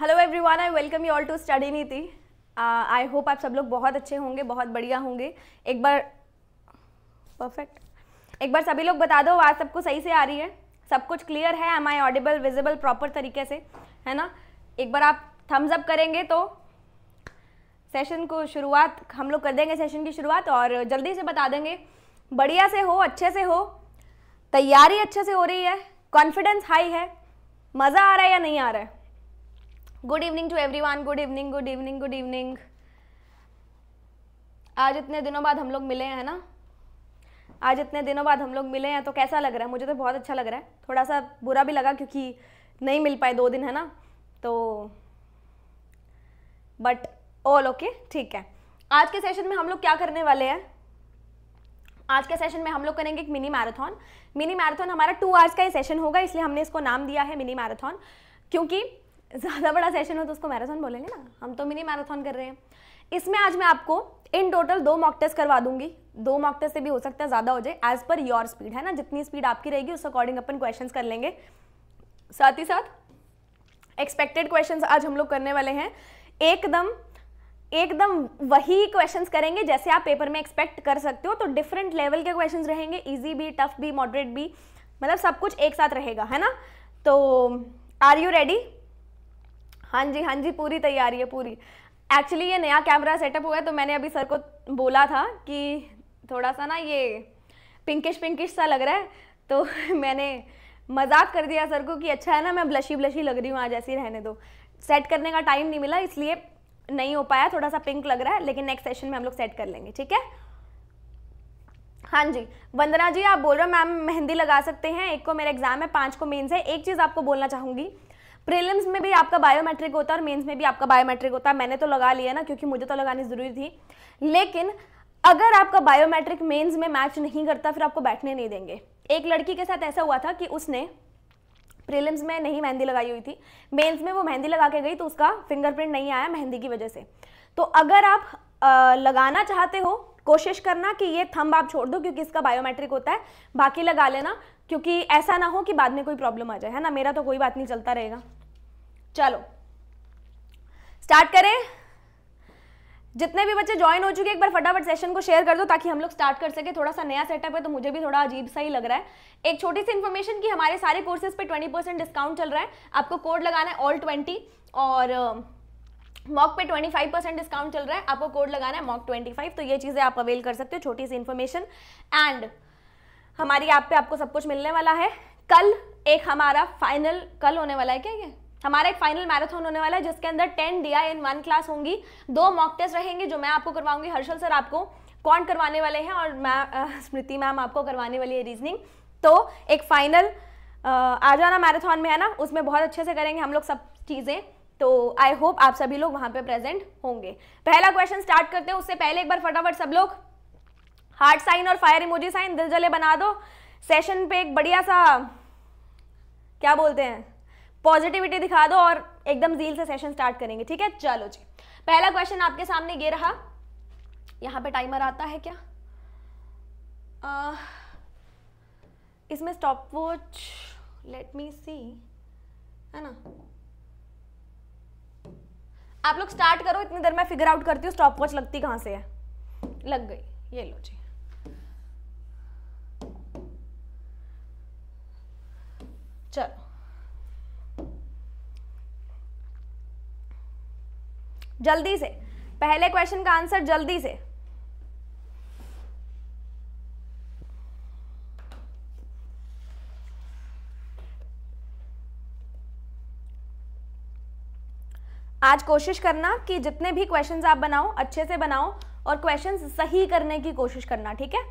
Hello everyone I welcome you all to Study Niti I hope आप सब लोग बहुत अच्छे होंगे बहुत बढ़िया होंगे एक बार परफेक्ट एक बार सभी लोग बता दो आवाज़ सबको सही से आ रही है सब कुछ क्लियर है am I audible visible proper तरीके से है ना एक बार आप थम्स अप करेंगे तो सेशन को शुरुआत हम लोग कर देंगे सेशन की शुरुआत और जल्दी से बता देंगे बढ़िया से हो अच्छे से हो तैयारी अच्छे से हो रही है कॉन्फिडेंस हाई है मज़ा आ रहा है या नहीं आ रहा है good evening to everyone good evening good evening good evening आज इतने दिनों बाद हम लोग मिले हैं ना आज इतने दिनों बाद हम लोग मिले हैं तो कैसा लग रहा है मुझे तो बहुत अच्छा लग रहा है थोड़ा सा बुरा भी लगा क्योंकि नहीं मिल पाए दो दिन है ना तो बट ऑल ओके ठीक है आज के सेशन में हम लोग क्या करने वाले हैं आज के सेशन में हम लोग करेंगे एक मिनी मैराथन मिनी मैराथन हमारा टू आवर्स का ही सेशन होगा इसलिए हमने इसको नाम दिया है मिनी मैराथन क्योंकि ज़्यादा बड़ा सेशन हो तो उसको मैराथन बोलेंगे ना हम तो मिनी मैराथन कर रहे हैं इसमें आज मैं आपको इन टोटल दो मॉक टेस्ट करवा दूंगी दो मॉक टेस्ट से भी हो सकता है ज़्यादा हो जाए एज पर योर स्पीड है ना जितनी स्पीड आपकी रहेगी उस अकॉर्डिंग अपन क्वेश्चन कर लेंगे साथ ही साथ एक्सपेक्टेड क्वेश्चन आज हम लोग करने वाले हैं एकदम एकदम वही क्वेश्चंस करेंगे जैसे आप पेपर में एक्सपेक्ट कर सकते हो तो डिफरेंट लेवल के क्वेश्चंस रहेंगे इजी भी टफ भी मॉडरेट भी मतलब सब कुछ एक साथ रहेगा है ना तो आर यू रेडी हाँ जी हाँ जी पूरी तैयारी है पूरी एक्चुअली ये नया कैमरा सेटअप हुआ है तो मैंने अभी सर को बोला था कि थोड़ा सा ना ये पिंकिश पिंकिश सा लग रहा है तो मैंने मजाक कर दिया सर को कि अच्छा है ना मैं ब्लशी ब्लशी लग रही हूँ आज ऐसी रहने दो सेट करने का टाइम नहीं मिला इसलिए नहीं हो पाया थोड़ा सा पिंक लग रहा है लेकिन नेक्स्ट सेशन में हम लोग सेट कर लेंगे ठीक है हाँ जी वंदना जी आप बोल रहे हो मैम मेहंदी लगा सकते हैं एक को मेरा एग्जाम है पाँच को मेंस है एक चीज़ आपको बोलना चाहूँगी प्रीलिम्स में भी आपका बायोमेट्रिक होता है और मेंस में भी आपका बायोमेट्रिक होता है मैंने तो लगा लिया ना क्योंकि मुझे तो लगानी ज़रूरी थी लेकिन अगर आपका बायोमेट्रिक मेंस में मैच नहीं करता फिर आपको बैठने नहीं देंगे एक लड़की के साथ ऐसा हुआ था कि उसने प्रीलिम्स में नहीं मेहंदी लगाई हुई थी मेंस में वो मेहंदी लगा के गई तो उसका फिंगरप्रिंट नहीं आया मेहंदी की वजह से तो अगर आप आ, लगाना चाहते हो कोशिश करना कि ये थंब आप छोड़ दो क्योंकि इसका बायोमेट्रिक होता है बाकी लगा लेना क्योंकि ऐसा ना हो कि बाद में कोई प्रॉब्लम आ जाए है ना मेरा तो कोई बात नहीं चलता रहेगा चलो स्टार्ट करें जितने भी बच्चे ज्वाइन हो चुके एक बार फटाफट सेशन को शेयर कर दो ताकि हम लोग स्टार्ट कर सके थोड़ा सा नया सेटअप है तो मुझे भी थोड़ा अजीब सा ही लग रहा है एक छोटी सी इन्फॉर्मेशन कि हमारे सारे कोर्सेज पे 20% डिस्काउंट चल रहा है आपको कोड लगाना है ऑल ट्वेंटी और मॉक पे 25 परसेंट डिस्काउंट चल रहा है आपको कोड लगाना है मॉक 25 तो ये चीज़ें आप अवेल कर सकते हो छोटी सी इन्फॉर्मेशन एंड हमारी ऐप पे आपको सब कुछ मिलने वाला है कल एक हमारा फाइनल कल होने वाला है क्या ये हमारा एक फाइनल मैराथन होने वाला है जिसके अंदर ten D I in one class होंगी दो मॉक टेस्ट रहेंगे जो मैं आपको करवाऊंगी हर्षल सर आपको कौन करवाने वाले हैं और मैं स्मृति मैम आपको करवाने वाली है रीजनिंग तो एक फाइनल आ जाना मैराथन में है ना उसमें बहुत अच्छे से करेंगे हम लोग सब चीज़ें तो आई होप आप सभी लोग वहां पे प्रेजेंट होंगे पहला क्वेश्चन स्टार्ट करते हैं उससे पहले एक बार फटाफट सब लोग हार्ट साइन और फायर इमोजी साइन दिल जले बना दो सेशन पे एक बढ़िया सा क्या बोलते हैं पॉजिटिविटी दिखा दो और एकदम झील से सेशन स्टार्ट करेंगे ठीक है चलो जी पहला क्वेश्चन आपके सामने ये रहा यहाँ पे टाइमर आता है क्या आ, इसमें stopwatch let me see है ना आप लोग स्टार्ट करो इतनी देर में फिगर आउट करती हूँ स्टॉप वॉच लगती कहाँ से है लग गई ये लो जी चलो जल्दी से पहले क्वेश्चन का आंसर जल्दी से आज कोशिश करना कि जितने भी क्वेश्चंस आप बनाओ अच्छे से बनाओ और क्वेश्चंस सही करने की कोशिश करना ठीक है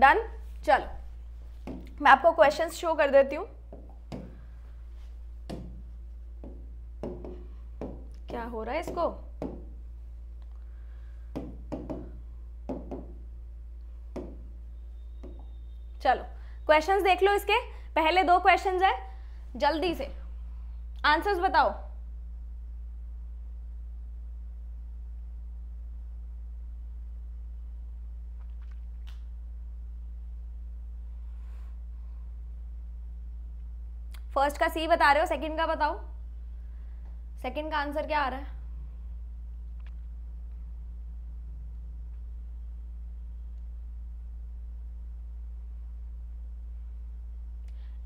डन चलो मैं आपको क्वेश्चंस शो कर देती हूँ हो रहा है इसको चलो क्वेश्चंस देख लो इसके पहले दो क्वेश्चंस है जल्दी से आंसर्स बताओ फर्स्ट का सी बता रहे हो सेकंड का बताओ सेकंड का आंसर क्या आ रहा है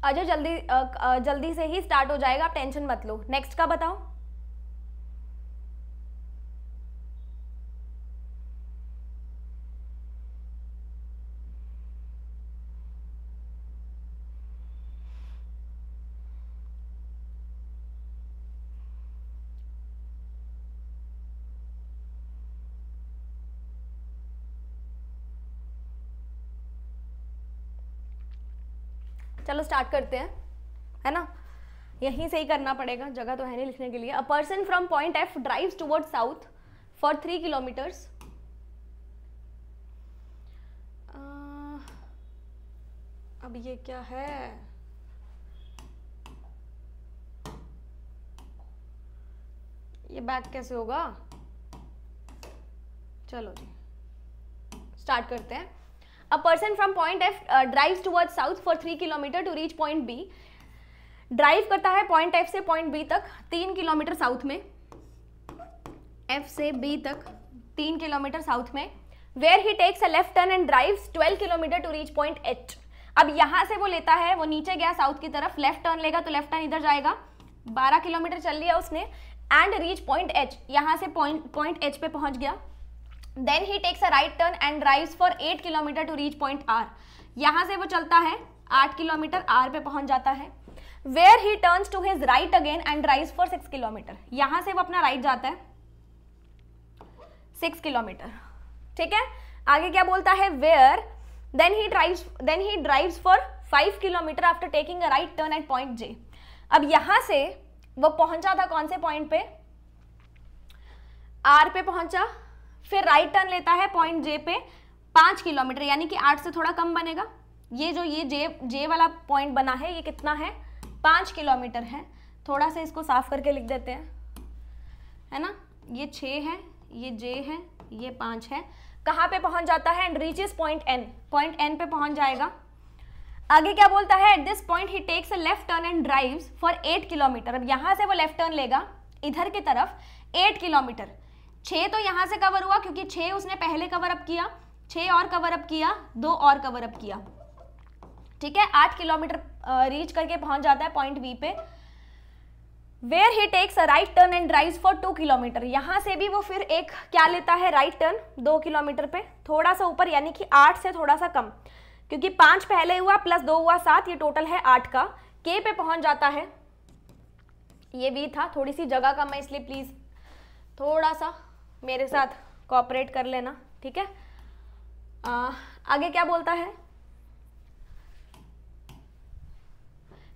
अजय जल्दी जल्दी से ही स्टार्ट हो जाएगा आप टेंशन मत लो नेक्स्ट का बताओ चलो स्टार्ट करते हैं है ना यहीं से ही करना पड़ेगा जगह तो है नहीं लिखने के लिए a person from point F drives toward south for three kilometers अब ये क्या है ये बैक कैसे होगा चलो जी स्टार्ट करते हैं A person from point F uh, drives towards south for 3 kilometer to reach point B. drive करता है point f से point b तक तीन किलोमीटर south में f से b तक तीन किलोमीटर south में where he takes a left turn and drives twelve kilometer to reach point h अब यहां से वो लेता है वो नीचे गया साउथ की तरफ लेफ्ट टर्न लेगा तो लेफ्ट टर्न इधर जाएगा बारह किलोमीटर चल लिया उसने एंड रीच पॉइंट एच यहां से पॉइंट पॉइंट एच पे पहुंच गया then he takes a right turn and drives for eight kilometer to reach point R यहाँ से वो चलता है आठ किलोमीटर आर पे पहुंच जाता है where he turns to his right again and drive for six kilometer यहाँ से वो अपना राइट जाता है सिक्स किलोमीटर ठीक है आगे क्या बोलता है where then he drive then he drive for five kilometer after taking a right turn at point J अब यहाँ से वो पहुंचा था कौन से पॉइंट पे आर पे पहुंचा फिर राइट टर्न लेता है पॉइंट जे पे पाँच किलोमीटर यानी कि आठ से थोड़ा कम बनेगा ये जो ये जे जे वाला पॉइंट बना है ये कितना है पाँच किलोमीटर है थोड़ा सा इसको साफ करके लिख देते हैं है ना ये छः है ये जे है ये पाँच है कहाँ पे पहुँच जाता है and reaches point N point N पे पहुँच जाएगा आगे क्या बोलता है at this point he takes a left turn and drives for eight kilometer अब यहाँ से वो लेफ्ट टर्न लेगा इधर की तरफ एट किलोमीटर छे तो यहां से कवर हुआ क्योंकि छः उसने पहले कवर अप किया छ और कवर अप किया दो और कवर अप किया ठीक है आठ किलोमीटर रीच करके पहुंच जाता है पॉइंट बी पे where he takes a right turn and drive for two kilometer यहां से भी वो फिर एक क्या लेता है राइट टर्न दो किलोमीटर पे थोड़ा सा ऊपर यानी कि आठ से थोड़ा सा कम क्योंकि पांच पहले हुआ प्लस दो हुआ सात ये टोटल है आठ का के पे पहुंच जाता है ये भी था थोड़ी सी जगह कम है इसलिए प्लीज़ थोड़ा सा मेरे साथ कॉपरेट कर लेना ठीक है आ, आगे क्या बोलता है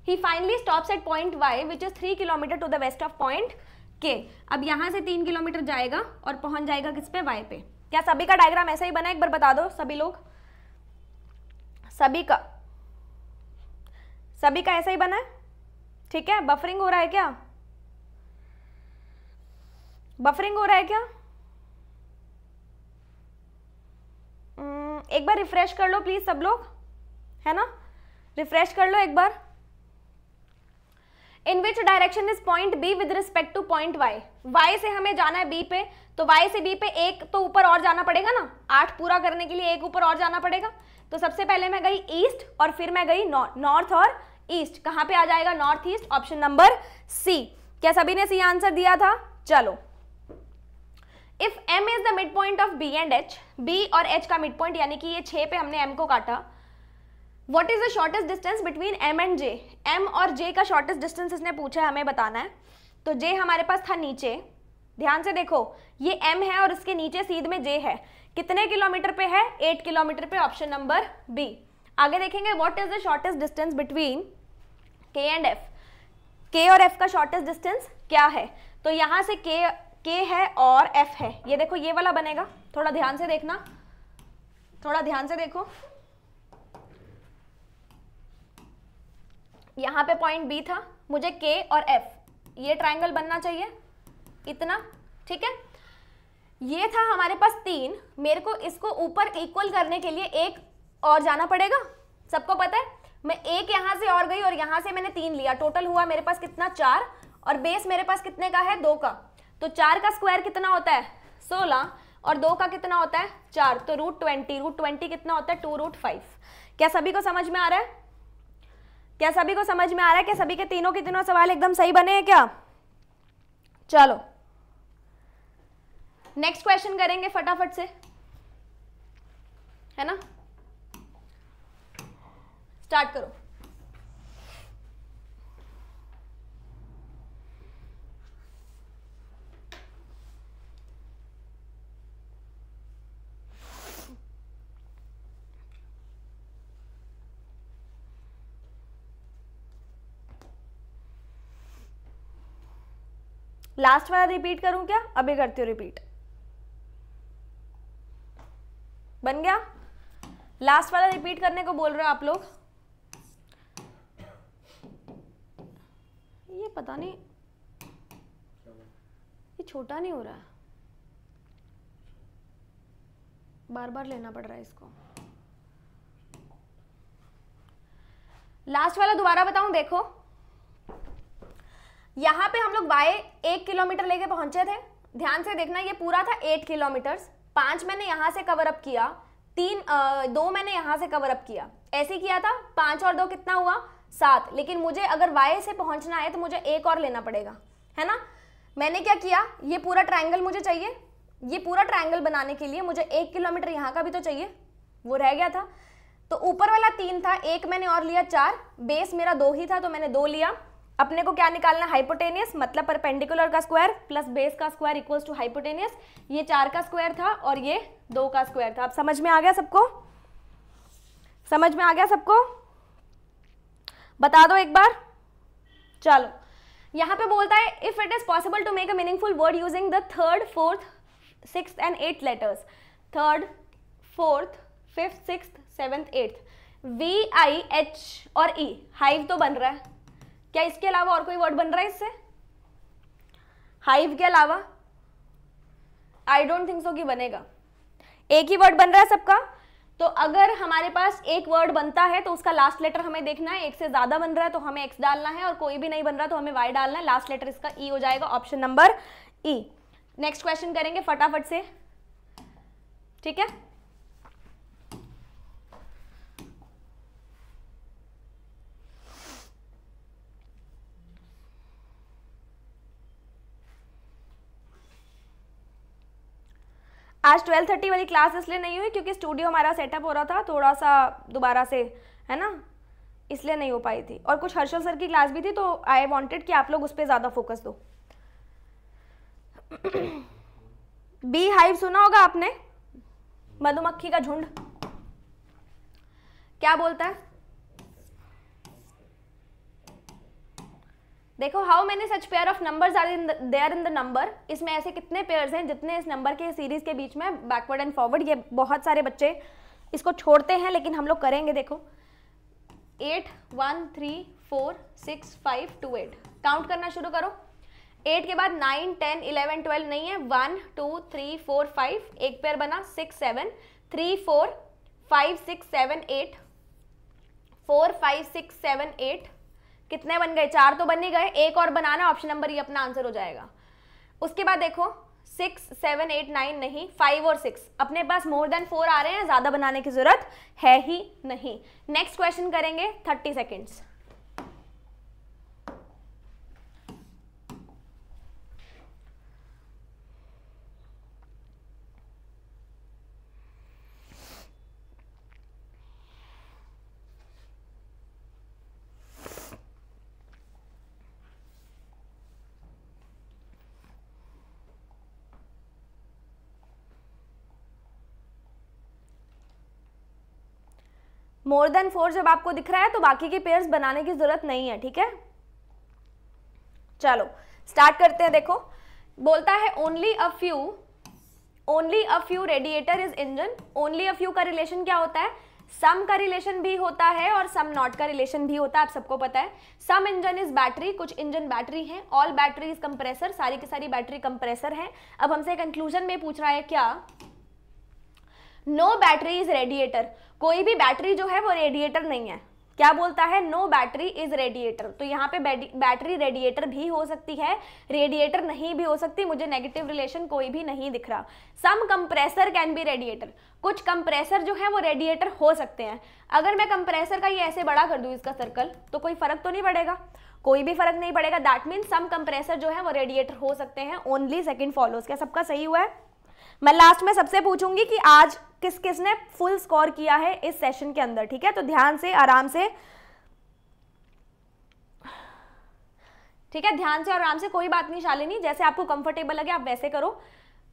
he finally stops at point Y which is three kilometer to the west of point K अब यहां से तीन किलोमीटर जाएगा और पहुंच जाएगा किस पे वाई पे क्या सभी का डायग्राम ऐसा ही बना एक बार बता दो सभी लोग सभी का सभी का ऐसा ही बना है ठीक है बफरिंग हो रहा है क्या बफरिंग हो रहा है क्या एक बार रिफ्रेश कर लो प्लीज सब लोग है ना रिफ्रेश कर लो एक बार in which direction is point B with respect to point Y Y से हमें जाना है बी पे तो वाई से बी पे एक तो ऊपर और जाना पड़ेगा ना आठ पूरा करने के लिए एक ऊपर और जाना पड़ेगा तो सबसे पहले मैं गई ईस्ट और फिर मैं गई नॉर्थ और ईस्ट कहां पे आ जाएगा north east option number C क्या सभी ने सी आंसर दिया था चलो if M is the midpoint of B and H B और एच का मिड पॉइंट यानी कि ये छः पे हमने एम को काटा what is the shortest distance between M and J M और जे का शॉर्टेस्ट डिस्टेंस इसने पूछा है हमें बताना है तो जे हमारे पास था नीचे ध्यान से देखो ये एम है और इसके नीचे सीध में जे है कितने किलोमीटर पे है एट किलोमीटर पे ऑप्शन नंबर बी आगे देखेंगे what is the shortest distance between K and F K और एफ का शॉर्टेस्ट डिस्टेंस क्या है तो यहाँ से के के है और एफ है ये देखो ये वाला बनेगा थोड़ा ध्यान से देखना थोड़ा ध्यान से देखो यहाँ पे पॉइंट बी था मुझे के और एफ ये ट्राइंगल बनना चाहिए इतना ठीक है ये था हमारे पास तीन मेरे को इसको ऊपर इक्वल करने के लिए एक और जाना पड़ेगा सबको पता है मैं एक यहां से और गई और यहां से मैंने तीन लिया टोटल हुआ मेरे पास कितना चार और बेस मेरे पास कितने का है दो का तो चार का स्क्वायर कितना होता है सोलह और दो का कितना होता है चार तो रूट ट्वेंटी रूट ट्वेंटी कितना होता है टू रूट फाइव क्या सभी को समझ में आ रहा है क्या सभी को समझ में आ रहा है क्या सभी के तीनों के तीनों सवाल एकदम सही बने हैं क्या चलो नेक्स्ट क्वेश्चन करेंगे फटाफट से है ना स्टार्ट करो लास्ट वाला रिपीट करूं क्या अभी करती हूँ रिपीट बन गया लास्ट वाला रिपीट करने को बोल रहे हो आप लोग ये पता नहीं ये छोटा नहीं हो रहा बार बार लेना पड़ रहा है इसको लास्ट वाला दोबारा बताऊं देखो यहाँ पे हम लोग बाय एक किलोमीटर लेके पहुंचे थे ध्यान से देखना ये पूरा था एट किलोमीटर्स पाँच मैंने यहाँ से कवर अप किया तीन आ, दो मैंने यहाँ से कवर अप किया ऐसे किया था पाँच और दो कितना हुआ सात लेकिन मुझे अगर वाई से पहुंचना है तो मुझे एक और लेना पड़ेगा है ना मैंने क्या किया ये पूरा ट्राइंगल मुझे चाहिए ये पूरा ट्राइंगल बनाने के लिए मुझे एक किलोमीटर यहाँ का भी तो चाहिए वो रह गया था तो ऊपर वाला तीन था एक मैंने और लिया चार बेस मेरा दो ही था तो मैंने दो लिया अपने को क्या निकालना हाइपोटेनियस मतलब परपेंडिकुलर का स्क्वायर प्लस बेस का स्क्वायर इक्वल्स टू हाइपोटेनियस ये चार का स्क्वायर था और ये दो का स्क्वायर था अब समझ में आ गया सबको समझ में आ गया सबको बता दो एक बार चलो यहां पे बोलता है if it is possible to make a meaningful word using the third fourth six and eight letters third fourth fifth six seventh eighth V I H और ई e, हाइव तो बन रहा है क्या इसके अलावा और कोई वर्ड बन रहा है इससे हाइव के अलावा आई डोंट थिंक सो कि बनेगा एक ही वर्ड बन रहा है सबका तो अगर हमारे पास एक वर्ड बनता है तो उसका लास्ट लेटर हमें देखना है एक से ज़्यादा बन रहा है तो हमें एक्स डालना है और कोई भी नहीं बन रहा तो हमें वाई डालना है लास्ट लेटर इसका ई e हो जाएगा option number E next question करेंगे फटाफट से ठीक है आज ट्वेल्व थर्टी वाली क्लास इसलिए नहीं हुई क्योंकि स्टूडियो हमारा सेटअप हो रहा था थोड़ा सा दोबारा से है ना इसलिए नहीं हो पाई थी और कुछ हर्षल सर की क्लास भी थी तो आई वॉन्टेड कि आप लोग उस पर ज़्यादा फोकस दो बी हाइव सुना होगा आपने मधुमक्खी का झुंड क्या बोलता है देखो how many such pair of number are in there in the number इसमें ऐसे कितने पेयर्स हैं जितने इस नंबर के सीरीज के बीच में बैकवर्ड एंड फॉरवर्ड ये बहुत सारे बच्चे इसको छोड़ते हैं लेकिन हम लोग करेंगे देखो eight one three four six five two eight count करना शुरू करो एट के बाद नाइन टेन इलेवन ट्वेल्व नहीं है one two three four five एक पेयर बना six seven three four five six seven eight four five six seven eight कितने बन गए चार तो बन ही गए एक और बनाना ऑप्शन नंबर ये अपना आंसर हो जाएगा उसके बाद देखो सिक्स सेवन एट नाइन नहीं फाइव और सिक्स अपने पास मोर देन फोर आ रहे हैं ज़्यादा बनाने की ज़रूरत है ही नहीं नेक्स्ट क्वेश्चन करेंगे thirty seconds more than four जब आपको दिख रहा है तो बाकी के पेयर्स बनाने की जरूरत नहीं है ठीक है चलो स्टार्ट करते हैं देखो बोलता है only a few only a few radiator is engine only a few का रिलेशन क्या होता है सम का रिलेशन भी होता है और सम नॉट का रिलेशन भी होता है आप सबको पता है सम इंजन इज बैटरी कुछ इंजन बैटरी हैं ऑल बैटरी इज कंप्रेसर सारी की सारी बैटरी कंप्रेसर हैं अब हमसे कंक्लूजन में पूछ रहा है क्या नो बैटरी इज रेडिएटर कोई भी बैटरी जो है वो रेडिएटर नहीं है क्या बोलता है नो बैटरी इज रेडिएटर तो यहाँ पे बैटरी रेडिएटर भी हो सकती है रेडिएटर नहीं भी हो सकती मुझे नेगेटिव रिलेशन कोई भी नहीं दिख रहा some compressor can be radiator कुछ कंप्रेसर जो है वो रेडिएटर हो सकते हैं अगर मैं कंप्रेसर का ये ऐसे बड़ा कर दूँ इसका सर्कल तो कोई फर्क तो नहीं पड़ेगा कोई भी फर्क नहीं पड़ेगा दैट मीन सम कंप्रेसर जो है वो रेडिएटर हो सकते हैं ओनली सेकेंड फॉलोज क्या सबका सही हुआ है मैं लास्ट में सबसे पूछूंगी कि आज किस किस ने फुल स्कोर किया है इस सेशन के अंदर ठीक है तो ध्यान से आराम से ठीक है ध्यान से और आराम से कोई बात नहीं शालिनी जैसे आपको कंफर्टेबल लगे आप वैसे करो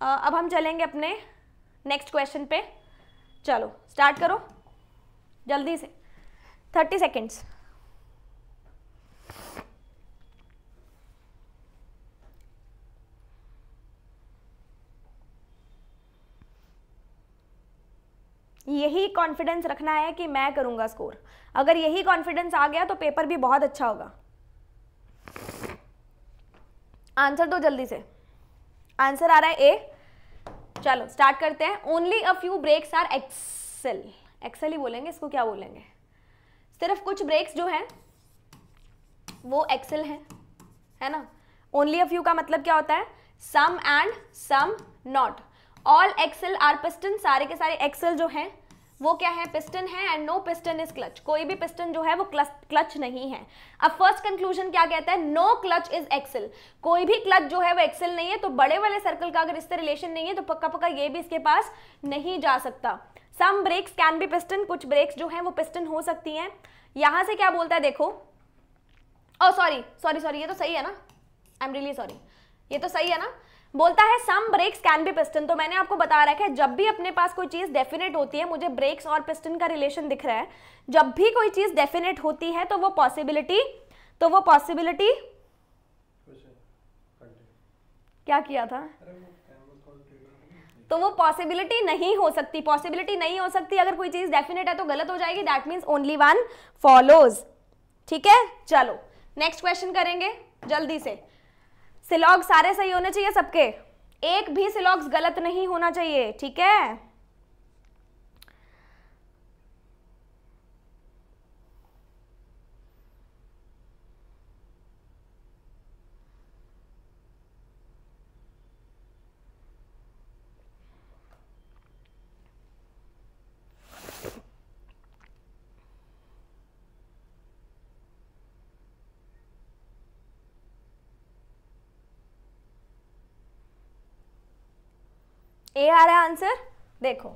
आ, अब हम चलेंगे अपने नेक्स्ट क्वेश्चन पे चलो स्टार्ट करो जल्दी से थर्टी सेकेंड्स यही कॉन्फिडेंस रखना है कि मैं करूंगा स्कोर अगर यही कॉन्फिडेंस आ गया तो पेपर भी बहुत अच्छा होगा आंसर दो जल्दी से आंसर आ रहा है ए चलो स्टार्ट करते हैं only a few brakes are axle axle ही बोलेंगे इसको क्या बोलेंगे सिर्फ कुछ ब्रेक्स जो हैं वो एक्सेल हैं है ना ओनली अ फ्यू का मतलब क्या होता है some and some not all axle are piston सारे के सारे एक्सल जो हैं वो क्या है पिस्टन है and no piston is clutch कोई भी पिस्टन जो है वो क्लच क्लच नहीं है अब फर्स्ट कंक्लूजन क्या कहता है नो क्लच इज एक्सेल कोई भी क्लच जो है वो एक्सेल नहीं है तो बड़े वाले सर्कल का अगर इससे रिलेशन नहीं है तो पक्का पक्का ये भी इसके पास नहीं जा सकता some brakes can be piston कुछ ब्रेक्स जो है वो पिस्टन हो सकती हैं यहां से क्या बोलता है देखो सॉरी सॉरी सॉरी ये तो सही है ना आई एम रियली सॉरी ये तो सही है ना बोलता है some brakes can be piston तो मैंने आपको बता रखा है जब भी अपने पास कोई चीज़ डेफिनेट होती है मुझे ब्रेक्स और पिस्टन का रिलेशन दिख रहा है जब भी कोई चीज़ डेफिनेट होती है तो वो पॉसिबिलिटी तो वो पॉसिबिलिटी क्या किया था तो वो पॉसिबिलिटी नहीं हो सकती पॉसिबिलिटी नहीं हो सकती अगर कोई चीज़ डेफिनेट है तो गलत हो जाएगी that mean only one follows ठीक है चलो नेक्स्ट क्वेश्चन करेंगे जल्दी से सिलॉग सारे सही होने चाहिए सबके एक भी सिलॉग्स गलत नहीं होना चाहिए ठीक है ए आ रहा है आंसर देखो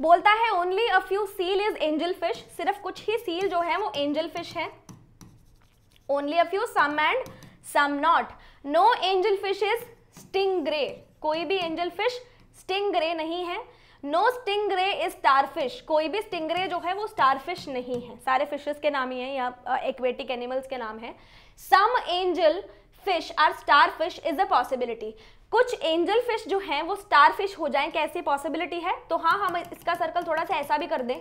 बोलता है only a few seal is angelfish सिर्फ कुछ ही सील जो है वो एंजल फिश है only a few some and some not no angelfish is stingray कोई भी एंजल फिश स्टिंग ग्रे नहीं है no stingray is starfish कोई भी स्टिंग ग्रे जो है वो स्टार फिश नहीं है सारे फिशेस के नाम ही है या एक्वेटिक एनिमल्स के नाम है some angelfish are starfish is a possibility कुछ एंजल फिश जो हैं वो स्टार फिश हो जाएं कैसी पॉसिबिलिटी है तो हाँ हम इसका सर्कल थोड़ा सा ऐसा भी कर दें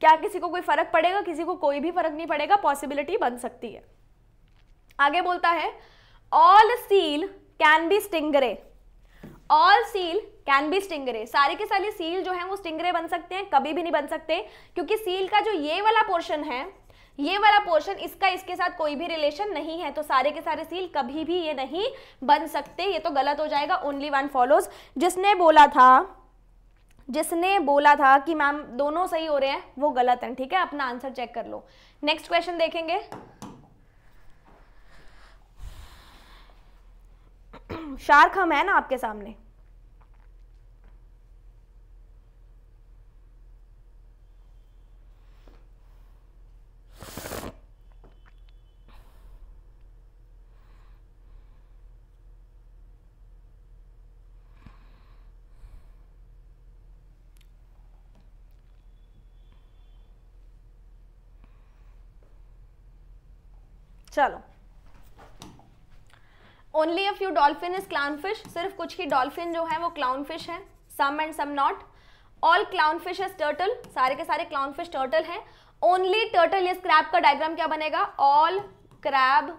क्या किसी को कोई फर्क पड़ेगा किसी को कोई भी फर्क नहीं पड़ेगा पॉसिबिलिटी बन सकती है आगे बोलता है all seal can be stingray all seal can be stingray सारे के सारे सील जो है वो स्टिंगरे बन सकते हैं कभी भी नहीं बन सकते क्योंकि सील का जो ये वाला पोर्शन है ये वाला पोर्शन इसका इसके साथ कोई भी रिलेशन नहीं है तो सारे के सारे सील कभी भी ये नहीं बन सकते ये तो गलत हो जाएगा ओनली वन फॉलोज जिसने बोला था जिसने बोला था कि मैम दोनों सही हो रहे हैं वो गलत हैं ठीक है अपना आंसर चेक कर लो नेक्स्ट क्वेश्चन देखेंगे शार्क हम है ना आपके सामने चलो only a few dolphin is clownfish सिर्फ कुछ ही डॉल्फिन जो है वो क्लाउन फिश है some and some not all clownfish is turtle सारे के सारे क्लाउन फिश टर्टल है ओनली टर्टल इज क्रैब का डायग्राम क्या बनेगा ऑल क्रैब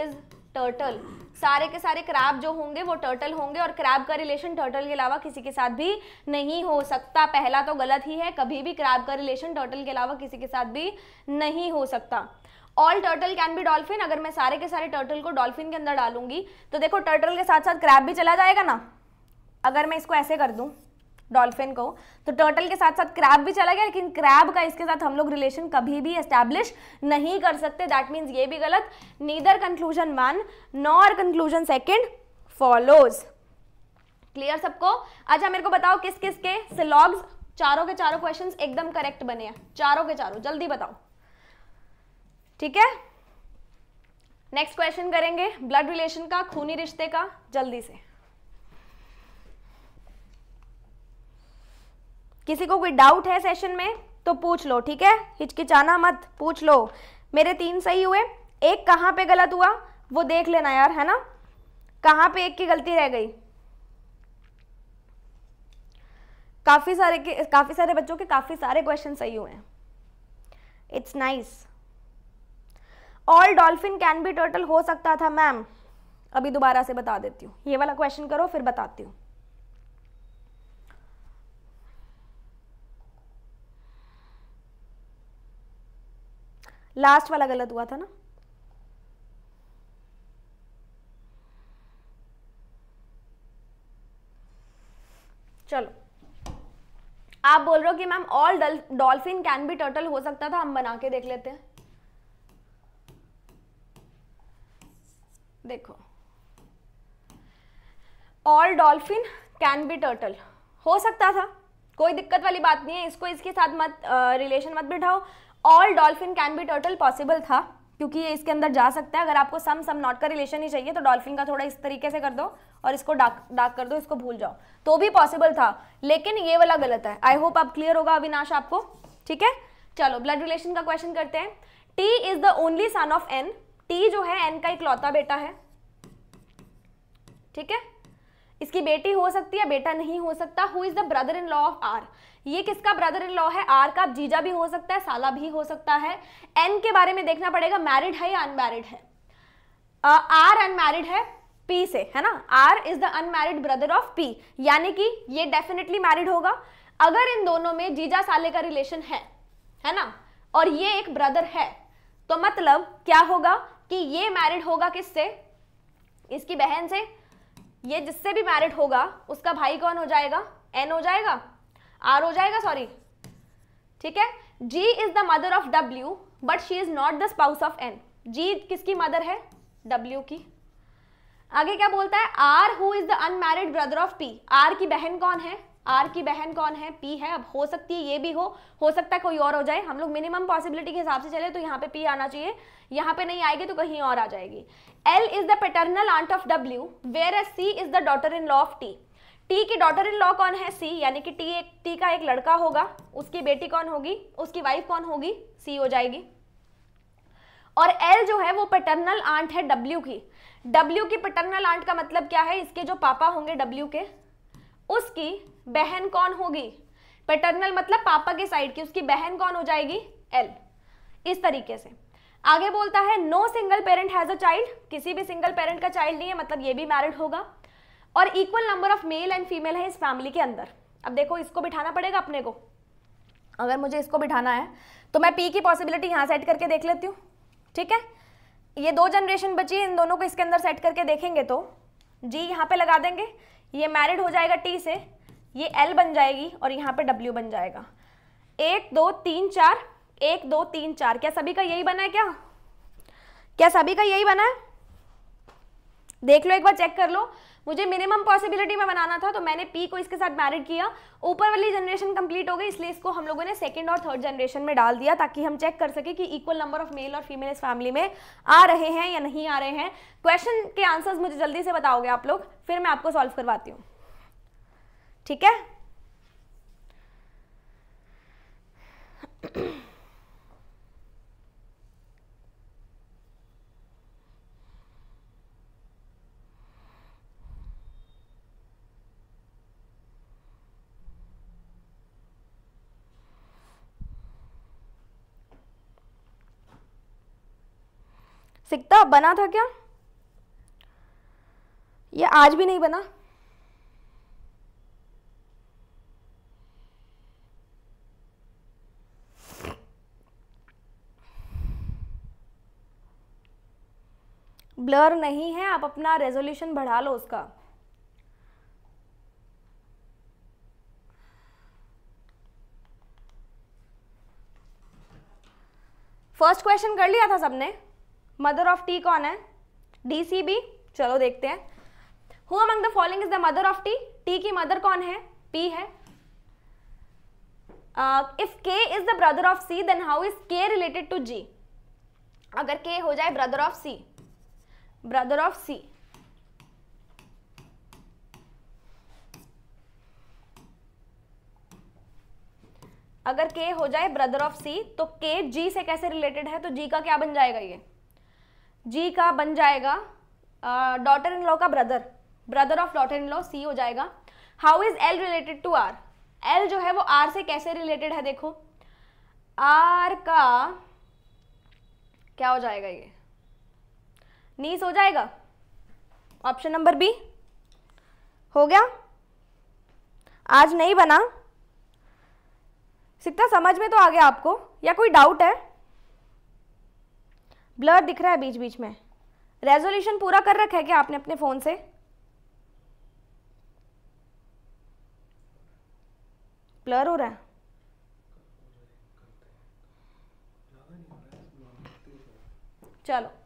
इज टर्टल सारे के सारे क्रैब जो होंगे वो टर्टल होंगे और क्रैब का रिलेशन टर्टल के अलावा किसी के साथ भी नहीं हो सकता पहला तो गलत ही है कभी भी क्रैब का रिलेशन टर्टल के अलावा किसी के साथ भी नहीं हो सकता all turtle can be dolphin अगर मैं सारे के सारे टर्टल को डॉल्फिन के अंदर डालूंगी तो देखो टर्टल के साथ साथ क्रैब भी चला जाएगा ना अगर मैं इसको ऐसे कर दूं डॉल्फिन को तो टर्टल के साथ साथ क्रैब भी चला गया लेकिन क्रैब का इसके साथ हम लोग रिलेशन कभी भी एस्टैब्लिश नहीं कर सकते दैट मीन्स ये भी गलत neither conclusion one nor conclusion second follows clear सबको अच्छा मेरे को बताओ किस किस के सिलॉग्स चारों के चारों क्वेश्चंस एकदम करेक्ट बने हैं चारों के चारों जल्दी बताओ ठीक है नेक्स्ट क्वेश्चन करेंगे ब्लड रिलेशन का खूनी रिश्ते का जल्दी से किसी को कोई डाउट है सेशन में तो पूछ लो ठीक है हिचकिचाना मत पूछ लो मेरे तीन सही हुए एक कहां पे गलत हुआ वो देख लेना यार है ना कहां पे एक की गलती रह गई काफ़ी सारे के काफ़ी सारे बच्चों के काफ़ी सारे क्वेश्चन सही हुए हैं it's nice nice. All dolphin can be turtle हो सकता था मैम अभी दोबारा से बता देती हूँ ये वाला क्वेश्चन करो फिर बताती हूँ लास्ट वाला गलत हुआ था ना चलो आप बोल रहे हो कि ma'am all dolphin can be turtle हो सकता था हम बना के देख लेते हैं देखो all dolphin can be turtle हो सकता था कोई दिक्कत वाली बात नहीं है इसको इसके साथ मत रिलेशन मत बिठाओ all dolphin can be turtle possible था क्योंकि ये इसके अंदर जा सकता है अगर आपको सम सम नॉट का रिलेशन ही चाहिए तो डॉल्फिन का थोड़ा इस तरीके से कर दो और इसको डाक डाक कर दो इसको भूल जाओ तो भी पॉसिबल था लेकिन ये वाला गलत है आई होप आप क्लियर होगा अविनाश आपको ठीक है चलो ब्लड रिलेशन का क्वेश्चन करते हैं T is the only son of N T जो है एन का इकलौता बेटा है ठीक है इसकी बेटी हो सकती है बेटा नहीं हो सकता who is the brother in law of R ये किसका ब्रदर इन लॉ है आर का जीजा भी हो सकता है साला भी हो सकता है एन के बारे में देखना पड़ेगा मैरिड है या अनमैरिड है आर uh, अनमैरिड है पी से है ना R is the unmarried brother of P यानी कि ये डेफिनेटली मैरिड होगा अगर इन दोनों में जीजा साले का रिलेशन है है ना और ये एक ब्रदर है तो मतलब क्या होगा कि ये मैरिड होगा किससे इसकी बहन से ये जिससे भी मैरिड होगा उसका भाई कौन हो जाएगा एन हो जाएगा आर हो जाएगा सॉरी ठीक है G is the mother of W but she is not the spouse of N G किसकी मदर है डब्ल्यू की आगे क्या बोलता है R who is the unmarried brother of P R की बहन कौन है आर की बहन कौन है पी है अब हो सकती है ये भी हो हो सकता है कोई और हो जाए हम लोग मिनिमम पॉसिबिलिटी के हिसाब से चले तो यहाँ पे पी आना चाहिए यहाँ पे नहीं आएगी तो कहीं और आ जाएगी L is the paternal aunt of W whereas C is the daughter in law of T T की डॉटर इन लॉ कौन है सी यानी कि टी एक टी का एक लड़का होगा उसकी बेटी कौन होगी उसकी वाइफ कौन होगी सी हो जाएगी और एल जो है वो पेटर्नल आंट है डब्ल्यू की डब्ल्यू की पेटर्नल आंट का मतलब क्या है इसके जो पापा होंगे डब्ल्यू के उसकी बहन कौन होगी पेटर्नल मतलब पापा के साइड की उसकी बहन कौन हो जाएगी एल इस तरीके से आगे बोलता है no single parent has a child किसी भी सिंगल पेरेंट का चाइल्ड नहीं है मतलब ये भी मैरिड होगा और equal number of male and female है इस फैमिली के अंदर अब देखो इसको बिठाना पड़ेगा अपने को अगर मुझे इसको बिठाना है तो मैं पी की पॉसिबिलिटी यहाँ सेट करके देख लेती हूँ ठीक है ये दो जनरेशन बची है इन दोनों को इसके अंदर सेट करके देखेंगे तो जी यहाँ पे लगा देंगे ये मैरिड हो जाएगा टी से ये एल बन जाएगी और यहाँ पर डब्ल्यू बन जाएगा एक दो तीन चार एक दो तीन चार क्या सभी का यही बना है क्या क्या सभी का यही बना है देख लो एक बार चेक कर लो मुझे मिनिमम पॉसिबिलिटी में बनाना था तो मैंने पी को इसके साथ मैरिड किया ऊपर वाली जनरेशन कंप्लीट हो गई इसलिए इसको हम लोगों ने सेकंड और थर्ड जनरेशन में डाल दिया ताकि हम चेक कर सके कि इक्वल नंबर ऑफ मेल और फीमेल इस फैमिली में आ रहे हैं या नहीं आ रहे हैं क्वेश्चन के आंसर्स मुझे जल्दी से बताओगे आप लोग फिर मैं आपको सॉल्व करवाती हूँ ठीक है सिकता बना था क्या ये आज भी नहीं बना ब्लर नहीं है आप अपना रेजोल्यूशन बढ़ा लो उसका फर्स्ट क्वेश्चन कर लिया था सबने मदर ऑफ टी कौन है डी सी बी चलो देखते हैं who among the following is the mother of T T की मदर कौन है पी है if K is the brother of C then how is K related to G अगर के हो जाए brother of C brother of C. अगर K हो जाए ब्रदर ऑफ C तो K G से कैसे रिलेटेड है तो G का क्या बन जाएगा ये G का बन जाएगा डॉटर इन लॉ का brother brother of daughter in law C हो जाएगा how is L related to R L जो है वो आर से कैसे रिलेटेड है देखो आर का क्या हो जाएगा ये नीस हो जाएगा ऑप्शन नंबर बी हो गया आज नहीं बना सिक्का समझ में तो आ गया आपको या कोई डाउट है ब्लर दिख रहा है बीच बीच में रेजोल्यूशन पूरा कर रखा है क्या आपने अपने फ़ोन से ब्लर हो रहा है चलो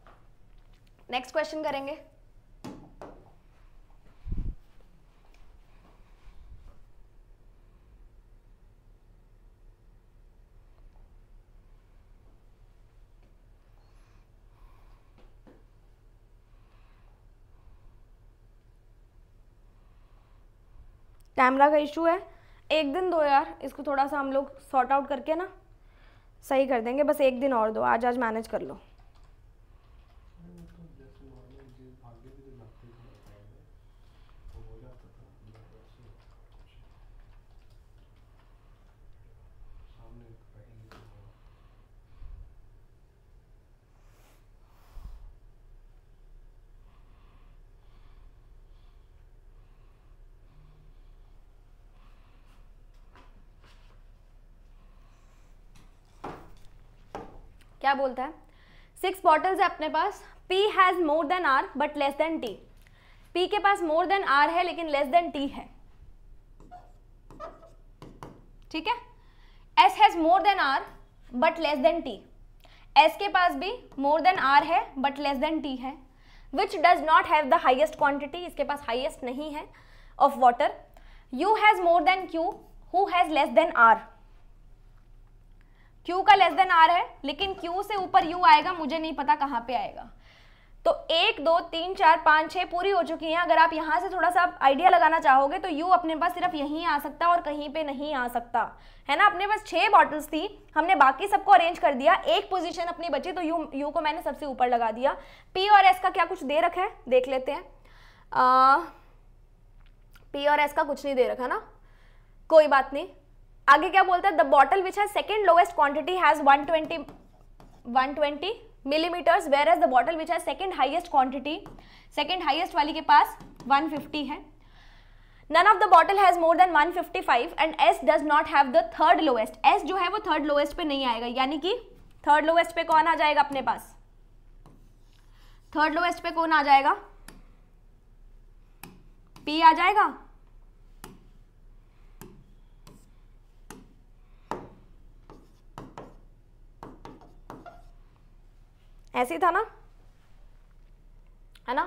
नेक्स्ट क्वेश्चन करेंगे कैमरा का इशू है एक दिन दो यार इसको थोड़ा सा हम लोग सॉर्ट आउट करके ना सही कर देंगे बस एक दिन और दो आज आज मैनेज कर लो क्या बोलता है सिक्स बॉटल्स है अपने पास P has more than R but less than T P के पास मोर देन आर है लेकिन लेस देन टी है ठीक है S has more than R but less than T S के पास भी मोर देन आर है बट लेस देन टी है which does not have the highest quantity इसके पास हाइएस्ट नहीं है of water U has more than Q who has less than R Q का लेस देन आर है लेकिन Q से ऊपर यू आएगा मुझे नहीं पता कहाँ पे आएगा तो एक दो तीन चार पाँच छः पूरी हो चुकी हैं अगर आप यहाँ से थोड़ा सा आइडिया लगाना चाहोगे तो यू अपने पास सिर्फ यहीं आ सकता और कहीं पे नहीं आ सकता है ना अपने पास छः बॉटल्स थी हमने बाकी सबको अरेंज कर दिया एक पोजीशन अपनी बची तो यू यू को मैंने सबसे ऊपर लगा दिया पी और एस का क्या कुछ दे रखा है देख लेते हैं पी और एस का कुछ नहीं दे रखा ना कोई बात नहीं आगे क्या बोलता है द बॉटल विच है second lowest quantity has 120 120 millimetres whereas the bottle which है second highest quantity second highest वाली के पास 150 है none of the bottle has more than 155 and S does not have the third lowest S जो है वो third lowest पे नहीं आएगा यानी कि थर्ड लोएस्ट पे कौन आ जाएगा अपने पास थर्ड लोएस्ट पे कौन आ जाएगा पी आ जाएगा ऐसे ही था ना है ना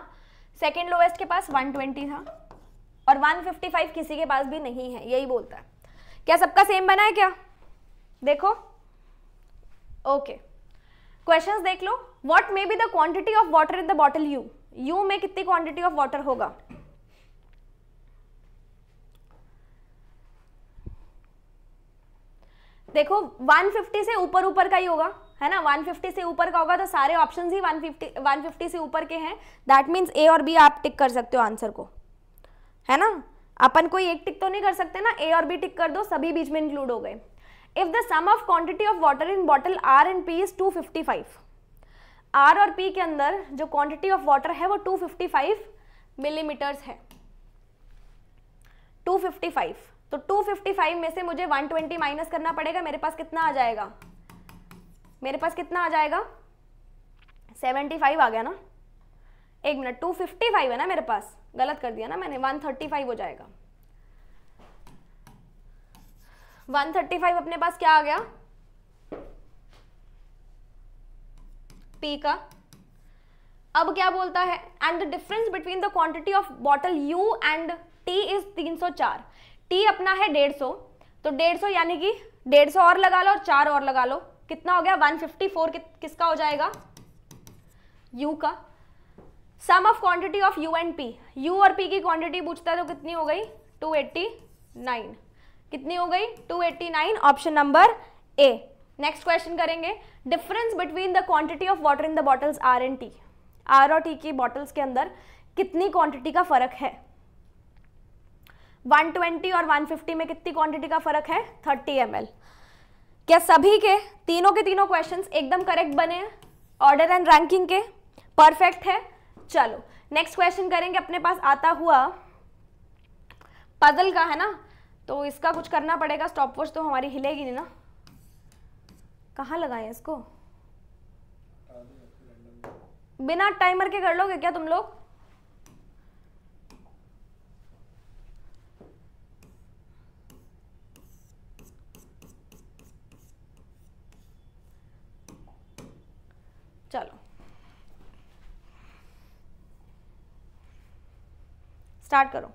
सेकेंड लोएस्ट के पास 120 था और 155 किसी के पास भी नहीं है यही बोलता है क्या सबका सेम बना है क्या देखो ओके क्वेश्चंस देख लो what may be the quantity of water in the bottle U U में कितनी क्वांटिटी ऑफ वाटर होगा देखो 150 से ऊपर ऊपर का ही होगा है ना 150 से ऊपर का होगा तो सारे ऑप्शन ही 150 150 से ऊपर के हैं दैट मीन्स ए और बी आप टिक कर सकते हो आंसर को है ना अपन कोई एक टिक तो नहीं कर सकते ना ए और बी टिक कर दो सभी बीच में इंक्लूड हो गए if the sum of quantity of water in bottle R and P is 255 R और पी के अंदर जो क्वांटिटी ऑफ वाटर है वो 255 मिलीमीटर्स है 255 तो 255 में से मुझे 120 माइनस करना पड़ेगा मेरे पास कितना आ जाएगा मेरे पास कितना आ जाएगा सेवेंटी फाइव आ गया ना एक मिनट टू फिफ्टी फाइव है ना मेरे पास गलत कर दिया ना मैंने वन थर्टी फाइव हो जाएगा वन थर्टी फाइव अपने पास क्या आ गया पी का अब क्या बोलता है and the difference between the quantity of bottle U and T is 304 T अपना है 150 तो 150 यानी कि 150 और लगा लो और चार और लगा लो कितना हो गया 154 कि, किसका हो जाएगा u का sum of quantity of u and p u और p की क्वांटिटी पूछता है तो कितनी हो गई 289 कितनी हो गई 289 option number A next question करेंगे difference between the quantity of water in the bottles R and T R और टी की बॉटल्स के अंदर कितनी क्वांटिटी का फर्क है 120 और 150 में कितनी क्वांटिटी का फर्क है 30 ml क्या सभी के तीनों के तीनों क्वेश्चंस एकदम करेक्ट बने हैं ऑर्डर एंड रैंकिंग के परफेक्ट है चलो नेक्स्ट क्वेश्चन करेंगे अपने पास आता हुआ पजल का है ना तो इसका कुछ करना पड़ेगा स्टॉप वॉच तो हमारी हिलेगी नहीं ना कहाँ लगाए इसको बिना टाइमर के कर लोगे क्या तुम लोग स्टार्ट करो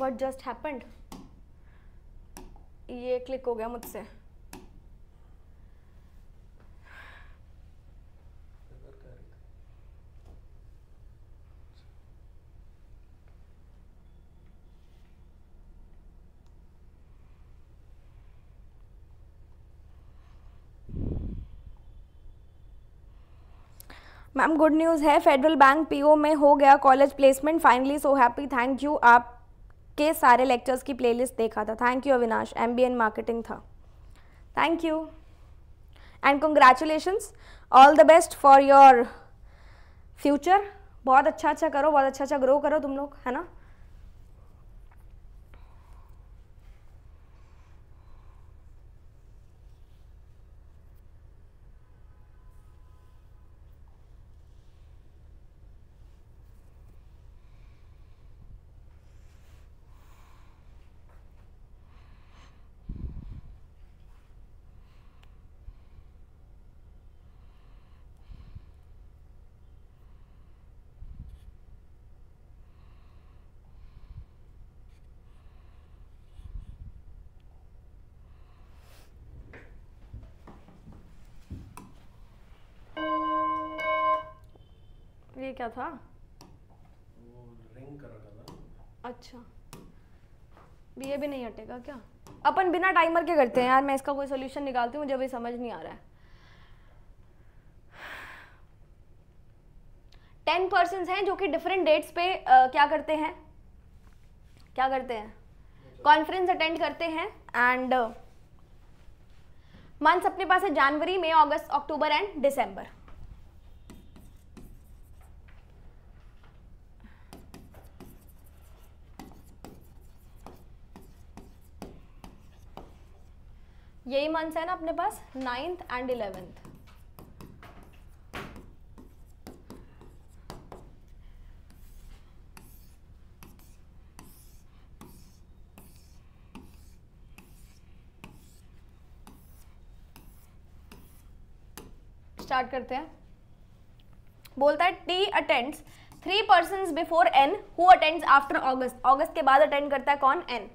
वट जस्ट हैपन्ड ये क्लिक हो गया मुझसे मैम गुड न्यूज़ है फेडरल बैंक पीओ में हो गया college placement finally so happy thank you आपके सारे लेक्चर्स की प्लेलिस्ट देखा था thank you Avinash M B N marketing था thank you and congratulations all the best for your future बहुत अच्छा अच्छा करो बहुत अच्छा अच्छा ग्रो करो तुम लोग है ना क्या था वो रिंग कर रहा था अच्छा भी ये भी नहीं हटेगा क्या अपन बिना टाइमर के करते हैं यार मैं इसका कोई सोल्यूशन निकालती हूँ मुझे अभी समझ नहीं आ रहा है टेन पर्सन हैं जो कि डिफरेंट डेट्स पे आ, क्या करते हैं क्या करते हैं कॉन्फ्रेंस अटेंड करते हैं एंड मंथ्स अपने पास है जनवरी मई अगस्त अक्टूबर एंड दिसंबर यही मंथ्स है ना अपने पास नाइन्थ एंड इलेवेंथ स्टार्ट करते हैं बोलता है T attends three person before N who attends after August August के बाद अटेंड करता है कौन एन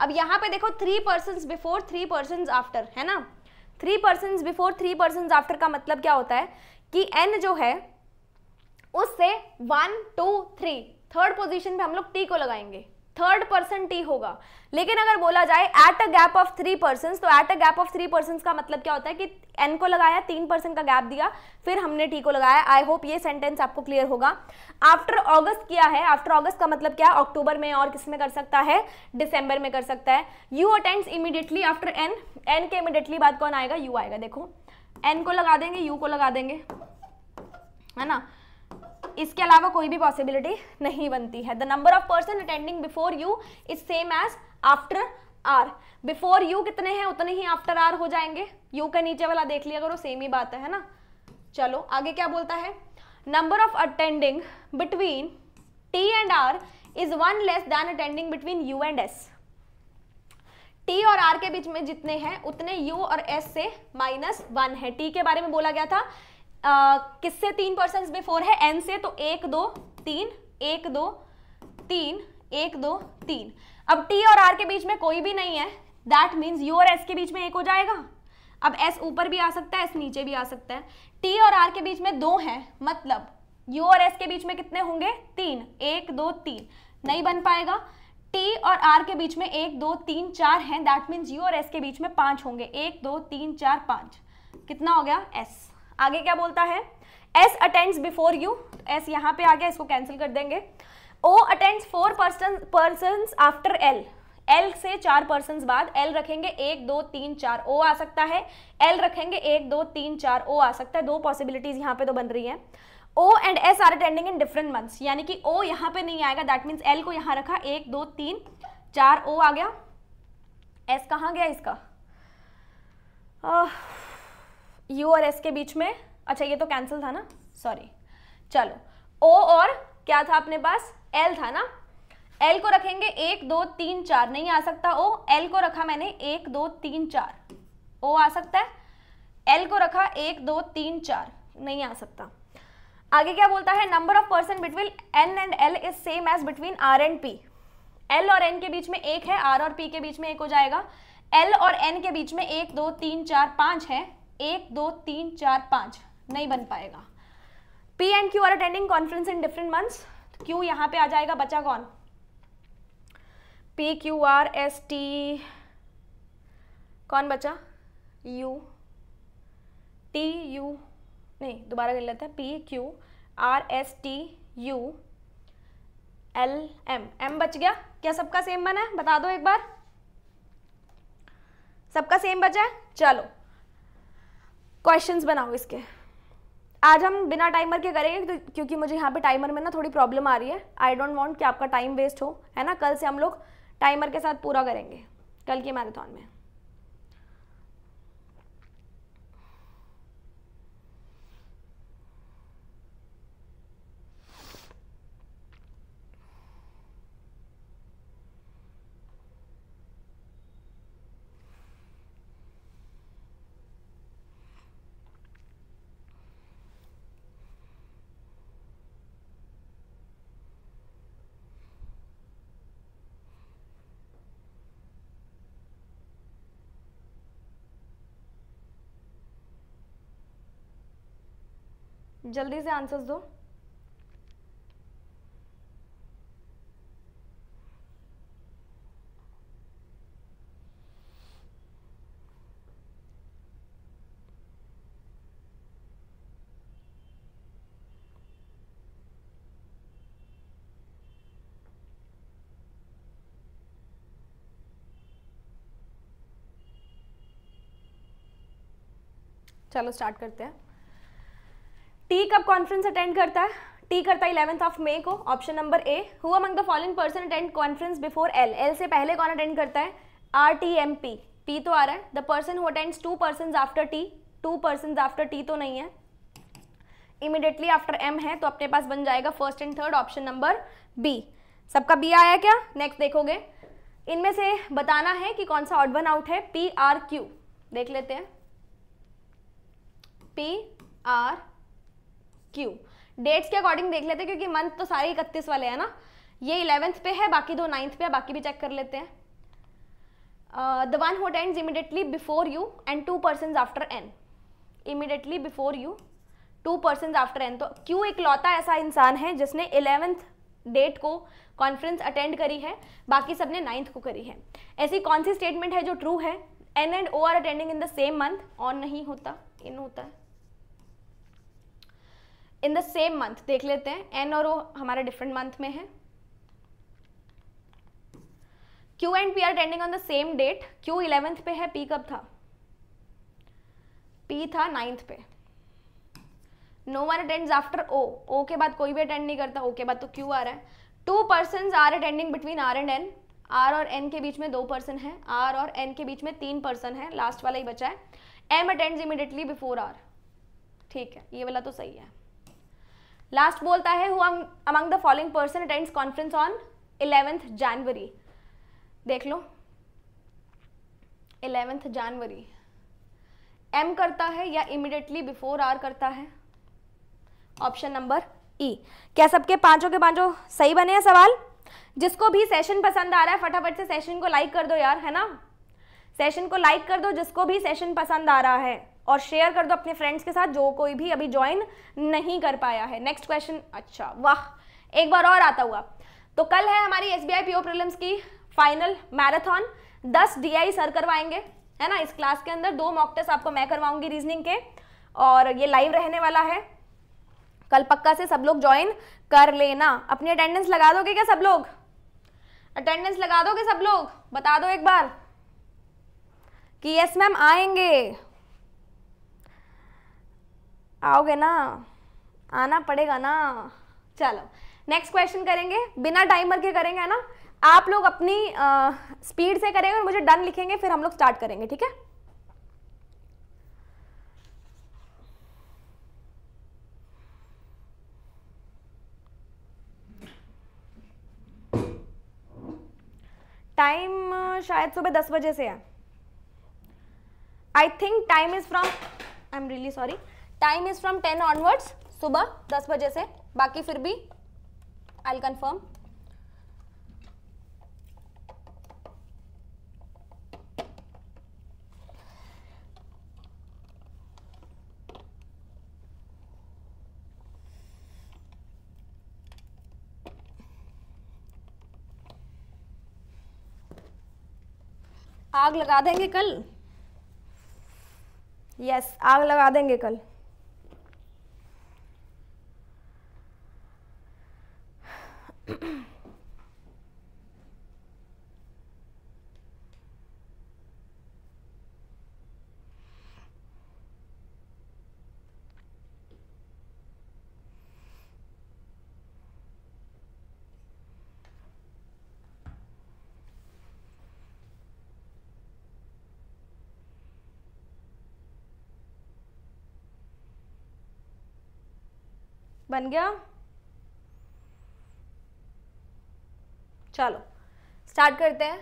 अब यहाँ पे देखो three person before three person after है ना three person before three person after का मतलब क्या होता है कि एन जो है उससे one two three third position पे हम लोग टी को लगाएंगे थर्ड पर्सन टी होगा लेकिन अगर बोला जाए at a gap of three person तो at a gap of three person का मतलब क्या होता है कि एन को लगाया तीन पर्सन का गैप दिया फिर हमने टी को लगाया आई होप ये सेंटेंस आपको क्लियर होगा आफ्टर ऑगस्ट किया है आफ्टर ऑगस्ट का मतलब क्या है अक्टूबर में और किस में कर सकता है डिसम्बर में कर सकता है U attends immediately after N N के इमीडिएटली बाद कौन आएगा यू आएगा देखो एन को लगा देंगे यू को लगा देंगे है ना इसके अलावा कोई भी पॉसिबिलिटी नहीं बनती है the number of person attending before U is same as after R before U कितने हैं उतने ही आफ्टर आर हो जाएंगे यू का नीचे वाला देख लिया करो सेम ही बात है ना चलो आगे क्या बोलता है number of attending between T and R is one less than attending between U and S T और आर के बीच में जितने हैं उतने यू और एस से माइनस वन है टी के बारे में बोला गया था किससे तीन पर्सन में फोर है एन से तो एक दो तीन एक दो तीन एक दो तीन अब टी और आर के बीच में कोई भी नहीं है दैट मीन्स यू और एस के बीच में एक हो जाएगा अब एस ऊपर भी आ सकता है एस नीचे भी आ सकता है टी और आर के बीच में दो हैं मतलब यू और एस के बीच में कितने होंगे तीन एक दो तीन नहीं बन पाएगा टी और आर के बीच में एक दो तीन चार हैं दैट मीन्स यू और एस के बीच में पांच होंगे एक दो तीन चार पाँच कितना हो गया एस आगे क्या बोलता है S attends before U S यहाँ पे आ गया इसको कैंसिल कर देंगे O attends four person person after L L से चार पर्सन बाद एल रखेंगे एक दो तीन चार ओ आ सकता है एल रखेंगे एक दो तीन चार ओ आ सकता है दो पॉसिबिलिटीज यहाँ पे तो बन रही है O and S R attending in different months यानी कि ओ यहाँ पे नहीं आएगा दैट मीन्स एल को यहाँ रखा एक दो तीन चार ओ आ गया एस कहाँ गया इसका यू और एस के बीच में अच्छा ये तो कैंसिल था ना सॉरी चलो ओ और क्या था अपने पास एल था ना एल को रखेंगे एक दो तीन चार नहीं आ सकता ओ एल को रखा मैंने एक दो तीन चार ओ आ सकता है एल को रखा एक दो तीन चार नहीं आ सकता आगे क्या बोलता है number of person between N and L is same as between R and P L और एन के बीच में एक है आर और पी के बीच में एक हो जाएगा एल और एन के बीच में एक दो तीन चार पाँच है एक दो तीन चार पाँच नहीं बन पाएगा P and Q R attending conference in different months Q यहाँ पे आ जाएगा बचा कौन P Q R S T कौन बचा यू टी यू नहीं दोबारा कर लेते हैं P Q R S T U L M M बच गया क्या सबका सेम बना है बता दो एक बार सबका सेम बचा है चलो क्वेश्चंस बनाओ इसके आज हम बिना टाइमर के करेंगे तो क्योंकि मुझे यहाँ पे टाइमर में ना थोड़ी प्रॉब्लम आ रही है आई डोंट वांट कि आपका टाइम वेस्ट हो है ना कल से हम लोग टाइमर के साथ पूरा करेंगे कल की मैराथन में जल्दी से आंसर्स दो चलो स्टार्ट करते हैं टी कब कॉन्फ्रेंस अटेंड करता है टी करता है इलेवंथ ऑफ मे को option number A who among the following person attend conference before L L से पहले कौन अटेंड करता है R T M P P तो आ रहा है the person who attends two person after T two person after T तो नहीं है इमिडिएटली आफ्टर एम है तो अपने पास बन जाएगा first and third option number B सबका बी आया क्या नेक्स्ट देखोगे इनमें से बताना है कि कौन सा ऑड वन आउट है पी आर क्यू देख लेते हैं पी आर क्यू डेट्स के अकॉर्डिंग देख लेते हैं क्योंकि मंथ तो सारे इकतीस वाले हैं ना ये इलेवेंथ पे है बाकी दो नाइन्थ पे है बाकी भी चेक कर लेते हैं the one who and immediately before U and two person after N immediately before U two person after N तो क्यू एक लौता ऐसा इंसान है जिसने इलेवेंथ डेट को कॉन्फ्रेंस अटेंड करी है बाकी सबने नाइन्थ को करी है ऐसी कौन सी स्टेटमेंट है जो ट्रू है N and O are attending in the same month on नहीं होता इन होता है इन द सेम मंथ देख लेते हैं एन और ओ हमारे डिफरेंट मंथ में है Q and P are attending on the same date Q eleventh पे है पी कब था पी था नाइन्थ पे no one attends after O O के बाद कोई भी अटेंड नहीं करता ओ के बाद तो क्यू आ रहा है two person are attending between R and N R और एन के बीच में दो पर्सन है आर और एन के बीच में तीन पर्सन है लास्ट वाला ही बचा है M attends immediately before R ठीक है ये वाला तो सही है लास्ट बोलता है among the following person attends conference on eleventh January देख लो इलेवेंथ जनवरी एम करता है या इमिडिएटली बिफोर आर करता है ऑप्शन नंबर ई क्या सबके पांचों के पांचों सही बने हैं सवाल जिसको भी सेशन पसंद आ रहा है फटाफट से सेशन को लाइक कर दो यार है ना सेशन को लाइक कर दो जिसको भी सेशन पसंद आ रहा है और शेयर कर दो अपने फ्रेंड्स के साथ जो कोई भी अभी ज्वाइन नहीं कर पाया है नेक्स्ट क्वेश्चन अच्छा वाह एक बार और आता हुआ तो कल है हमारी एस बी प्रीलिम्स की फाइनल मैराथन दस डी सर करवाएंगे है ना इस क्लास के अंदर दो मॉक टेस्ट आपको मैं करवाऊंगी रीजनिंग के और ये लाइव रहने वाला है कल पक्का से सब लोग ज्वाइन कर लेना अपनी अटेंडेंस लगा दोगे क्या सब लोग अटेंडेंस लगा दोगे सब लोग बता दो एक बार कि यस मैम आएंगे आओगे ना आना पड़ेगा ना चलो नेक्स्ट क्वेश्चन करेंगे बिना टाइमर के करेंगे है ना आप लोग अपनी स्पीड से करेंगे और मुझे डन लिखेंगे फिर हम लोग स्टार्ट करेंगे ठीक है टाइम शायद सुबह दस बजे से है I think time is from I am really sorry time is from ten onwards सुबह दस बजे से बाकी फिर भी आई कन्फर्म आग लगा देंगे कल यस yes, आग लगा देंगे कल बन गया चलो स्टार्ट करते हैं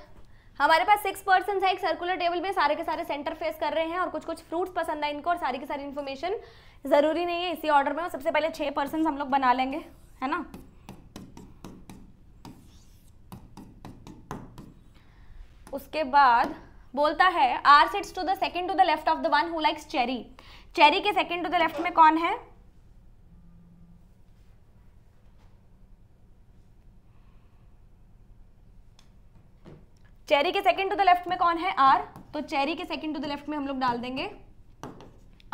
हमारे पास सिक्स पर्सन है एक सर्कुलर टेबल में सारे के सारे सेंटर फेस कर रहे हैं और कुछ कुछ फ्रूट्स पसंद है इनको और सारी की सारी इन्फॉर्मेशन ज़रूरी नहीं है इसी ऑर्डर में और सबसे पहले छः पर्सन हम लोग बना लेंगे है ना उसके बाद बोलता है R sits to the second to the left of the one who likes cherry cherry के सेकंड टू द लेफ्ट में कौन है चेरी के सेकंड टू द लेफ्ट में कौन है आर तो चेरी के सेकंड टू द लेफ्ट में हम लोग डाल देंगे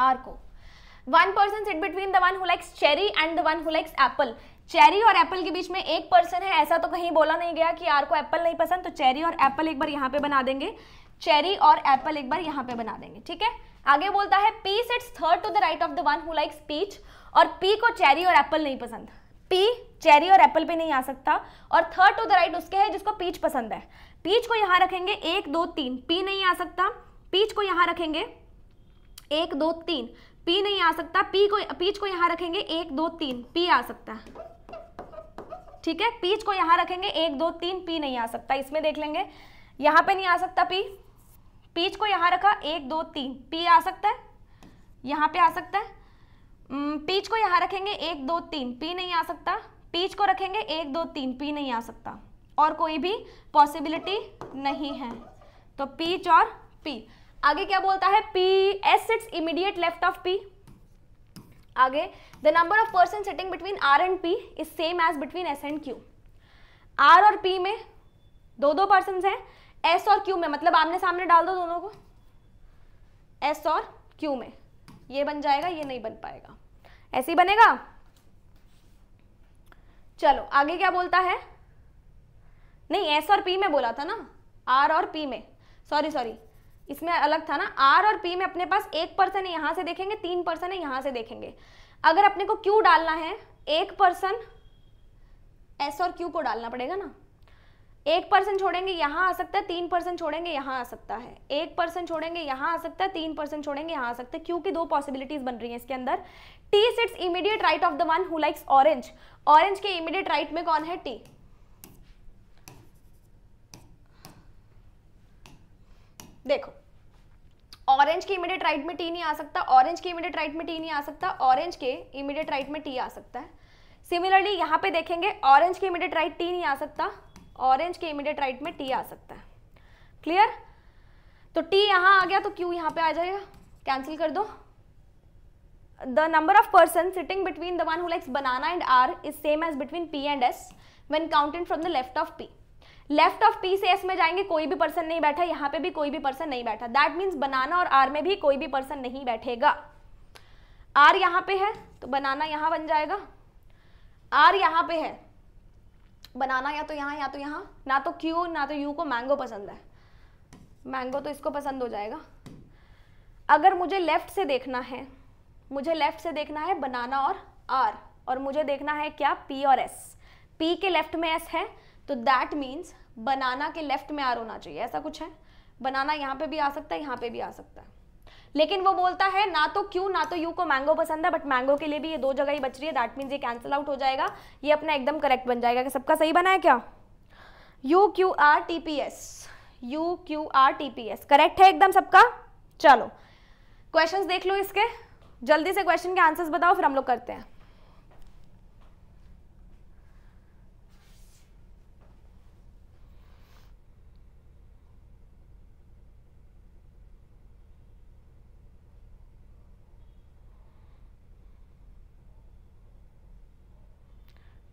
आर को one person sit between the one who likes cherry and the one who likes apple cherry और एप्पल के बीच में एक पर्सन है ऐसा तो कहीं बोला नहीं गया कि आर को एप्पल नहीं पसंद तो चेरी और एप्पल एक बार यहाँ पे बना देंगे चेरी और एप्पल एक बार यहाँ पे बना देंगे ठीक है आगे बोलता है P sits third to the right of the one who likes peach और पी को चेरी और एप्पल नहीं पसंद पी चेरी और एप्पल पे नहीं आ सकता और थर्ड टू द राइट उसके है जिसको पीच पसंद है पीच को यहां रखेंगे एक दो तीन पी नहीं आ सकता पीच को यहां रखेंगे एक दो तीन पी नहीं आ सकता पी को पीच को यहां रखेंगे एक दो तीन पी आ सकता है ठीक है पीच को यहां रखेंगे एक दो तीन पी नहीं आ सकता इसमें देख लेंगे यहां पे नहीं आ सकता पी पीच को यहां रखा एक दो तीन पी आ सकता है यहां पे आ सकता है पीच को यहां रखेंगे एक दो तीन पी नहीं आ सकता पीच को रखेंगे एक दो तीन पी नहीं आ सकता और कोई भी पॉसिबिलिटी नहीं है तो पीच और पी आगे क्या बोलता है P S sits immediate left of P आगे the number of person sitting between R and P is same as between S and Q R और पी में दो दो पर्सन हैं एस और क्यू में मतलब आमने सामने डाल दो दोनों को एस और क्यू में ये बन जाएगा ये नहीं बन पाएगा ऐसे ही बनेगा चलो आगे क्या बोलता है नहीं एस और पी में बोला था ना आर और पी में सॉरी सॉरी इसमें अलग था ना आर और पी में अपने पास एक पर्सन है यहाँ से देखेंगे तीन पर्सन है यहाँ से देखेंगे अगर अपने को क्यू डालना है एक पर्सन एस और क्यू को डालना पड़ेगा ना एक पर्सन छोड़ेंगे यहाँ आ सकता है तीन पर्सन छोड़ेंगे यहाँ आ सकता है एक पर्सन छोड़ेंगे यहाँ आ सकता है तीन पर्सन छोड़ेंगे यहाँ आ सकता है की दो पॉसिबिलिटीज बन रही है इसके अंदर T sits immediate right of the one who likes orange orange के इमीडिएट राइट में कौन है टी देखो ऑरेंज के इमीडिएट राइट में टी नहीं आ सकता ऑरेंज के इमीडिएट राइट में टी नहीं आ सकता ऑरेंज के इमीडिएट राइट में टी आ सकता है सिमिलरली यहाँ पे देखेंगे ऑरेंज के इमीडिएट राइट टी नहीं आ सकता ऑरेंज के इमीडिएट राइट में टी आ सकता है क्लियर तो टी यहाँ आ गया तो क्यू यहाँ पे आ जाएगा कैंसिल कर दो the number of person sitting between the one who likes banana and R is same as between P and S when counted from the left of P left of P से S में जाएंगे कोई भी person नहीं बैठा यहां पे भी कोई भी पर्सन नहीं बैठा दैट मीन्स बनाना और आर में भी कोई भी पर्सन नहीं बैठेगा आर यहां पे है तो बनाना यहां बन जाएगा आर यहां पे है बनाना या तो यहां या तो यहां ना तो क्यू ना तो यू को मैंगो पसंद है मैंगो तो इसको पसंद हो जाएगा अगर मुझे लेफ्ट से देखना है मुझे लेफ्ट से देखना है बनाना और आर और मुझे देखना है क्या पी और एस पी के लेफ्ट में एस है तो दैट मीन्स बनाना के लेफ्ट में आर होना चाहिए ऐसा कुछ है बनाना यहाँ पे भी आ सकता है यहाँ पे भी आ सकता है लेकिन वो बोलता है ना तो क्यों ना तो यू को मैंगो पसंद है बट मैंगो के लिए भी ये दो जगह ही बच रही है दैट मीन्स ये कैंसिल आउट हो जाएगा ये अपना एकदम करेक्ट बन जाएगा कि सबका सही बना है क्या U Q R T P S U Q R T P S correct है एकदम सबका चलो क्वेश्चंस देख लो इसके जल्दी से क्वेश्चन के आंसर्स बताओ फिर हम लोग करते हैं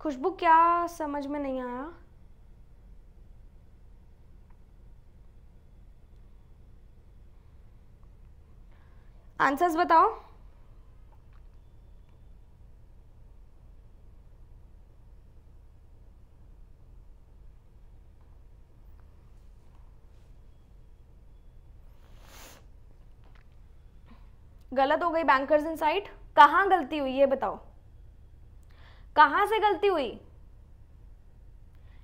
खुशबू क्या समझ में नहीं आया आंसर्स बताओ गलत हो गई बैंकर्स इनसाइट कहां गलती हुई है बताओ कहां से गलती हुई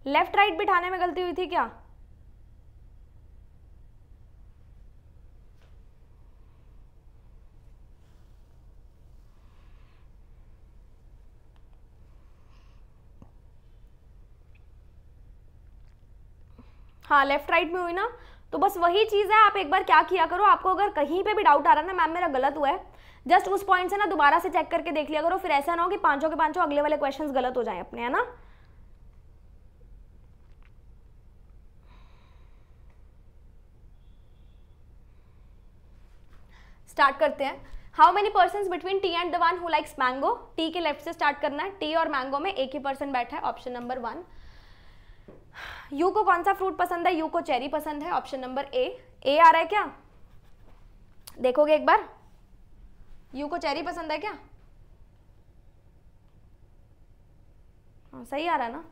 लेफ्ट राइट बिठाने में गलती हुई थी क्या हाँ लेफ्ट राइट में हुई ना तो बस वही चीज़ है आप एक बार क्या किया करो आपको अगर कहीं पे भी डाउट आ रहा है ना मैम मेरा गलत हुआ है जस्ट उस पॉइंट से ना दोबारा से चेक करके देख लिया करो फिर ऐसा ना हो कि पांचों के पांचों अगले वाले क्वेश्चन गलत हो जाए अपने है ना स्टार्ट करते हैं how many person between T and the one who likes mango T के लेफ्ट से स्टार्ट करना है टी और मैंगो में एक ही पर्सन बैठा है ऑप्शन नंबर वन यू को कौन सा फ्रूट पसंद है यू को चेरी पसंद है ऑप्शन नंबर ए ए आ रहा है क्या देखोगे एक बार यू को चेरी पसंद है क्या हाँ, सही आ रहा है ना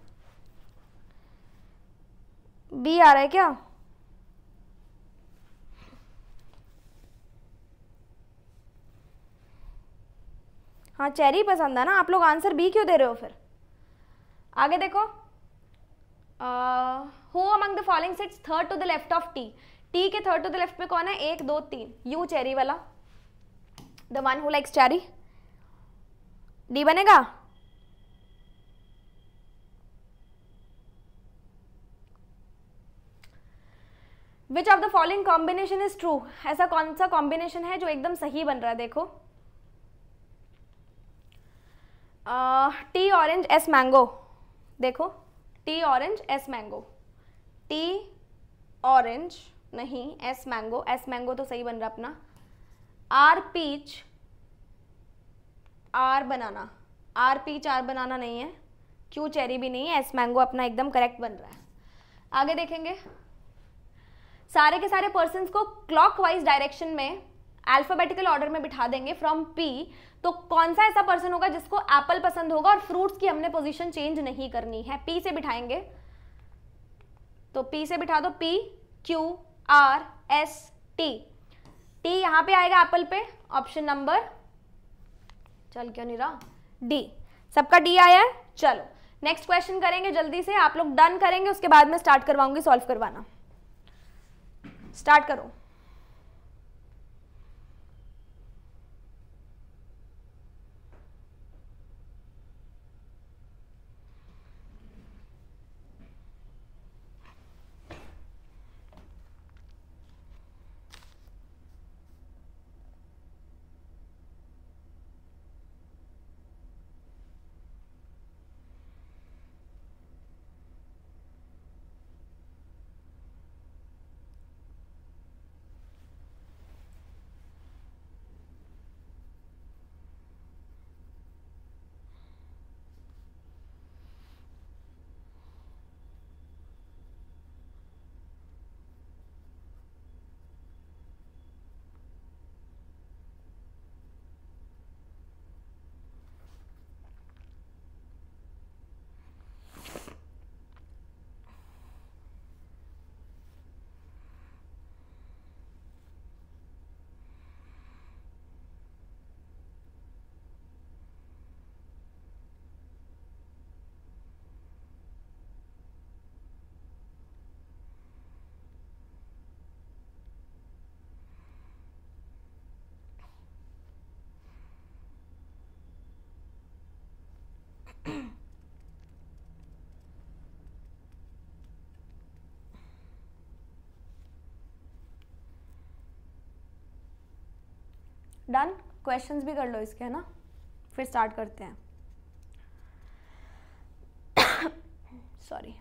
बी आ रहा है क्या हाँ चेरी पसंद है ना आप लोग आंसर बी क्यों दे रहे हो फिर आगे देखो who among the following sets third to the left of T T के थर्ड टू द लेफ्ट में कौन है एक दो तीन यू चेरी वाला the one who likes cherry D बनेगा which of the following combination is true ऐसा कौन सा कॉम्बिनेशन है जो एकदम सही बन रहा है देखो टी ऑरेंज एस मैंगो देखो T orange S mango T orange नहीं एस मैंगो एस मैंगो तो सही बन रहा अपना R peach R banana R peach R banana नहीं है क्यू चेरी भी नहीं है एस मैंगो अपना एकदम करेक्ट बन रहा है आगे देखेंगे सारे के सारे पर्सन को क्लॉकवाइज डायरेक्शन में अल्फाबेटिकल ऑर्डर में बिठा देंगे फ्रॉम पी तो कौन सा ऐसा पर्सन होगा जिसको एप्पल पसंद होगा और फ्रूट्स की हमने पोजीशन चेंज नहीं करनी है पी से बिठाएंगे तो पी से बिठा दो P Q R S T T यहां पे आएगा एप्पल पे ऑप्शन नंबर चल क्यों नहीं रहा डी सबका डी आया है चलो नेक्स्ट क्वेश्चन करेंगे जल्दी से आप लोग डन करेंगे उसके बाद मैं स्टार्ट करवाऊंगी सॉल्व करवाना स्टार्ट करो डन क्वेश्चंस भी कर लो इसके है ना फिर स्टार्ट करते हैं सॉरी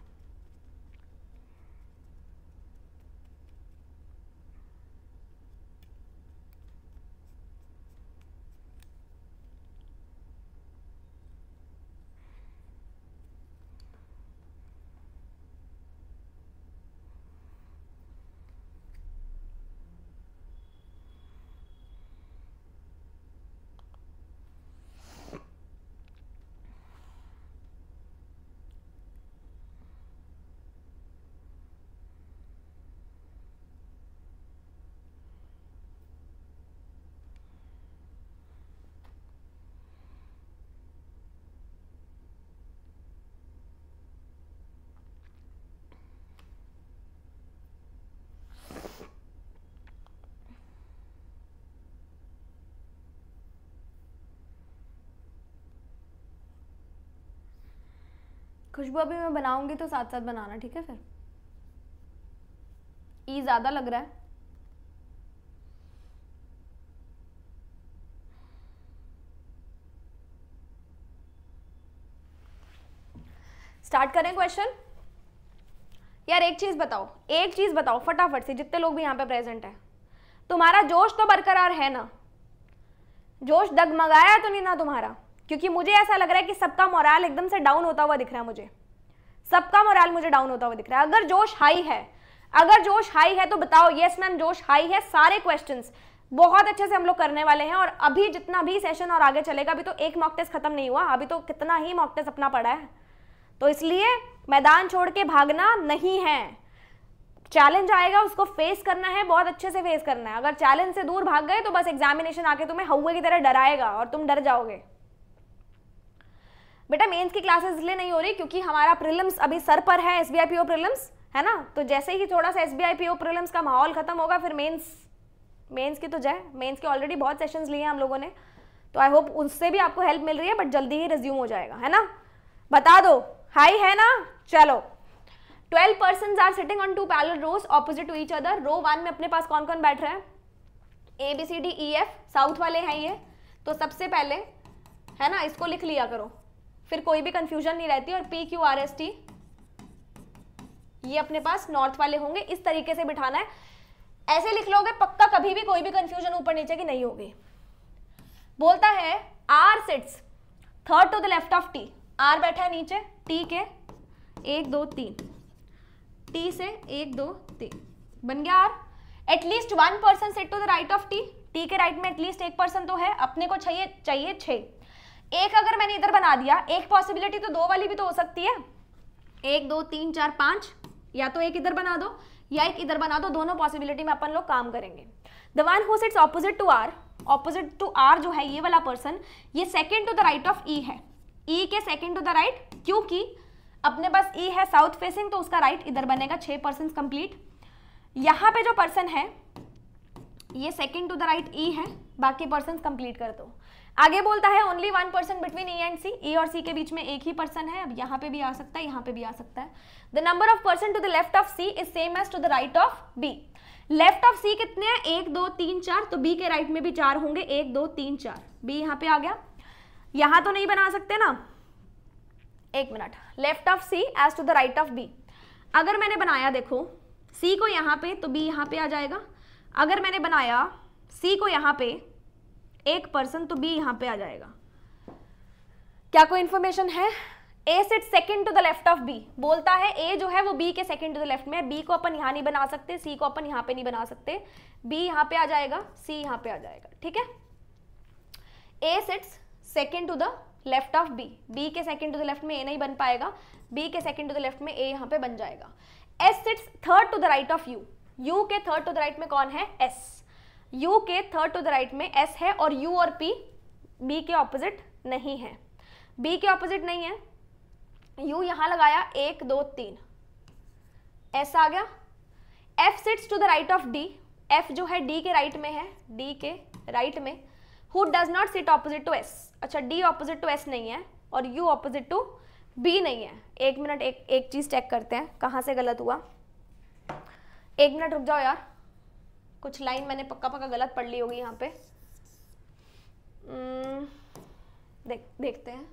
खुशबू अभी मैं बनाऊंगी तो साथ साथ बनाना ठीक है फिर ई e ज़्यादा लग रहा है स्टार्ट करें क्वेश्चन यार एक चीज़ बताओ एक चीज़ बताओ फटाफट से जितने लोग भी यहाँ पे प्रेजेंट हैं तुम्हारा जोश तो बरकरार है ना जोश दगमगाया तो नहीं ना तुम्हारा क्योंकि मुझे ऐसा लग रहा है कि सबका मोराल एकदम से डाउन होता हुआ दिख रहा है मुझे सबका मोराल मुझे डाउन होता हुआ दिख रहा है अगर जोश हाई है अगर जोश हाई है तो बताओ यस मैम जोश हाई है सारे क्वेश्चन बहुत अच्छे से हम लोग करने वाले हैं और अभी जितना भी सेशन और आगे चलेगा अभी तो एक मॉक टेस्ट खत्म नहीं हुआ अभी तो कितना ही मॉक टेस्ट अपना पड़ा है तो इसलिए मैदान छोड़ के भागना नहीं है चैलेंज आएगा उसको फेस करना है बहुत अच्छे से फेस करना है अगर चैलेंज से दूर भाग गए तो बस एग्जामिनेशन आके तुम्हें हवे की तरह डराएगा और तुम डर जाओगे बेटा मेंस की क्लासेस इसलिए नहीं हो रही क्योंकि हमारा प्रिलिम्स अभी सर पर है एस बी प्रिलिम्स है ना तो जैसे ही थोड़ा सा एस बी प्रिलिम्स का माहौल खत्म होगा फिर मेन्स मेन्स की तो जाए मेन्स के ऑलरेडी बहुत सेशन लिए हैं हम लोगों ने तो आई होप उससे भी आपको हेल्प मिल रही है बट जल्दी ही रिज्यूम हो जाएगा है ना बता दो हाई है ना चलो twelve person are sitting on two parallel rows opposite to each other row one में अपने पास कौन कौन बैठ रहे हैं A B C D E F south वाले हैं ये तो सबसे पहले है ना इसको लिख लिया करो फिर कोई भी कंफ्यूजन नहीं रहती और P Q R S T ये अपने पास नॉर्थ वाले होंगे इस तरीके से बिठाना है ऐसे लिख लोगे पक्का कभी भी कोई भी कंफ्यूजन ऊपर नीचे की नहीं होगी बोलता है R sits third to the left of T R बैठा है नीचे टी के एक दो तीन टी से एक दो तीन बन गया R at least one person set to the right of T T के राइट में एटलीस्ट एक पर्सन तो है अपने को चाहिए चाहिए छः एक अगर मैंने इधर बना दिया एक पॉसिबिलिटी तो दो वाली भी तो हो सकती है एक दो तीन चार पांच या तो एक इधर बना दो या एक इधर बना दो दोनों पॉसिबिलिटी में अपन लोग काम करेंगे the one who sits opposite to R opposite to R जो है ये वाला पर्सन ये second to the right of E है ई e के सेकेंड टू द राइट क्योंकि अपने पास ई e है साउथ फेसिंग तो उसका राइट इधर बनेगा छः पर्सन कंप्लीट यहाँ पे जो पर्सन है ये second to the right E है बाकी पर्सन कंप्लीट कर दो तो. आगे बोलता है only one person between A and C A और सी के बीच में एक ही पर्सन है अब यहाँ पे भी आ सकता है यहाँ पे भी आ सकता है the number of person to the left of C is same as to the right of B left of C कितने हैं एक दो तीन चार तो बी के राइट में भी चार होंगे एक दो तीन चार बी यहाँ पे आ गया यहाँ तो नहीं बना सकते ना एक minute left of C as to the right of B अगर मैंने बनाया देखो सी को यहाँ पे तो बी यहाँ पे आ जाएगा अगर मैंने बनाया सी को यहाँ पे एक पर्सन तो बी यहां पे आ जाएगा क्या कोई इंफॉर्मेशन है A sit second to the left of B बोलता है ए जो है वो बी के सेकेंड टू द लेफ्ट में बी को अपन यहां नहीं बना सकते सी को अपन यहां पे नहीं बना सकते बी यहां पे आ जाएगा सी यहां पे आ जाएगा ठीक है A sits second to the left of B B के सेकेंड टू द लेफ्ट में ए नहीं बन पाएगा बी के सेकेंड टू द लेफ्ट में ए यहां पे बन जाएगा S sits third to the right of U U के थर्ड टू द राइट में कौन है एस यू के थर्ड टू द राइट में एस है और यू और पी बी के ऑपोजिट नहीं है बी के ऑपोजिट नहीं है यू यहां लगाया एक दो तीन एस आ गया F sits to the right of D F जो है डी के राइट right में है डी के राइट right में who does not sit opposite to S अच्छा डी ऑपोजिट टू एस नहीं है और यू ऑपोजिट टू बी नहीं है एक मिनट एक एक चीज़ चेक करते हैं कहां से गलत हुआ एक मिनट रुक जाओ यार कुछ लाइन मैंने पक्का पक्का गलत पढ़ ली होगी यहाँ पे देख देखते हैं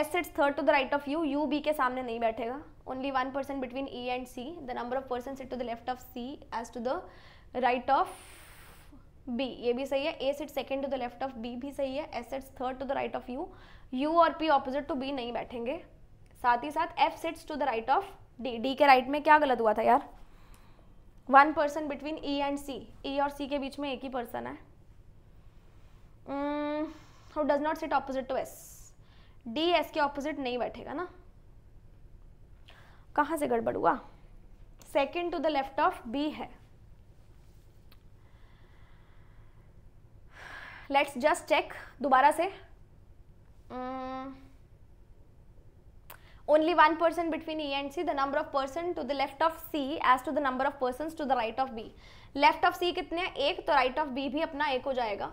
S sits third to the right of U U B के सामने नहीं बैठेगा only one person between E and C the number of person sit to the left of C as to the right of B ये भी सही है A sit second to the left of B भी सही है S sits third to the right of U U और P opposite to B नहीं बैठेंगे साथ ही साथ F sits to the right of D D के राइट में क्या गलत हुआ था यार one person between E and C E और सी के बीच में एक ही पर्सन है who does not sit opposite to S D S के ऑपोजिट नहीं बैठेगा ना कहाँ से गड़बड़ हुआ second to the left of B है लेट्स जस्ट चेक दोबारा से hmm, only one person between E and C, the number of person to the left of C as to the number of persons to the right of B. Left of C kitne hai ek to right of B bhi apna ek ho jayega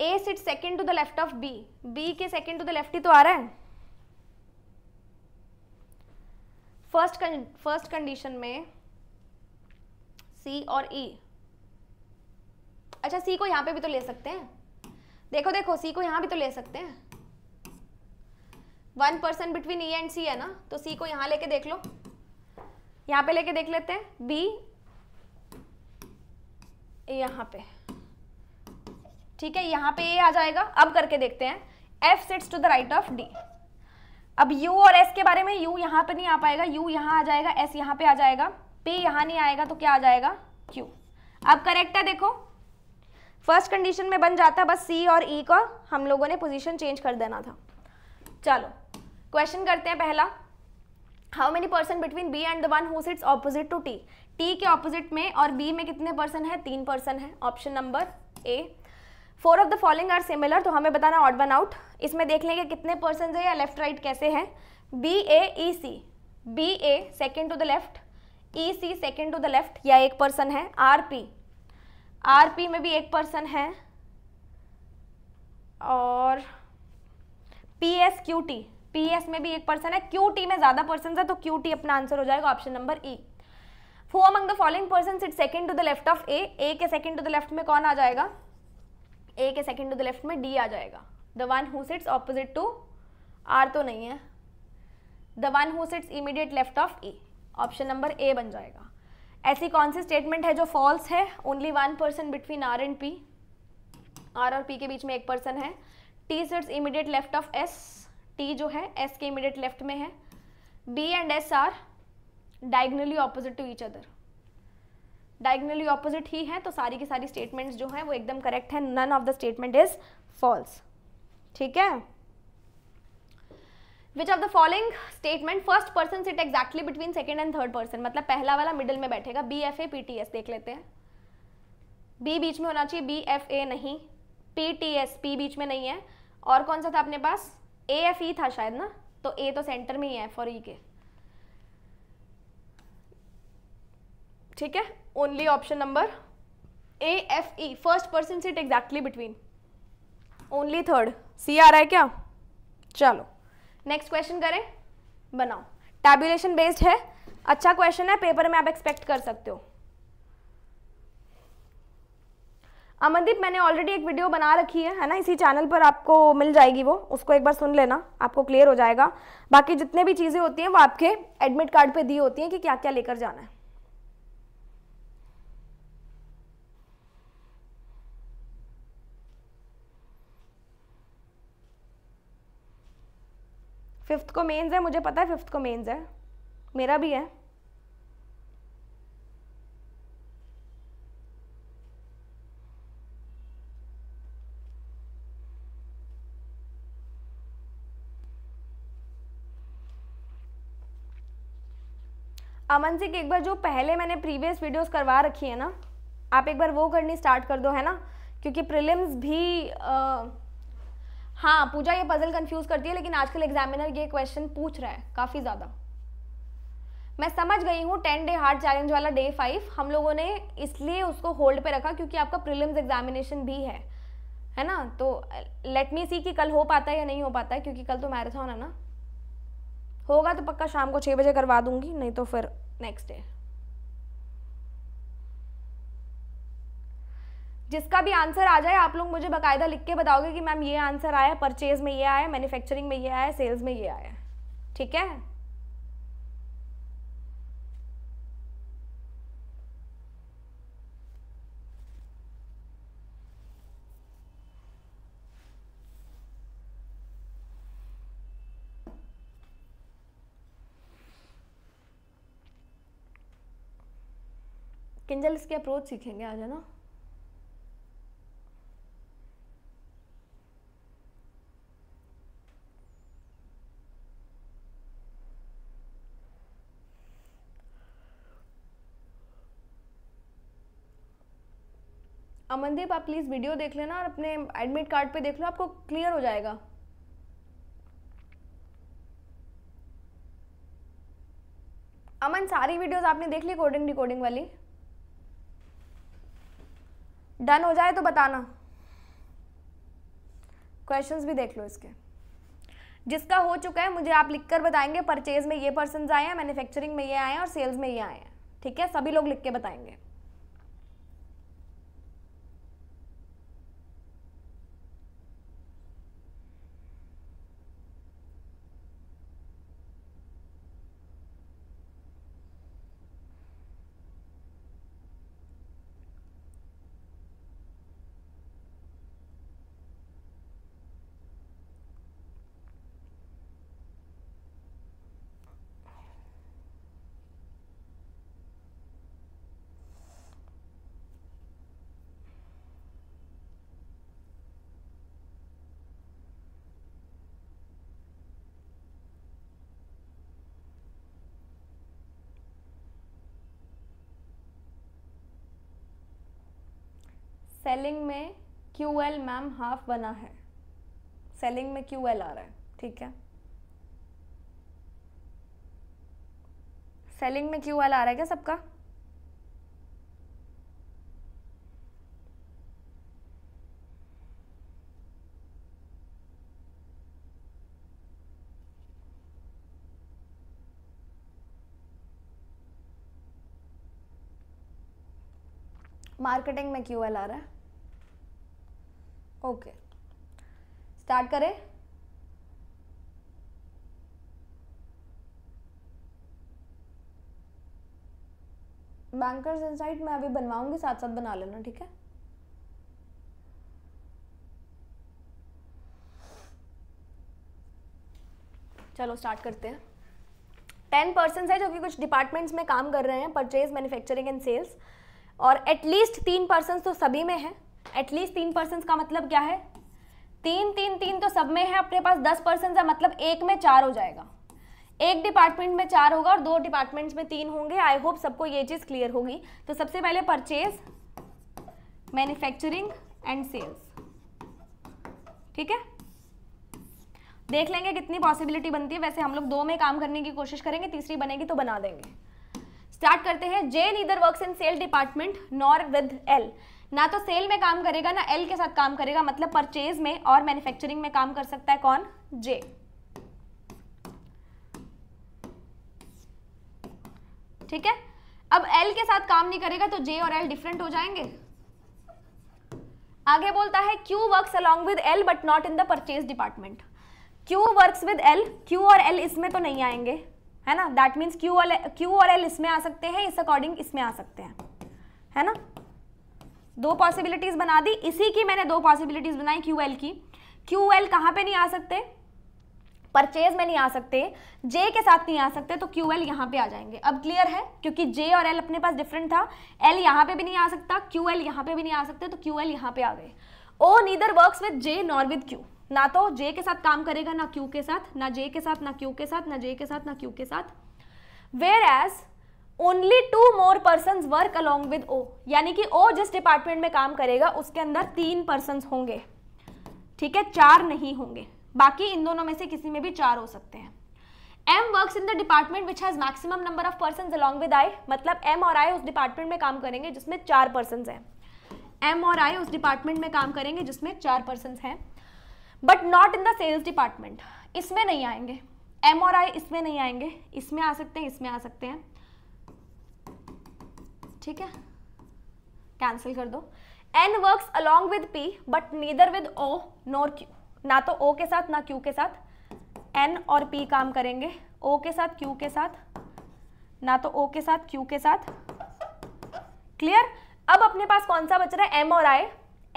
A sit second to the left of B, B ke second to the left hi to aa raha hai first first condition में C और E e. अच्छा सी को यहाँ पे भी तो ले सकते हैं देखो देखो सी को यहाँ भी तो ले सकते हैं one person between E and C है ना तो सी को यहां लेके देख लो यहाँ पे लेके देख लेते हैं बी यहां पे ठीक है यहाँ पे ए आ जाएगा अब करके देखते हैं F sits to the right of D अब यू और एस के बारे में यू यहां पे नहीं आ पाएगा यू यहाँ आ जाएगा एस यहाँ पे आ जाएगा पी यहाँ नहीं आएगा तो क्या आ जाएगा क्यू अब करेक्ट है देखो फर्स्ट कंडीशन में बन जाता बस सी और ई e का हम लोगों ने पोजीशन चेंज कर देना था चलो क्वेश्चन करते हैं पहला how many person between B and the one who sits opposite to T T के ऑपोजिट में और बी में कितने पर्सन है तीन पर्सन है option number A four of the following are similar तो हमें बताना ऑड वन आउट इसमें देख लेंगे कितने पर्सन है या लेफ्ट राइट कैसे हैं B A E C B A second to the left E C second to the left या एक पर्सन है आर पी आर पी में भी एक पर्सन है और P S Q T P S में भी एक पर्सन है क्यू टी में ज़्यादा पर्सन है तो क्यू टी अपना आंसर हो जाएगा option number E four among the following person it second to the left of A A के सेकंड टू द लेफ्ट में कौन आ जाएगा ए के सेकंड टू द लेफ्ट में डी आ जाएगा the one who sits opposite to R तो नहीं है the one who sits immediate left of A option number A बन जाएगा ऐसी कौन सी स्टेटमेंट है जो फॉल्स है only one person between R and P R और पी के बीच में एक पर्सन है T sits immediate left of S T जो है एस के इमीडिएट लेफ्ट में है B and S are diagonally opposite to each other diagonally opposite ही है तो सारी की सारी स्टेटमेंट्स जो हैं वो एकदम करेक्ट है none of the statement is false ठीक है which of the following statement first person sit exactly between second and third person मतलब पहला वाला मिडिल में बैठेगा B F A P T S देख लेते हैं बी बीच में होना चाहिए बी एफ ए नहीं पी टी एस पी बीच में नहीं है और कौन सा था अपने पास ए एफ ई था शायद ना तो ए तो सेंटर में ही है फॉर ई e के ठीक है only option number A F E first person seat exactly between only third C आ रहा है क्या चलो नेक्स्ट क्वेश्चन करें बनाओ टैबुलेशन बेस्ड है अच्छा क्वेश्चन है पेपर में आप एक्सपेक्ट कर सकते हो अमनदीप मैंने ऑलरेडी एक वीडियो बना रखी है है ना इसी चैनल पर आपको मिल जाएगी वो उसको एक बार सुन लेना आपको क्लियर हो जाएगा बाकी जितने भी चीज़ें होती हैं वो आपके एडमिट कार्ड पे दी होती हैं कि क्या क्या लेकर जाना है फिफ्थ को मेंस है मुझे पता है फिफ्थ को मेंस है मेरा भी है अमन सिंह एक बार जो पहले मैंने प्रीवियस वीडियोस करवा रखी है ना आप एक बार वो करनी स्टार्ट कर दो है ना क्योंकि प्रिलिम्स भी आ, हाँ पूजा ये पजल कंफ्यूज करती है लेकिन आजकल एग्जामिनर ये क्वेश्चन पूछ रहा है काफ़ी ज़्यादा मैं समझ गई हूँ टेन डे हार्ड चैलेंज वाला डे फाइव हम लोगों ने इसलिए उसको होल्ड पे रखा क्योंकि आपका प्रिलिम्स एग्जामिनेशन भी है है ना तो लेट मी सी कि कल हो पाता है या नहीं हो पाता है क्योंकि कल तो मैराथन है ना होगा तो पक्का शाम को छः बजे करवा दूंगी नहीं तो फिर नेक्स्ट है जिसका भी आंसर आ जाए आप लोग मुझे बकायदा लिख के बताओगे कि मैम ये आंसर आया परचेज में ये आया मैन्युफैक्चरिंग में ये आया सेल्स में ये आया ठीक है किंजल इसके अप्रोच सीखेंगे आज है ना अमनदीप आप प्लीज़ वीडियो देख लेना और अपने एडमिट कार्ड पे देख लो आपको क्लियर हो जाएगा अमन सारी वीडियोस आपने देख ली कोडिंग डिकोडिंग वाली डन हो जाए तो बताना क्वेश्चंस भी देख लो इसके जिसका हो चुका है मुझे आप लिख कर बताएंगे परचेज में ये पर्सन आए हैं मैन्युफैक्चरिंग में ये आए हैं और सेल्स में ये आए हैं ठीक है सभी लोग लिख के बताएंगे सेलिंग में क्यू एल मैम हाफ बना है सेलिंग में क्यू एल आ रहा है ठीक है सेलिंग में क्यू एल आ रहा है क्या सबका मार्केटिंग में क्यू एल आ रहा है ओके स्टार्ट करें बैंकर्स इनसाइट मैं अभी बनवाऊंगी साथ साथ बना लेना ठीक है चलो स्टार्ट करते हैं टेन पर्सन है जो कि कुछ डिपार्टमेंट्स में काम कर रहे हैं परचेज मैन्युफैक्चरिंग एंड सेल्स और एटलीस्ट तीन पर्सन तो सभी में हैं एटलीस्ट तीन पर्सन का मतलब क्या है तीन तीन तीन तो सब में है अपने पास दस पर्सन का मतलब एक में चार हो जाएगा एक डिपार्टमेंट में चार होगा और दो डिपार्टमेंट्स में तीन होंगे आई होप सबको ये चीज़ क्लियर होगी तो सबसे पहले परचेज मैन्युफैक्चरिंग एंड सेल्स ठीक है देख लेंगे कितनी पॉसिबिलिटी बनती है वैसे हम लोग दो में काम करने की कोशिश करेंगे तीसरी बनेगी तो बना देंगे स्टार्ट करते हैं J neither works in sale department nor with L ना तो सेल में काम करेगा ना एल के साथ काम करेगा मतलब परचेज में और मैन्युफैक्चरिंग में काम कर सकता है कौन जे ठीक है अब एल के साथ काम नहीं करेगा तो जे और एल डिफरेंट हो जाएंगे आगे बोलता है Q works along with L but not in the purchase department Q works with L Q और एल इसमें तो नहीं आएंगे है ना दैट मीन्स क्यू और क्यू और एल इसमें आ सकते हैं इस अकॉर्डिंग इसमें आ सकते हैं है ना दो पॉसिबिलिटीज़ बना दी इसी की मैंने दो पॉसिबिलिटीज़ बनाई क्यू एल की क्यू एल कहाँ पर नहीं आ सकते परचेज में नहीं आ सकते जे के साथ नहीं आ सकते तो क्यू एल यहाँ पे आ जाएंगे अब क्लियर है क्योंकि जे और एल अपने पास डिफरेंट था एल यहाँ पे भी नहीं आ सकता क्यू एल यहाँ पे भी नहीं आ सकते तो क्यू एल यहाँ पे आ गए O neither works with J nor with Q ना तो जे के साथ काम करेगा ना क्यू के साथ ना जे के साथ ना क्यू के साथ ना जे के साथ ना क्यू के साथ whereas only two more person work along with O यानी कि ओ जिस डिपार्टमेंट में काम करेगा उसके अंदर तीन पर्सन होंगे ठीक है चार नहीं होंगे बाकी इन दोनों में से किसी में भी चार हो सकते हैं M work in the department which has maximum number of person along with I मतलब एम और आई उस डिपार्टमेंट में काम करेंगे जिसमें चार पर्सन हैं एम और आई उस डिपार्टमेंट में काम करेंगे जिसमें चार पर्सन हैं but not in the sales department इसमें नहीं आएंगे एम और आई इसमें नहीं आएंगे इसमें आ सकते हैं इसमें आ सकते हैं ठीक है कैंसिल कर दो N works along with P but neither with O nor Q ना तो ओ के साथ ना क्यू के साथ एन और पी काम करेंगे ओ के साथ क्यू के साथ ना तो ओ के साथ क्यू के साथ क्लियर अब अपने पास कौन सा बच रहा है एम और आई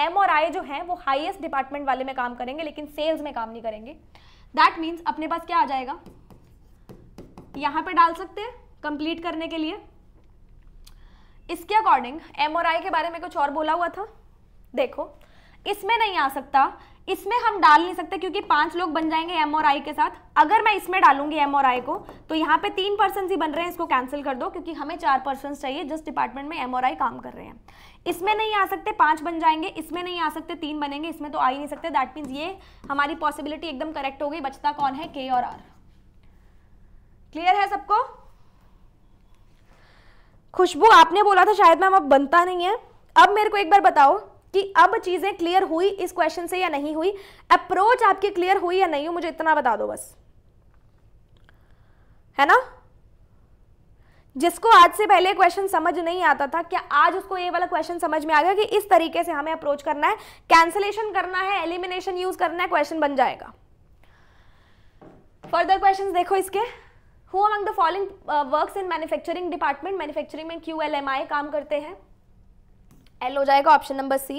एम और आई जो है वो हाइएस्ट डिपार्टमेंट वाले में काम करेंगे लेकिन सेल्स में काम नहीं करेंगे दैट मीन्स अपने पास क्या आ जाएगा यहां पे डाल सकते हैं कंप्लीट करने के लिए इसके अकॉर्डिंग एम के बारे में कुछ और बोला हुआ था देखो इसमें नहीं आ सकता इसमें हम डाल नहीं सकते क्योंकि पांच लोग बन जाएंगे एम के साथ अगर मैं इसमें डालूंगी एम को तो यहाँ पे तीन पर्सन ही बन रहे हैं इसको कैंसिल कर दो क्योंकि हमें चार पर्सन चाहिए जिस डिपार्टमेंट में एम काम कर रहे हैं इसमें नहीं आ सकते पांच बन जाएंगे इसमें नहीं आ सकते तीन बनेंगे इसमें तो आ ही नहीं सकते दैट मीन्स ये हमारी पॉसिबिलिटी एकदम करेक्ट हो गई बचता कौन है के और आर क्लियर है सबको खुशबू आपने बोला था शायद मैम अब बनता नहीं है अब मेरे को एक बार बताओ कि अब चीज़ें क्लियर हुई इस क्वेश्चन से या नहीं हुई अप्रोच आपकी क्लियर हुई या नहीं हुई मुझे इतना बता दो बस है ना जिसको आज से पहले क्वेश्चन समझ नहीं आता था क्या आज उसको ये वाला क्वेश्चन समझ में आ गया कि इस तरीके से हमें अप्रोच करना है कैंसिलेशन करना है एलिमिनेशन यूज करना है क्वेश्चन बन जाएगा फर्दर क्वेश्चन देखो इसके who among the following works in manufacturing department manufacturing में क्यू एल एम आई काम करते हैं एल हो जाएगा option number C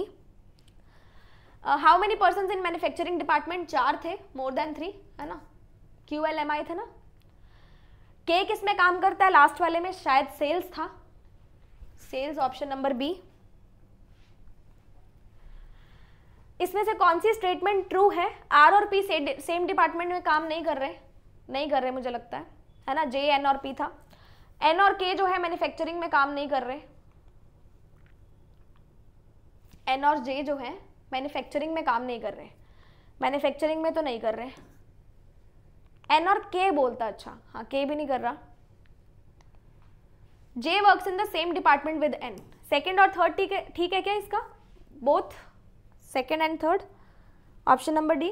how many person in manufacturing department चार थे मोर देन थ्री है ना क्यू एल एम आई थे ना के किसमें काम करता है लास्ट वाले में शायद सेल्स था सेल्स ऑप्शन नंबर बी इसमें से कौन सी स्टेटमेंट ट्रू है आर और पी सेम डिपार्टमेंट में काम नहीं कर रहे नहीं कर रहे मुझे लगता है है ना जे एन और पी था एन और के जो है मैन्युफैक्चरिंग में काम नहीं कर रहे एन और जे जो है मैन्युफैक्चरिंग में काम नहीं कर रहे मैन्युफैक्चरिंग में तो नहीं कर रहे एन और के बोलता अच्छा हाँ के भी नहीं कर रहा J work in the same department with N second और थर्ड ठीक है ठीक है क्या इसका both second and third option number D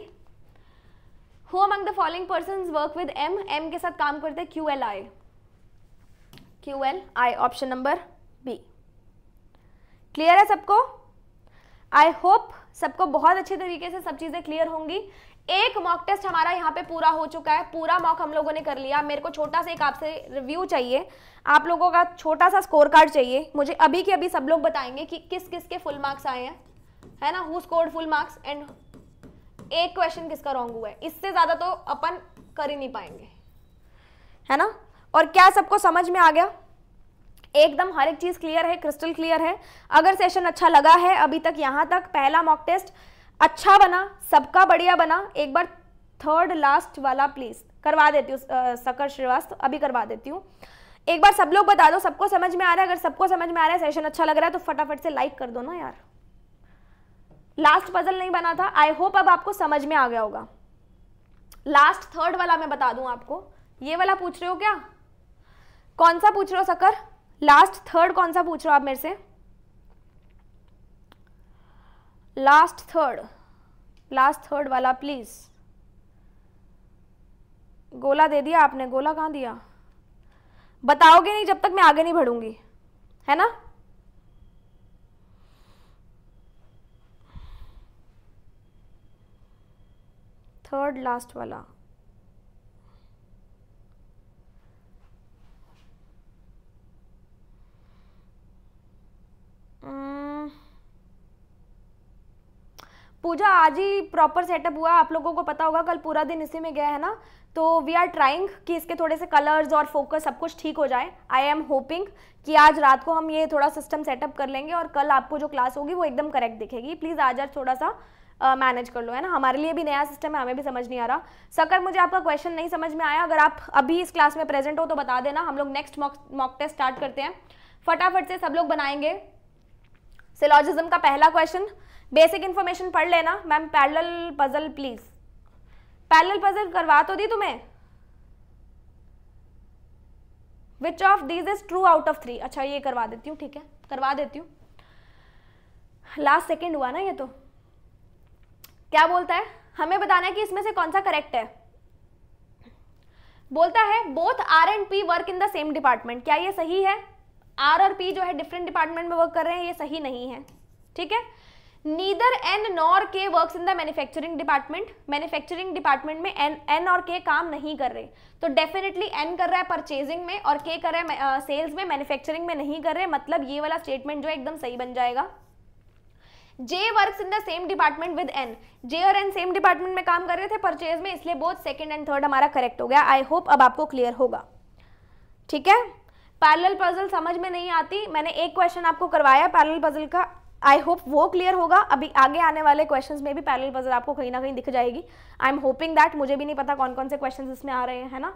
who among the following person work with M M के साथ काम करते हैं Q L I Q L I option number B clear है सबको आई होप सबको बहुत अच्छे तरीके से सब चीज़ें क्लियर होंगी एक मॉक टेस्ट हमारा यहाँ पे पूरा हो चुका है पूरा मॉक हम लोगों ने कर लिया मेरे को छोटा सा एक आपसे रिव्यू चाहिए आप लोगों का छोटा सा स्कोर कार्ड चाहिए मुझे अभी के अभी सब लोग बताएंगे कि किस किस के फुल मार्क्स आए हैं है ना who scored full marks and एक क्वेश्चन किसका रॉन्ग हुआ है इससे ज़्यादा तो अपन कर ही नहीं पाएंगे है ना और क्या सबको समझ में आ गया एकदम हर एक चीज़ क्लियर है क्रिस्टल क्लियर है अगर सेशन अच्छा लगा है अभी तक यहां तक पहला मॉक टेस्ट अच्छा बना सबका बढ़िया बना एक बार थर्ड लास्ट वाला प्लीज़ करवा देती हूँ सकर श्रीवास्तव अभी करवा देती हूँ एक बार सब लोग बता दो सबको समझ में आ रहा है अगर सबको समझ में आ रहा है सेशन अच्छा लग रहा है तो फटाफट से लाइक कर दो ना यार लास्ट पजल नहीं बना था आई होप अब आपको समझ में आ गया होगा लास्ट थर्ड वाला मैं बता दूं आपको ये वाला पूछ रहे हो क्या कौन सा पूछ रहे हो सकर लास्ट थर्ड कौन सा पूछ रहे हो आप मेरे से लास्ट थर्ड लास्ट थर्ड वाला प्लीज़ गोला दे दिया आपने गोला कहाँ दिया बताओगे नहीं जब तक मैं आगे नहीं बढ़ूंगी है ना थर्ड लास्ट वाला hmm. पूजा आज ही प्रॉपर सेटअप हुआ आप लोगों को पता होगा कल पूरा दिन इसी में गया है ना तो वी आर ट्राइंग कि इसके थोड़े से कलर्स और फोकस सब कुछ ठीक हो जाए आई एम होपिंग कि आज रात को हम ये थोड़ा सिस्टम सेटअप कर लेंगे और कल आपको जो क्लास होगी वो एकदम करेक्ट दिखेगी प्लीज़ आज आज थोड़ा सा मैनेज uh, कर लो है ना हमारे लिए भी नया सिस्टम है हमें भी समझ नहीं आ रहा सकर मुझे आपका क्वेश्चन नहीं समझ में आया अगर आप अभी इस क्लास में प्रेजेंट हो तो बता देना हम लोग नेक्स्ट मॉक टेस्ट स्टार्ट करते हैं फटाफट से सब लोग बनाएंगे सिलॉजिज्म का पहला क्वेश्चन बेसिक इन्फॉर्मेशन पढ़ लेना ma'am parallel puzzle please parallel puzzle करवा तो दी तुम्हें which of these is true out of three अच्छा ये करवा देती हूँ ठीक है करवा देती हूँ लास्ट सेकेंड हुआ ना ये तो क्या बोलता है हमें बताना है कि इसमें से कौन सा करेक्ट है बोलता है both R and P work in the same department क्या ये सही है आर और पी जो है डिफरेंट डिपार्टमेंट में वर्क कर रहे हैं ये सही नहीं है ठीक है neither N nor K work in the manufacturing department manufacturing department में एन एन और के काम नहीं कर रहे तो डेफिनेटली एन कर रहा है परचेजिंग में और के कर रहा है सेल्स में मैन्युफैक्चरिंग में नहीं कर रहे मतलब ये वाला स्टेटमेंट जो है एकदम सही बन जाएगा J work in the same department with N J और एन सेम डिपार्टमेंट में काम कर रहे थे परचेज में इसलिए बोथ सेकेंड एंड थर्ड हमारा करेक्ट हो गया आई होप अब आपको क्लियर होगा ठीक है पैरल पजल समझ में नहीं आती मैंने एक क्वेश्चन आपको करवाया पैरल पजल का आई होप वो क्लियर होगा अभी आगे आने वाले क्वेश्चंस में भी पैरल पजल आपको कहीं ना कहीं दिख जाएगी आई एम होपिंग दैट मुझे भी नहीं पता कौन कौन से क्वेश्चंस इसमें आ रहे हैं ना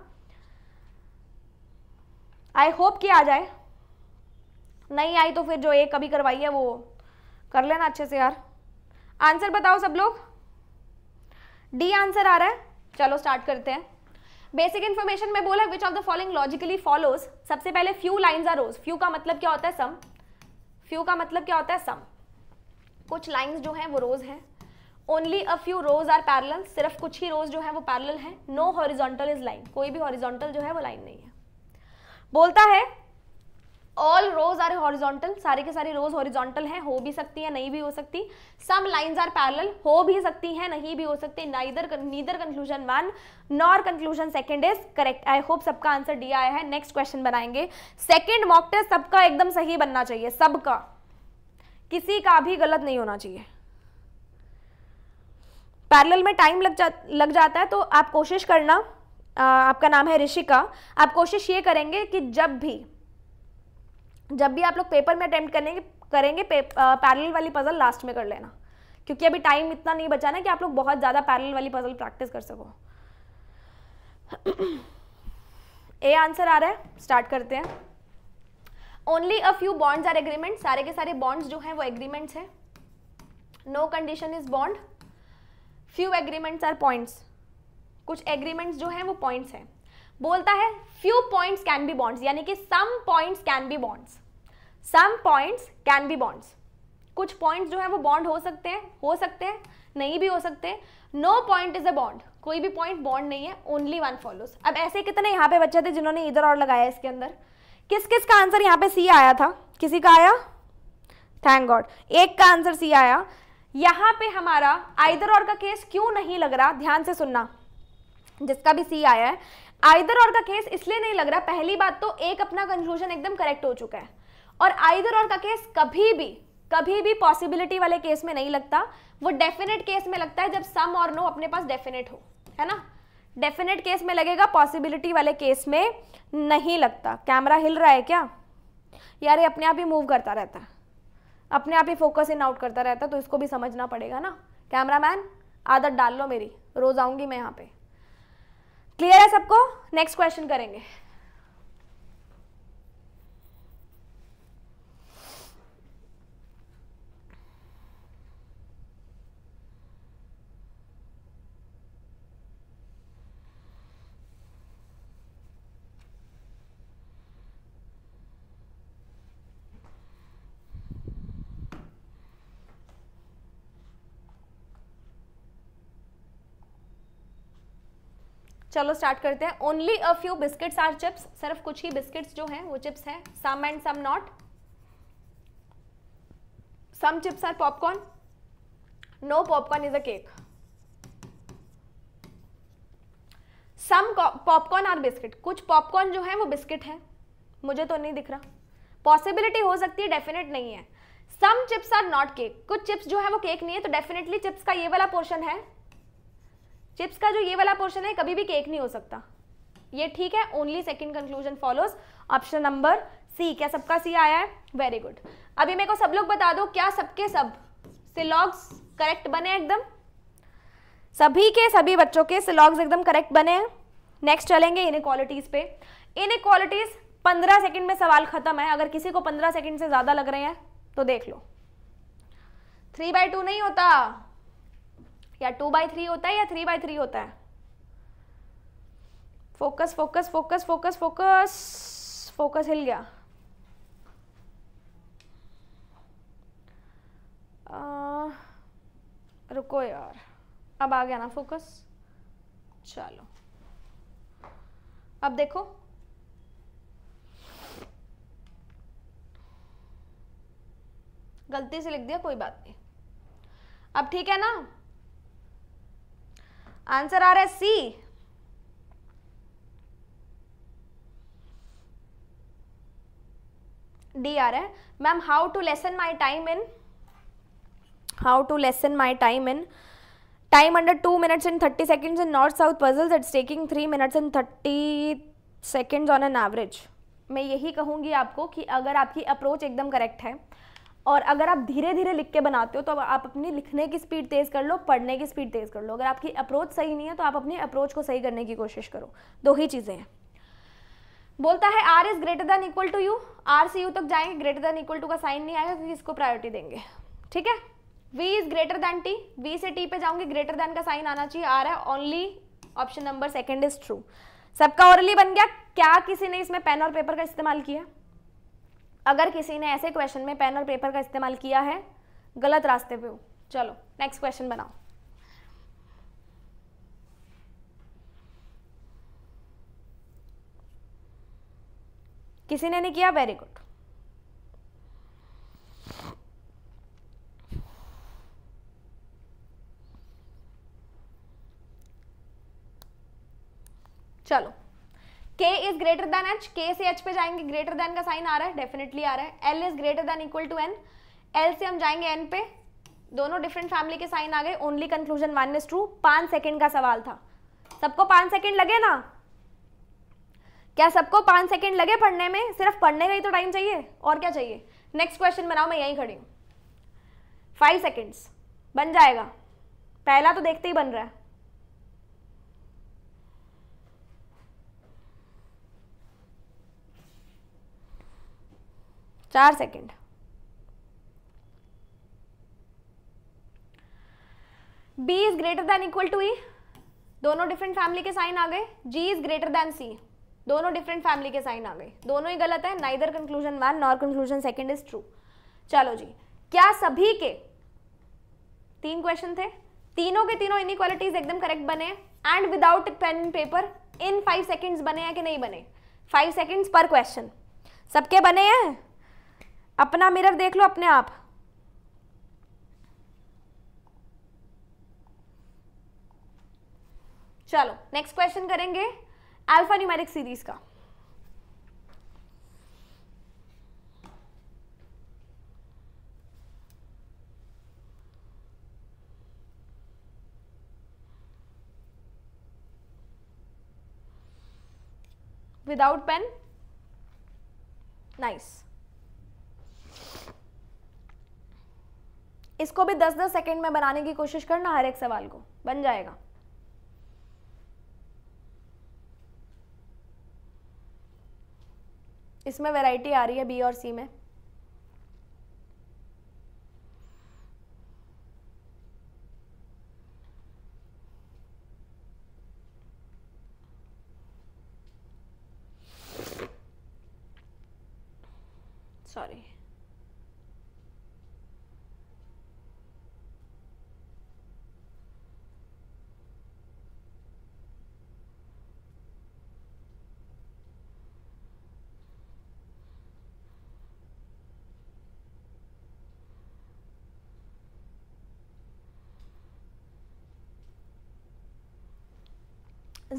आई होप कि आ जाए नहीं आई तो फिर जो एक अभी करवाई है वो कर लेना अच्छे से यार आंसर बताओ सब लोग डी आंसर आ रहा है चलो स्टार्ट करते हैं बेसिक इन्फॉर्मेशन में बोला which of the following logically follows सबसे पहले few lines are rose few का मतलब क्या होता है सम फ्यू का मतलब क्या होता है सम कुछ लाइन्स जो हैं वो रोज हैं only a few rose are parallel सिर्फ कुछ ही रोज जो है वो पैरल है नो हॉरिजोंटल इज लाइन कोई भी हॉरिजोंटल जो है वो लाइन नहीं है बोलता है ऑल रोज आर हॉरिजॉन्टल सारे के सारे रोज हॉरिजॉन्टल हैं हो भी सकती है नहीं भी हो सकती सम लाइन्स आर पैरल हो भी सकती हैं नहीं भी हो सकती neither neither conclusion one nor conclusion second is correct I hope सबका आंसर डी आया है नेक्स्ट क्वेश्चन बनाएंगे सेकेंड मॉक टेस्ट सबका एकदम सही बनना चाहिए सबका किसी का भी गलत नहीं होना चाहिए पैरल में टाइम लग जा लग जाता है तो आप कोशिश करना आपका नाम है ऋषिका आप कोशिश ये करेंगे कि जब भी जब भी आप लोग पेपर में अटैम्प्ट करेंगे करेंगे पैरेलल वाली पजल लास्ट में कर लेना क्योंकि अभी टाइम इतना नहीं बचा ना कि आप लोग बहुत ज़्यादा पैरेलल वाली पजल प्रैक्टिस कर सको ए आंसर आ रहा है स्टार्ट करते हैं only a few bonds are agreement सारे के सारे बॉन्ड्स जो हैं वो एग्रीमेंट्स हैं no condition is bond few agreements are points कुछ एग्रीमेंट्स जो हैं वो पॉइंट्स हैं बोलता है few points can be bonds यानी कि some points can be bonds some points can be bonds कुछ पॉइंट्स जो है वो बॉन्ड हो सकते हैं हो सकते हैं नहीं भी हो सकते no point is a bond कोई भी पॉइंट बॉन्ड नहीं है ओनली वन फॉलोस अब ऐसे कितने यहाँ पे बच्चे थे जिन्होंने इधर और लगाया इसके अंदर किस किस का आंसर यहाँ पे सी आया था किसी का आया थैंक गॉड एक का आंसर सी आया यहाँ पे हमारा आइदर और का केस क्यों नहीं लग रहा ध्यान से सुनना जिसका भी सी आया है आइदर और का केस इसलिए नहीं लग रहा पहली बात तो एक अपना कंक्लूजन एकदम करेक्ट हो चुका है और आइदर और का केस कभी भी कभी भी पॉसिबिलिटी वाले केस में नहीं लगता वो डेफिनेट केस में लगता है जब सम और नो अपने पास डेफिनेट हो है ना डेफिनेट केस में लगेगा पॉसिबिलिटी वाले केस में नहीं लगता कैमरा हिल रहा है क्या यार ये अपने आप ही मूव करता रहता है अपने आप ही फोकस इन आउट करता रहता है तो इसको भी समझना पड़ेगा ना कैमरामैन आदत डाल लो मेरी रोज़ आऊंगी मैं यहाँ पे क्लियर है सबको नेक्स्ट क्वेश्चन करेंगे चलो स्टार्ट करते हैं only a few biscuits are chips सिर्फ कुछ ही बिस्किट्स जो हैं वो चिप्स हैं some and some not some chips are popcorn no popcorn is a cake some popcorn are biscuit कुछ पॉपकॉर्न जो है वो बिस्किट है मुझे तो नहीं दिख रहा पॉसिबिलिटी हो सकती है डेफिनेट नहीं है some chips are not cake कुछ चिप्स जो है वो केक नहीं है तो डेफिनेटली चिप्स का ये वाला पोर्शन है चिप्स का जो ये वाला पोर्शन है कभी भी केक नहीं हो सकता ये ठीक है only second conclusion follows option number C क्या सबका सी आया है वेरी गुड अभी मेरे को सब लोग बता दो क्या सबके सब सिलॉग्स करेक्ट बने एकदम सभी के सभी बच्चों के सिलॉग्स एकदम करेक्ट बने हैं नेक्स्ट चलेंगे इन इक्वालिटीज पे इन इक्वालिटीज पंद्रह सेकेंड में सवाल खत्म है अगर किसी को पंद्रह सेकेंड से ज़्यादा लग रहे हैं तो देख लो थ्री बाय टू नहीं होता या टू बाई थ्री होता है या थ्री बाई थ्री होता है focus focus focus focus focus focus हिल गया आ, रुको यार अब आ गया ना फोकस चलो अब देखो गलती से लिख दिया कोई बात नहीं अब ठीक है ना आंसर आ रहा है सी डी आ रहा है ma'am how to lessen my time in how to lessen my time in time under two minutes in thirty seconds in north south puzzles it's taking three minutes in thirty seconds on an average मैं यही कहूँगी आपको कि अगर आपकी approach एकदम correct है और अगर आप धीरे धीरे लिख के बनाते हो तो आप अपनी लिखने की स्पीड तेज़ कर लो पढ़ने की स्पीड तेज़ कर लो अगर आपकी अप्रोच सही नहीं है तो आप अपने अप्रोच को सही करने की कोशिश करो दो ही चीज़ें हैं बोलता है R is greater than equal to U R से यू तक जाएंगे ग्रेटर देन इक्वल टू का साइन नहीं आएगा क्योंकि इसको प्रायोरिटी देंगे ठीक है v is greater than T v से t पे जाऊंगी ग्रेटर दैन का साइन आना चाहिए आ रहा है only option number second is true सबका ओरली बन गया क्या किसी ने इसमें पेन और पेपर का इस्तेमाल किया अगर किसी ने ऐसे क्वेश्चन में पेन और पेपर का इस्तेमाल किया है गलत रास्ते पे हो चलो नेक्स्ट क्वेश्चन बनाओ किसी ने नहीं किया वेरी गुड चलो k is greater than H k से h पे जाएंगे ग्रेटर देन का साइन आ रहा है डेफिनेटली आ रहा है l is greater than equal to n l से हम जाएंगे n पे दोनों डिफरेंट फैमिली के साइन आ गए only conclusion one is true पांच सेकेंड का सवाल था सबको पांच सेकेंड लगे ना क्या सबको पांच सेकेंड लगे पढ़ने में सिर्फ पढ़ने का ही तो टाइम चाहिए और क्या चाहिए नेक्स्ट क्वेश्चन बनाओ मैं यहीं खड़ी हूँ फाइव सेकेंड्स बन जाएगा पहला तो देखते ही बन रहा है चार second B is greater than equal to E दोनों डिफरेंट फैमिली के साइन आ गए G is greater than C दोनों डिफरेंट फैमिली के साइन आ गए दोनों ही गलत है neither conclusion one nor conclusion second is true चलो जी क्या सभी के तीन क्वेश्चन थे तीनों के तीनों इनक्वालिटीज एकदम करेक्ट बने and without pen paper in five seconds बने हैं कि नहीं बने फाइव सेकेंड्स पर क्वेश्चन सबके बने हैं अपना मिरर देख लो अपने आप चलो नेक्स्ट क्वेश्चन करेंगे अल्फा न्यूमेरिक सीरीज का पेन नाइस nice इसको भी 10-10 सेकंड में बनाने की कोशिश करना हर एक सवाल को बन जाएगा इसमें वैरायटी आ रही है बी और सी में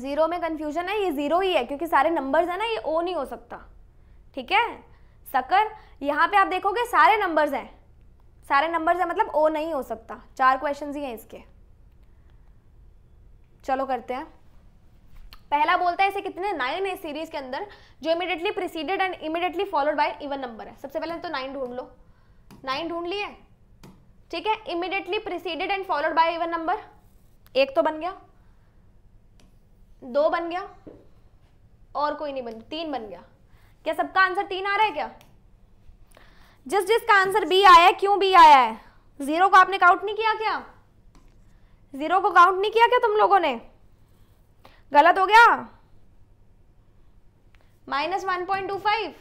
जीरो में कन्फ्यूजन है ये जीरो ही है क्योंकि सारे नंबर्स है ना ये ओ नहीं हो सकता ठीक है सकर यहाँ पे आप देखोगे सारे नंबर्स हैं सारे नंबर्स हैं मतलब ओ नहीं हो सकता चार क्वेश्चन ही हैं इसके चलो करते हैं पहला बोलता है इसे कितने नाइन है सीरीज के अंदर जो immediately preceded and immediately followed by even number है सबसे पहले तो नाइन ढूंढ लो नाइन ढूंढ लिए ठीक है immediately preceded and followed by even number एक तो बन गया दो बन गया और कोई नहीं बन तीन बन गया क्या सबका आंसर तीन आ रहा है क्या जिस जिसका आंसर बी आया है क्यों बी आया है जीरो को आपने काउंट नहीं किया क्या जीरो को काउंट नहीं किया क्या तुम लोगों ने गलत हो गया minus one point two five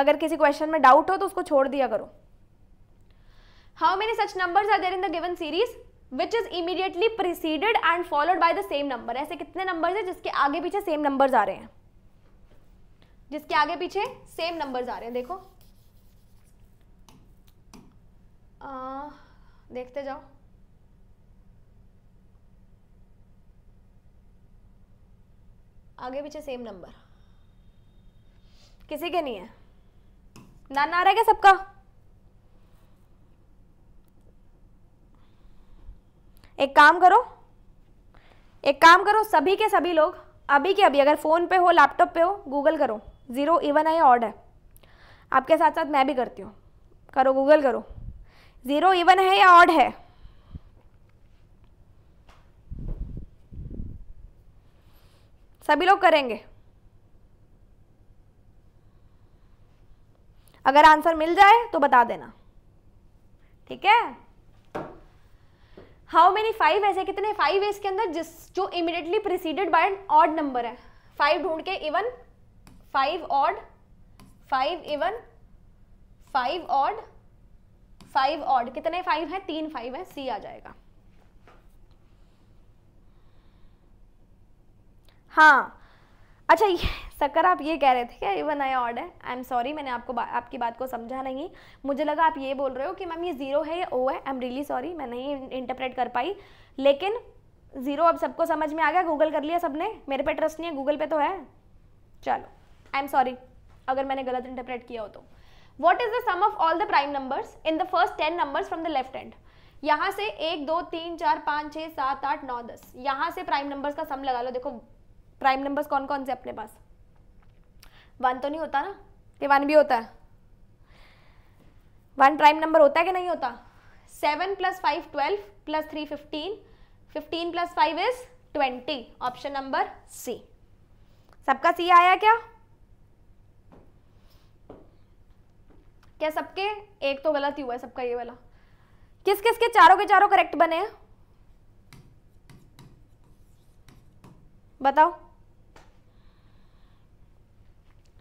अगर किसी क्वेश्चन में डाउट हो तो उसको छोड़ दिया करो how many such numbers are there in the given series which is immediately preceded and followed by the same number ऐसे कितने नंबर है जिसके आगे पीछे सेम नंबर आ रहे हैं जिसके आगे पीछे सेम नंबर आ रहे हैं देखो आ, देखते जाओ आगे पीछे सेम नंबर किसी के नहीं है ना ना आ रहा है क्या सबका एक काम करो एक काम करो सभी के सभी लोग अभी के अभी अगर फ़ोन पे हो लैपटॉप पे हो गूगल करो ज़ीरो इवन आई ऑड है आपके साथ साथ मैं भी करती हूँ करो गूगल करो ज़ीरो इवन है या ऑड है सभी लोग करेंगे अगर आंसर मिल जाए तो बता देना ठीक है हाउ मेनी फाइव ऐसे कितने फाइव है इसके अंदर जिस जो immediately preceded by an odd number है फाइव ढूंढ के even five odd five even five odd five odd कितने फाइव है तीन फाइव है सी आ जाएगा हाँ अच्छा ये सकर आप ये कह रहे थे क्या इवन आई ऑर्डर है आई एम सॉरी मैंने आपको बा, आपकी बात को समझा नहीं मुझे लगा आप ये बोल रहे हो कि मैम ये ज़ीरो है या ओ है आई एम रियली सॉरी मैं नहीं इंटरप्रेट कर पाई लेकिन ज़ीरो अब सबको समझ में आ गया गूगल कर लिया सबने मेरे पे ट्रस्ट नहीं है गूगल पे तो है चलो आई एम सॉरी अगर मैंने गलत इंटरप्रेट किया हो तो what is the sum of all the prime numbers in the first ten numbers from the left end यहाँ से एक दो तीन चार पाँच छः सात आठ नौ दस यहाँ से प्राइम नंबर्स का सम लगा लो देखो प्राइम नंबर्स कौन कौन से अपने पास वन तो नहीं होता ना कि वन भी होता है वन प्राइम नंबर होता है कि नहीं होता seven plus five twelve plus three fifteen fifteen plus five is twenty option number C सबका सी आया क्या क्या सबके एक तो गलत ही हुआ है सबका ये वाला किस किस के चारों के चारों करेक्ट बने हैं बताओ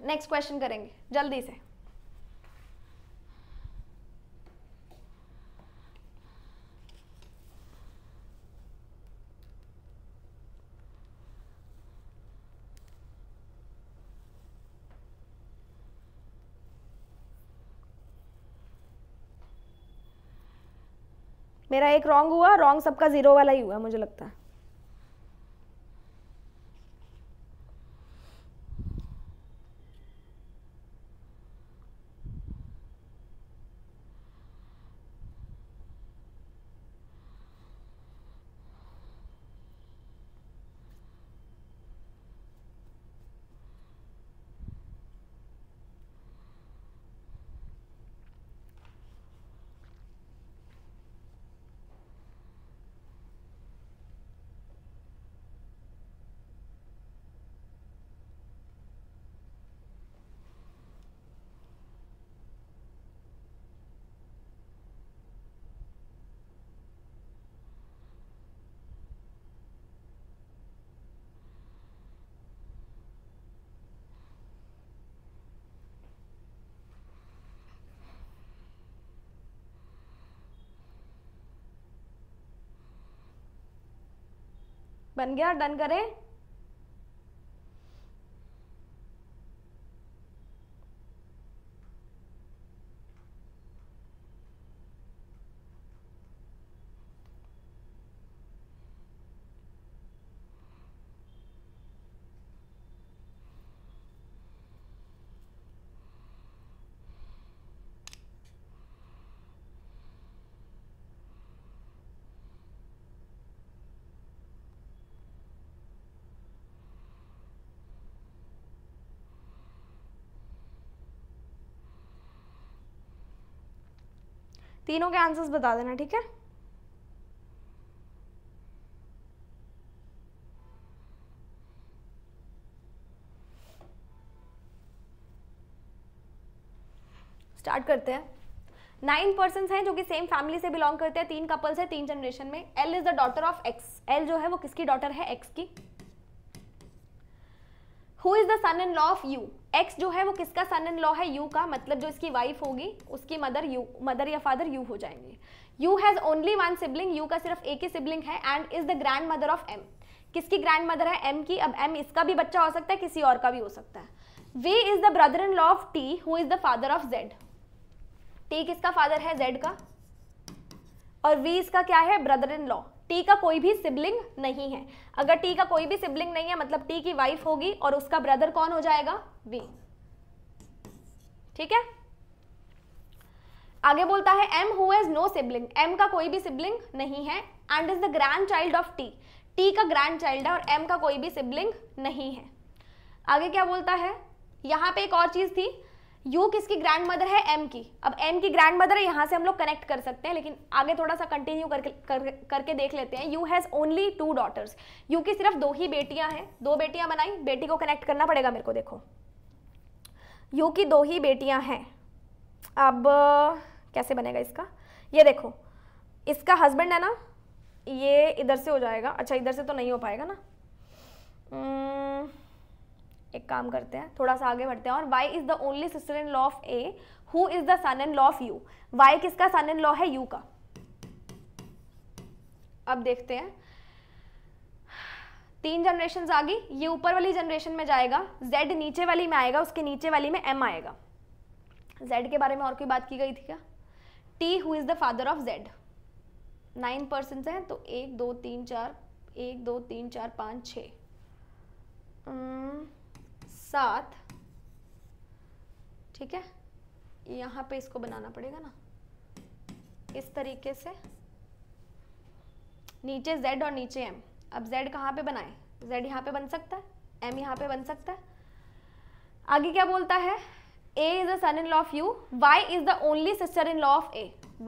नेक्स्ट क्वेश्चन करेंगे जल्दी से मेरा एक रॉन्ग हुआ रॉन्ग सबका जीरो वाला ही हुआ मुझे लगता है बन गया डन करें तीनों के आंसर्स बता देना ठीक है स्टार्ट करते हैं नाइन पर्सन हैं जो कि सेम फैमिली से बिलोंग करते हैं तीन कपल्स हैं तीन जनरेशन में L is the daughter of X L जो है वो किसकी डॉटर है एक्स की who is the son in law of U X जो है वो किसका सन इन लॉ है यू का मतलब जो इसकी वाइफ होगी उसकी मदर यू मदर या फादर यू हो जाएंगे U has only one sibling U का सिर्फ एक ही सिबलिंग है and is the grandmother of M किसकी ग्रैंड मदर है एम की अब एम इसका भी बच्चा हो सकता है किसी और का भी हो सकता है V is the brother in law of T who is the father of Z T किसका फादर है जेड का और वी इसका क्या है ब्रदर इन लॉ टी का कोई भी सिबलिंग नहीं है अगर टी का कोई भी सिबलिंग नहीं है मतलब टी की वाइफ होगी और उसका ब्रदर कौन हो जाएगा वी ठीक है आगे बोलता है M who no sibling M का कोई भी सिबलिंग नहीं है and is the grandchild of T T का ग्रैंड चाइल्ड है और एम का कोई भी सिबलिंग नहीं है आगे क्या बोलता है यहां पे एक और चीज़ थी यू किसकी ग्रैंड मदर है एम की अब एम की ग्रैंड मदर है यहाँ से हम लोग कनेक्ट कर सकते हैं लेकिन आगे थोड़ा सा कंटिन्यू करके कर, करके देख लेते हैं U has only two daughters U की सिर्फ दो ही बेटियाँ हैं दो बेटियाँ बनाई बेटी को कनेक्ट करना पड़ेगा मेरे को देखो यू की दो ही बेटियाँ हैं अब कैसे बनेगा इसका ये देखो इसका हस्बैंड है ना ये इधर से हो जाएगा अच्छा इधर से तो नहीं हो पाएगा ना hmm, एक काम करते हैं थोड़ा सा आगे बढ़ते हैं और Y is the only sister in law of A who is the son in law of U Y किसका सन इन लॉ है यू का अब देखते हैं तीन जनरेशन आ गई ये ऊपर वाली जनरेशन में जाएगा जेड नीचे वाली में आएगा उसके नीचे वाली में एम आएगा जेड के बारे में और कोई बात की गई थी क्या T who is the father of Z nine person हैं तो एक दो तीन चार एक दो तीन चार पाँच छ साथ ठीक है यहाँ पे इसको बनाना पड़ेगा ना इस तरीके से नीचे z और नीचे m अब z कहाँ पे बनाए z यहाँ पे बन सकता है m यहाँ पे बन सकता है आगे क्या बोलता है a is the son in law of U y is the only sister in law of a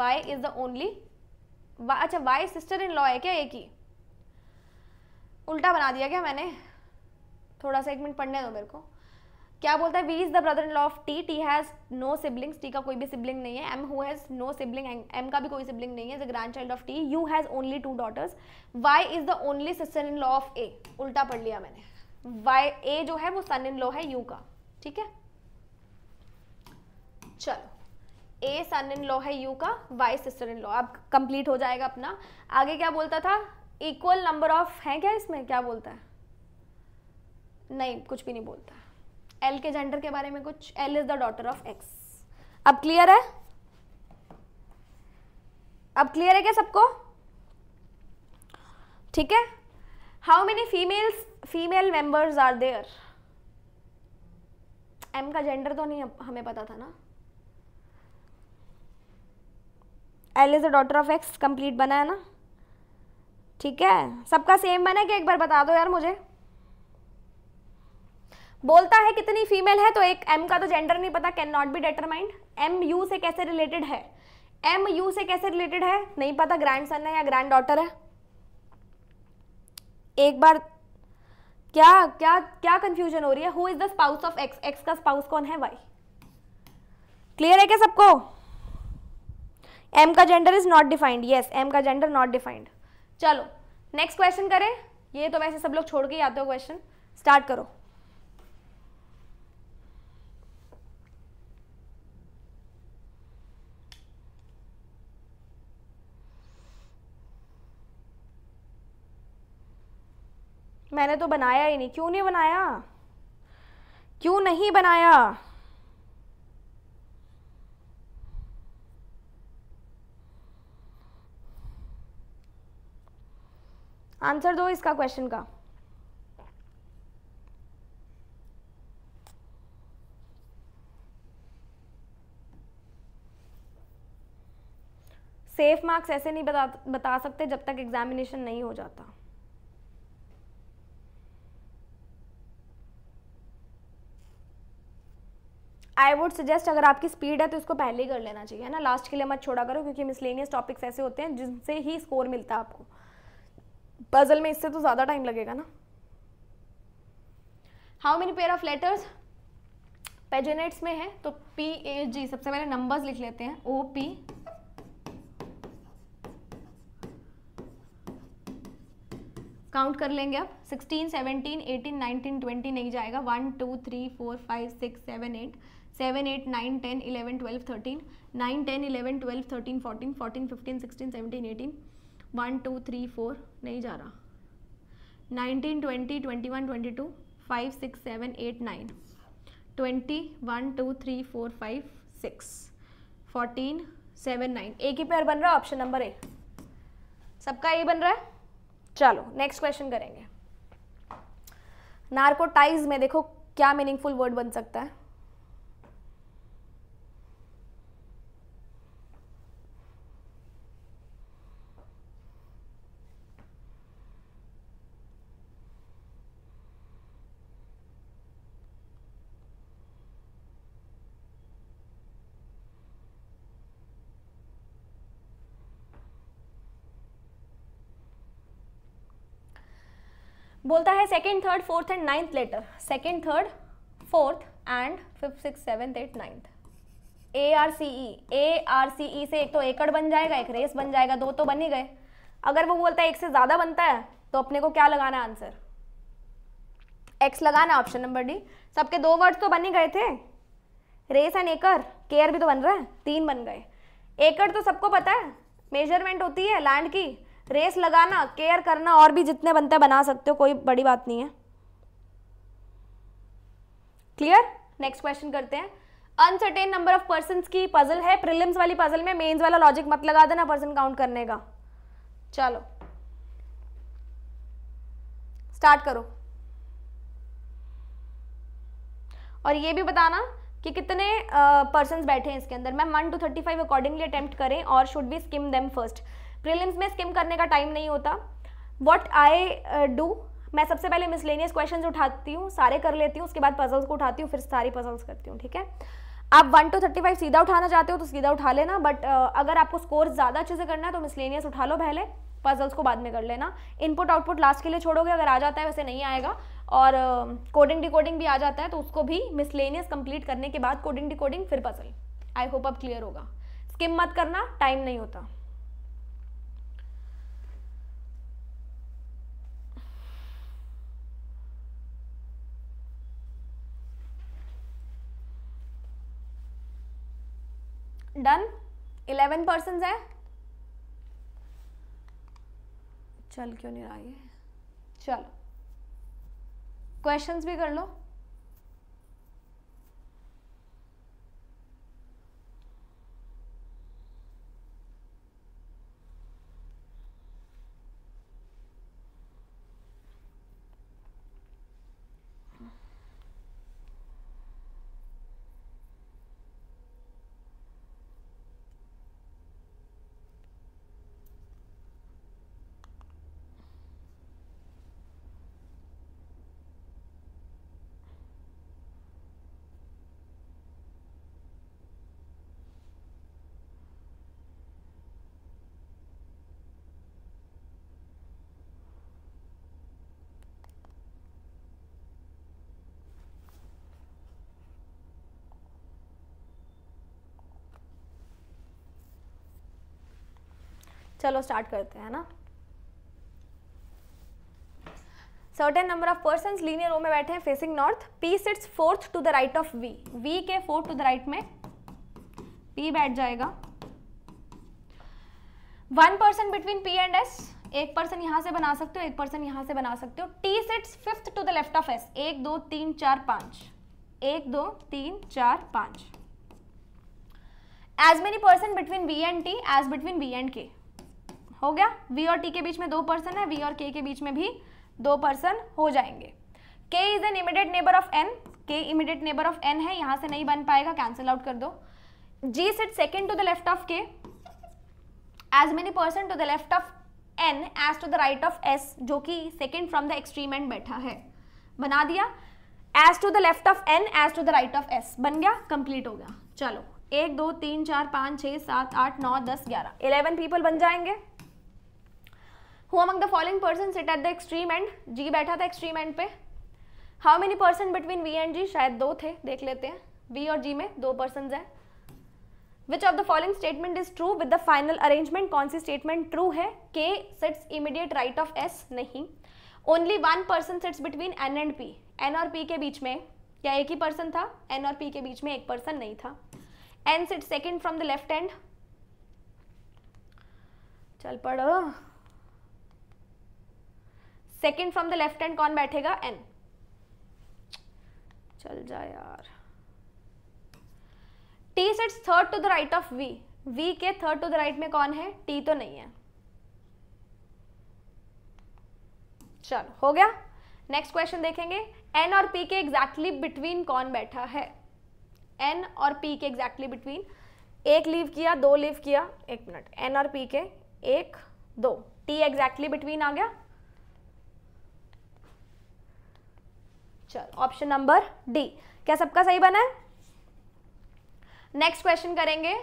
y is the only अच्छा y सिस्टर इन लॉ है क्या a की उल्टा बना दिया क्या मैंने थोड़ा सा एक मिनट पढ़ने दो मेरे को क्या बोलता है V is the brother in law of T T has no siblings T का कोई भी सिबलिंग नहीं है M who has no sibling M का भी कोई सिबलिंग नहीं है is a grandchild of T U has only two daughters Y is the only sister in law of A उल्टा पढ़ लिया मैंने वाई ए जो है वो सन इन लॉ है यू का ठीक है चलो ए सन इन लॉ है यू का वाई सिस्टर इन लॉ अब कंप्लीट हो जाएगा अपना आगे क्या बोलता था इक्वल नंबर ऑफ है क्या इसमें क्या बोलता है नहीं कुछ भी नहीं बोलता है एल के जेंडर के बारे में कुछ L is the daughter of X अब क्लियर है अब क्लियर है क्या सबको ठीक है how many females female members are there M का जेंडर तो नहीं हमें पता था ना L is the daughter of X complete बना है ना ठीक है सबका सेम बना है कि एक बार बता दो यार मुझे बोलता है कितनी फीमेल है तो एक एम का तो जेंडर नहीं पता can not be determined M U से कैसे रिलेटेड है एम यू से कैसे रिलेटेड है नहीं पता ग्रैंड सन है या ग्रैंड डॉटर है एक बार क्या क्या क्या कंफ्यूजन हो रही है who is the spouse of X X का स्पाउस कौन है वाई क्लियर है क्या सबको एम का gender is not defined yes M का जेंडर नॉट डिफाइंड चलो नेक्स्ट क्वेश्चन करें ये तो वैसे सब लोग छोड़ के ही आते हो क्वेश्चन स्टार्ट करो मैंने तो बनाया ही नहीं क्यों नहीं बनाया क्यों नहीं बनाया आंसर दो इसका क्वेश्चन का सेफ मार्क्स ऐसे नहीं बता बता सकते जब तक एग्जामिनेशन नहीं हो जाता आई वुड सजेस्ट अगर आपकी स्पीड है तो इसको पहले ही कर लेना चाहिए है ना लास्ट के लिए मत छोड़ा करो क्योंकि मिसलेनियस टॉपिक्स ऐसे होते हैं जिनसे ही स्कोर मिलता है आपको पजल में इससे तो ज़्यादा टाइम लगेगा ना how many pair of letters पेजेनेट्स में है तो पी ए जी सबसे पहले नंबर्स लिख लेते हैं ओ पी काउंट कर लेंगे आप 16, 17, 18, 19, 20 नहीं जाएगा one two three four five six seven eight seven eight nine ten eleven twelve thirteen nine ten eleven twelve thirteen fourteen fourteen fifteen sixteen seventeen eighteen one two three four नहीं जा रहा nineteen twenty twenty one twenty two five six seven eight nine twenty one two three four five six fourteen seven nine एक ही pair बन रहा है option number ए सबका ए बन रहा है चलो नेक्स्ट क्वेश्चन करेंगे नार्कोटाइज में देखो क्या मीनिंगफुल वर्ड बन सकता है बोलता है second third fourth and ninth letter second third fourth and fifth six seventh eight ninth A R C E A R C E से एक तो एकड़ बन जाएगा एक रेस बन जाएगा दो तो बन ही गए अगर वो बोलता है एक से ज़्यादा बनता है तो अपने को क्या लगाना आंसर एक्स लगाना ऑप्शन नंबर डी सबके दो वर्ड तो बन ही गए थे रेस एंड एकर केयर भी तो बन रहा है तीन बन गए एकड़ तो सबको पता है मेजरमेंट होती है लैंड की रेस लगाना केयर करना और भी जितने बनते हैं बना सकते हो कोई बड़ी बात नहीं है क्लियर नेक्स्ट क्वेश्चन करते हैं अनसर्टेन नंबर ऑफ पर्सन की पजल है प्रिलिम्स वाली पजल में मेन्स वाला लॉजिक मत लगा देना पर्सन काउंट करने का चलो स्टार्ट करो और ये भी बताना कि कितने पर्सन uh, बैठे हैं इसके अंदर ma'am one two thirty five accordingly attempt करें और should be skim them first prelims में स्किम करने का टाइम नहीं होता वॉट आई डू मैं सबसे पहले मिसलेनियस क्वेश्चन उठाती हूँ सारे कर लेती हूँ उसके बाद पजल्स को उठाती हूँ फिर सारी पजल्स करती हूँ ठीक है आप वन टू थर्टी फाइव सीधा उठाना चाहते हो तो सीधा उठा लेना बट uh, अगर आपको स्कोर ज़्यादा अच्छे से करना है तो मिसलेनियस उठा लो पहले पजल्स को बाद में कर लेना इनपुट आउटपुट लास्ट के लिए छोड़ोगे अगर आ जाता है वैसे नहीं आएगा और कोडिंग uh, डिकोडिंग भी आ जाता है तो उसको भी मिसलेनियस कंप्लीट करने के बाद कोडिंग डिकोडिंग फिर पजल आई होप अब क्लियर होगा स्किम मत करना टाइम नहीं होता डन इलेवन पर्सन है चल क्यों नहीं रहा ये चलो क्वेश्चंस भी कर लो चलो स्टार्ट करते हैं ना certain number of person linear row में बैठे हैं facing north P sits fourth to the right of V V के फोर्थ टू द राइट में पी बैठ जाएगा one person between P and S एक पर्सन यहां से बना सकते हो एक पर्सन यहां से बना सकते हो T sits fifth to the left of S एक दो तीन चार पांच एक दो तीन चार पांच as many person between B and T as between B and K हो गया V और T के बीच में दो पर्सन है V और K के बीच में भी दो पर्सन हो जाएंगे K is an immediate neighbour of N, K immediate neighbour of N है यहां से नहीं बन पाएगा कैंसिल आउट कर दो G sit second to the left of K, as many person to the left of N as to the right of S, जो कि second from the extreme end बैठा है बना दिया as to the left of N, as to the right of S, बन गया complete हो गया चलो एक दो तीन चार पाँच छः सात आठ नौ दस ग्यारह इलेवन पीपल बन जाएंगे who among the following person sit at the extreme end G बैठा था एक्सट्रीम एंड पे how many person between V and G शायद दो थे देख लेते हैं वी और जी में दो पर्सन हैं which of the following statement is true with the final arrangement कौन सी स्टेटमेंट ट्रू है K sits immediate right of S नहीं only one person sits between N and P N और पी के बीच में क्या एक ही पर्सन था एन और पी के बीच में एक पर्सन नहीं था N sits second from the left end चल पड़ो second from the left hand कौन बैठेगा एन चल जा यार T sets third to the right of V V के थर्ड टू द राइट में कौन है टी तो नहीं है चल हो गया नेक्स्ट क्वेश्चन देखेंगे एन और पी के एग्जैक्टली बिटवीन कौन बैठा है एन और पी के एग्जैक्टली बिटवीन एक लीव किया दो लीव किया एक मिनट एन और पी के एक दो टी एग्जैक्टली बिटवीन आ गया चलो ऑप्शन नंबर डी क्या सबका सही बना है नेक्स्ट क्वेश्चन करेंगे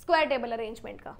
स्क्वायर टेबल अरेंजमेंट का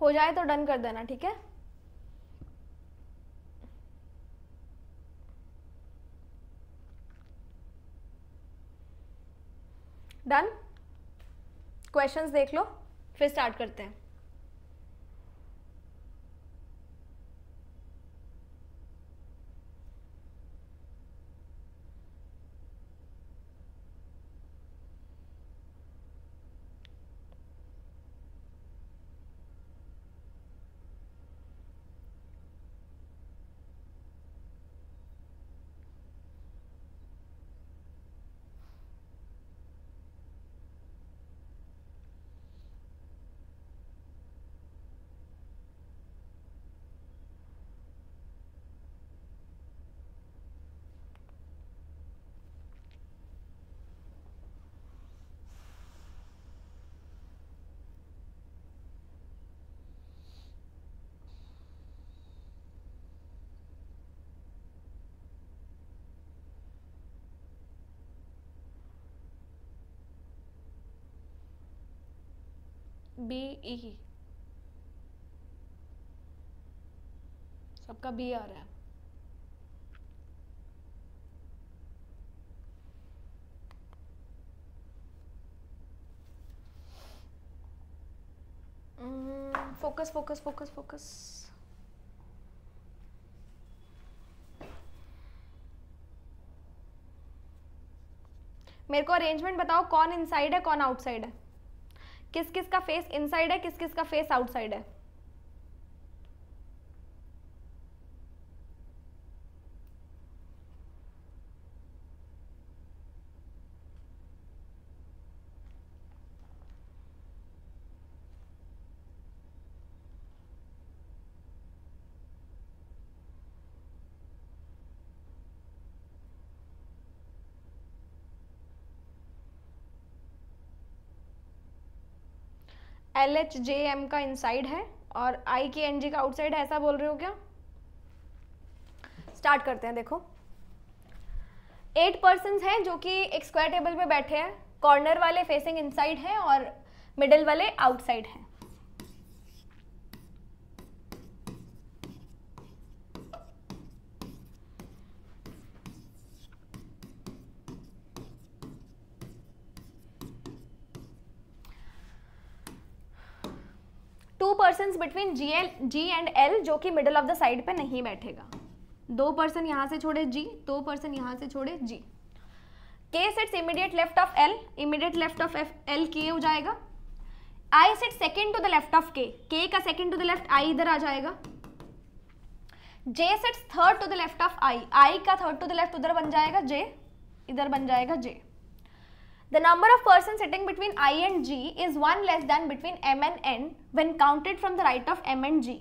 हो जाए तो डन कर देना ठीक है डन क्वेश्चंस देख लो फिर स्टार्ट करते हैं बी ई सबका बी आ रहा है फोकस फोकस फोकस फोकस मेरे को अरेंजमेंट बताओ कौन इनसाइड है कौन आउटसाइड है किस किस का फेस इनसाइड है किस किस का फेस आउटसाइड है एल एच जे एम का इनसाइड है और आई के एन जी का आउटसाइड है ऐसा बोल रहे हो क्या स्टार्ट करते हैं देखो एट पर्सन हैं जो कि एक स्क्वायर टेबल पे बैठे हैं कॉर्नर वाले फेसिंग इनसाइड हैं और मिडल वाले आउटसाइड हैं person between G L G and L जो कि मिडल ऑफ द साइड पे नहीं बैठेगा दो पर्सन यहां से छोड़े जी दो पर्सन यहां से छोड़े G K sets immediate left of L immediate left of F L के हो जाएगा I set second to the left of K K का second to the left I इधर आ जाएगा J sets third to the left of I I का third to the left उधर बन जाएगा जे इधर बन जाएगा जे The number of persons sitting between I and G is one less than between M and N when counted from the right of M and G.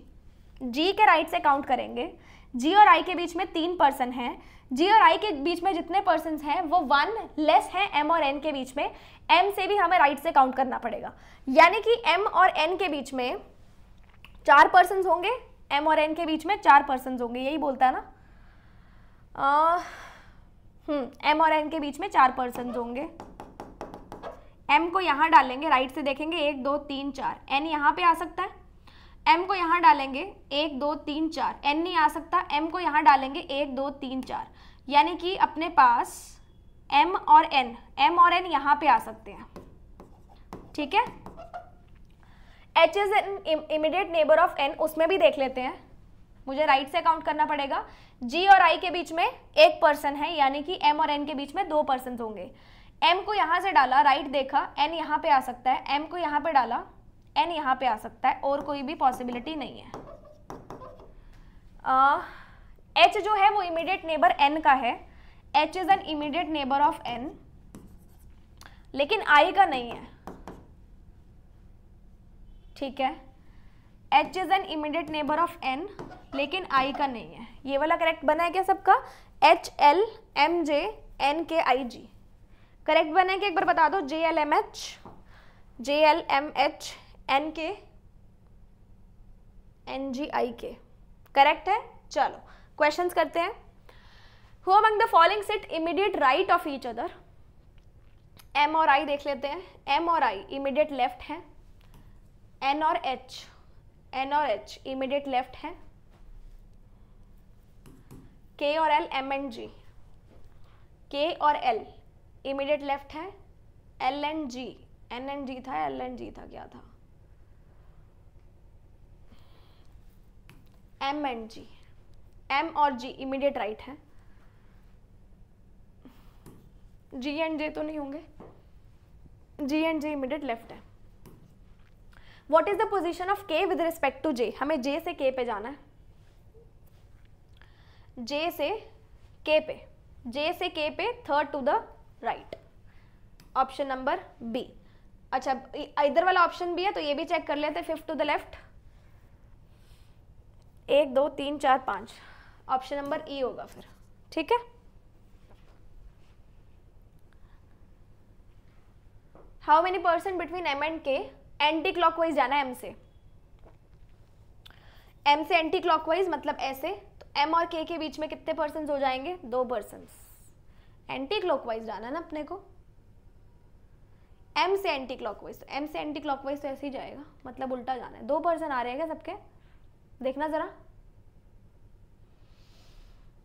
G के right से count करेंगे G और I के बीच में तीन person हैं G और I के बीच में जितने पर्सन हैं वो वन लेस हैं M और N के बीच में M से भी हमें right से काउंट करना पड़ेगा यानी कि M और N के बीच में चार पर्सन होंगे M और N के बीच में चार पर्सन होंगे यही बोलता है ना एम और एन के बीच में चार पर्सन होंगे एम को यहाँ डालेंगे राइट से देखेंगे एक दो तीन चार एन यहाँ पे आ सकता है एम को यहाँ डालेंगे एक दो तीन चार एन नहीं आ सकता एम को यहाँ डालेंगे एक दो तीन चार यानी कि अपने पास एम और एन एम और एन यहाँ पे आ सकते हैं ठीक है H is an immediate neighbour of N उसमें भी देख लेते हैं मुझे राइट से काउंट करना पड़ेगा जी और आई के बीच में एक पर्सन है यानी कि एम और एन के बीच में दो पर्सन होंगे एम को यहाँ से डाला राइट देखा एन यहाँ पे आ सकता है एम को यहाँ पे डाला एन यहाँ पे आ सकता है और कोई भी पॉसिबिलिटी नहीं है एच uh, जो है वो इमीडिएट नेबर एन का है H is an immediate neighbour of N लेकिन आई का नहीं है ठीक है H is an immediate neighbour of N लेकिन आई का नहीं है ये वाला करेक्ट बना है क्या सबका H L M J N K I G correct बनेंगे एक बार बता दो J L M H J L M H N K N G I K correct है चलो क्वेश्चंस करते हैं who among the following set immediate right of each other M और आई देख लेते हैं एम और आई इमीडिएट लेफ्ट हैं एन और एच एन और एच इमीडिएट लेफ्ट हैं के और L M and G K और एल इमीडिएट लेफ्ट है L N G N N G था एल एन जी था क्या था एम एन जी एम और जी इमीडिएट राइट है जी एन जे तो नहीं होंगे G and J immediate left है what is the position of K with respect to J हमें जे से के पे जाना है जे से के पे जे से के पे third to the right option number B अच्छा इधर वाला ऑप्शन भी है तो ये भी चेक कर लेते फिफ्थ टू द लेफ्ट एक दो तीन चार पाँच ऑप्शन नंबर ई होगा फिर ठीक है how many percent between M and K anticlockwise जाना है एम से एम से एंटी क्लॉकवाइज मतलब ऐसे तो एम और के के बीच में कितने परसेंट हो जाएंगे दो परसेंट्स एंटी क्लॉकवाइज जाना ना अपने को एम से एंटी क्लॉकवाइज वाइज एम से एंटी क्लॉकवाइज तो ऐसे ही जाएगा मतलब उल्टा जाना है दो पर्सन आ रहे हैं क्या सबके देखना ज़रा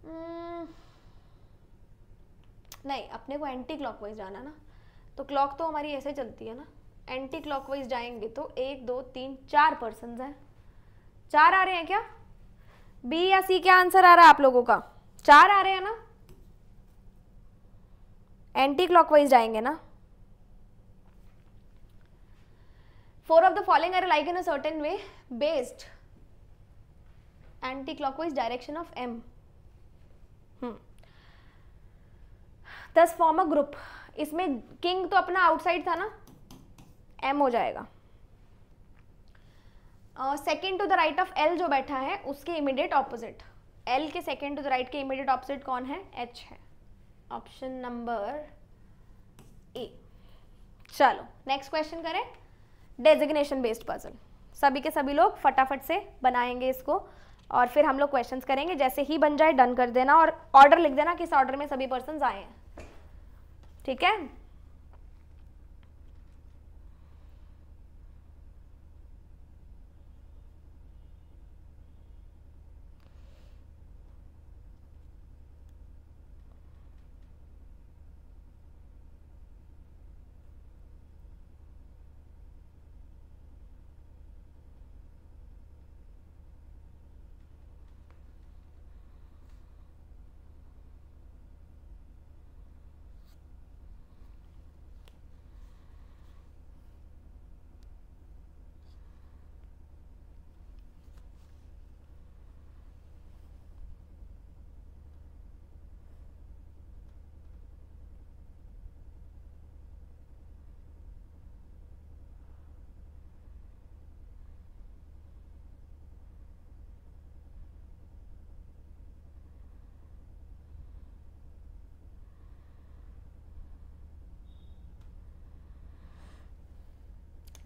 hmm, नहीं अपने को एंटी क्लॉकवाइज जाना ना तो क्लॉक तो हमारी ऐसे चलती है ना एंटी क्लॉकवाइज जाएंगे तो एक दो तीन चार पर्सन हैं चार आ रहे हैं क्या बी या सी क्या आंसर आ रहा है आप लोगों का चार आ रहे हैं ना एंटी क्लॉकवाइज जाएंगे ना four of the following are like in a certain way based anti clockwise direction of M thus form a group इसमें किंग तो अपना आउटसाइड था ना एम हो जाएगा second to the right of L जो बैठा है उसके इमीडिएट ऑपोजिट एल के सेकेंड टू द राइट के इमीडिएट ऑपोजिट कौन है एच है ऑप्शन नंबर ए चलो नेक्स्ट क्वेश्चन करें डेजिग्नेशन बेस्ड पजल सभी के सभी लोग फटाफट से बनाएंगे इसको और फिर हम लोग क्वेश्चन करेंगे जैसे ही बन जाए डन कर देना और ऑर्डर लिख देना किस ऑर्डर में सभी पर्सन आए हैं ठीक है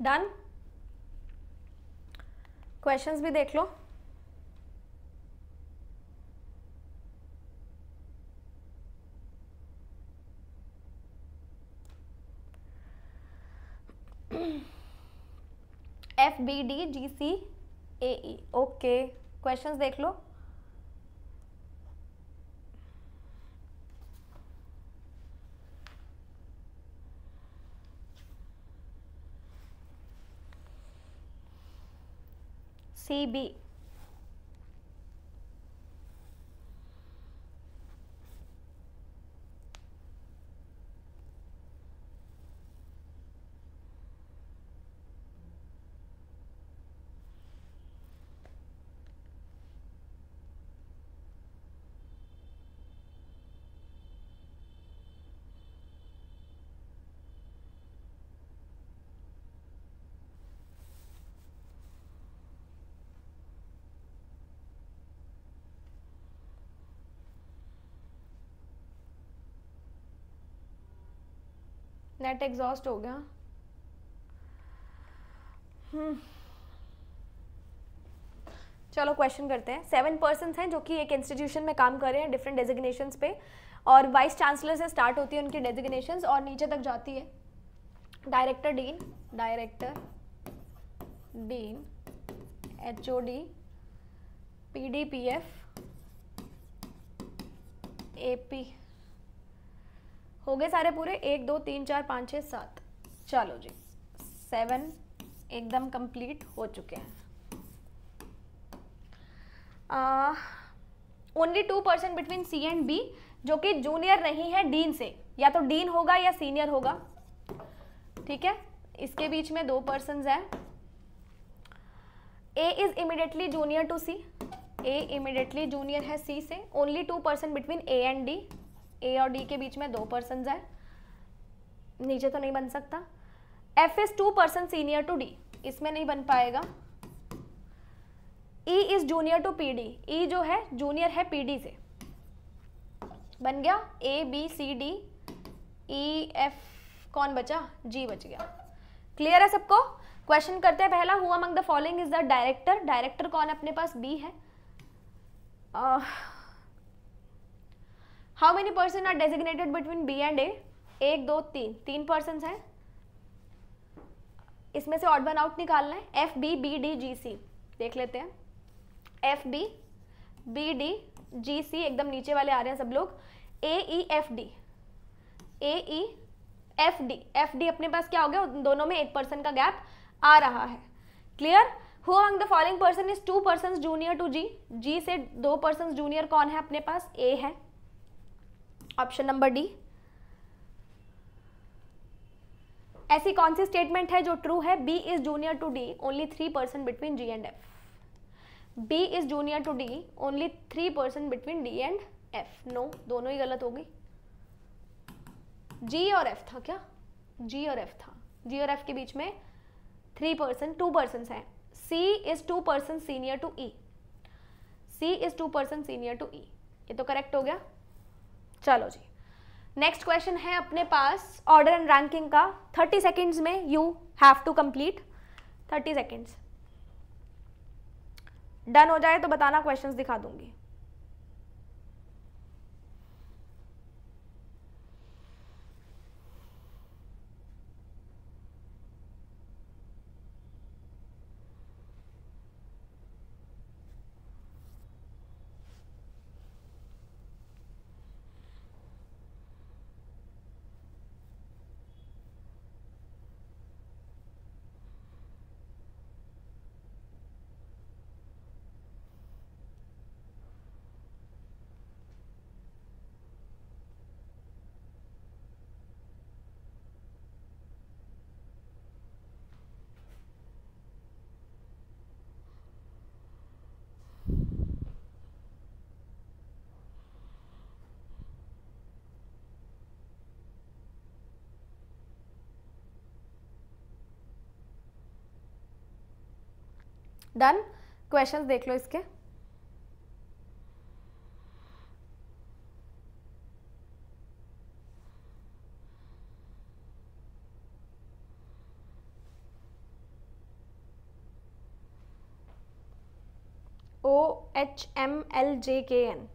डन क्वेश्चंस भी देख लो F B D G C A E okay questions देख लो CB नेट एग्जॉस्ट हो गया हम्म। चलो क्वेश्चन करते हैं सेवन पर्सन हैं जो कि एक इंस्टीट्यूशन में काम कर रहे हैं डिफरेंट डेजिग्नेशन पे और वाइस चांसलर से स्टार्ट होती है उनकी डेजिग्नेशन और नीचे तक जाती है director dean director dean H O D P D P F A P हो गए सारे पूरे एक दो तीन चार पाँच छः सात चलो जी सेवन एकदम कंप्लीट हो चुके हैं only two percent between C and B जो कि जूनियर नहीं है डीन से या तो डीन होगा या सीनियर होगा ठीक है इसके बीच में दो पर्सन हैं A is immediately junior to C A immediately junior है सी से only two percent between A and D A और डी के बीच में दो पर्सन है नीचे तो नहीं बन सकता F is two person senior to D इसमें नहीं बन पाएगा E is junior to P D E जो है जूनियर है पी डी से बन गया A B C D E F कौन बचा जी बच गया क्लियर है सबको क्वेश्चन करते हैं पहला हुआ among the following is the director director कौन अपने पास बी है uh, how many person are designated between B and A एक दो तीन तीन पर्सन हैं इसमें से ऑट वन आउट निकालना है F B B D G C देख लेते हैं F B B D G C एकदम नीचे वाले आ रहे हैं सब लोग A E F D A E F D F D अपने पास क्या हो गया दोनों में एक पर्सन का गैप आ रहा है clear who among the following person is two person junior to G G से दो पर्सन जूनियर कौन है अपने पास ए है ऑप्शन नंबर डी ऐसी कौन सी स्टेटमेंट है जो ट्रू है B is junior to D only three percent between G and F B is junior to D only three percent between D and F no दोनों ही गलत हो गई जी और एफ था क्या जी और एफ था जी और एफ के बीच में थ्री परसेंट टू परसेंट है C is two percent senior to E C is two percent senior to E ये तो करेक्ट हो गया चलो जी नेक्स्ट क्वेश्चन है अपने पास ऑर्डर एंड रैंकिंग का थर्टी सेकेंड्स में you have to complete thirty seconds done हो जाए तो बताना क्वेश्चंस दिखा दूंगी डन क्वेश्चन देख लो इसके O H M L J K N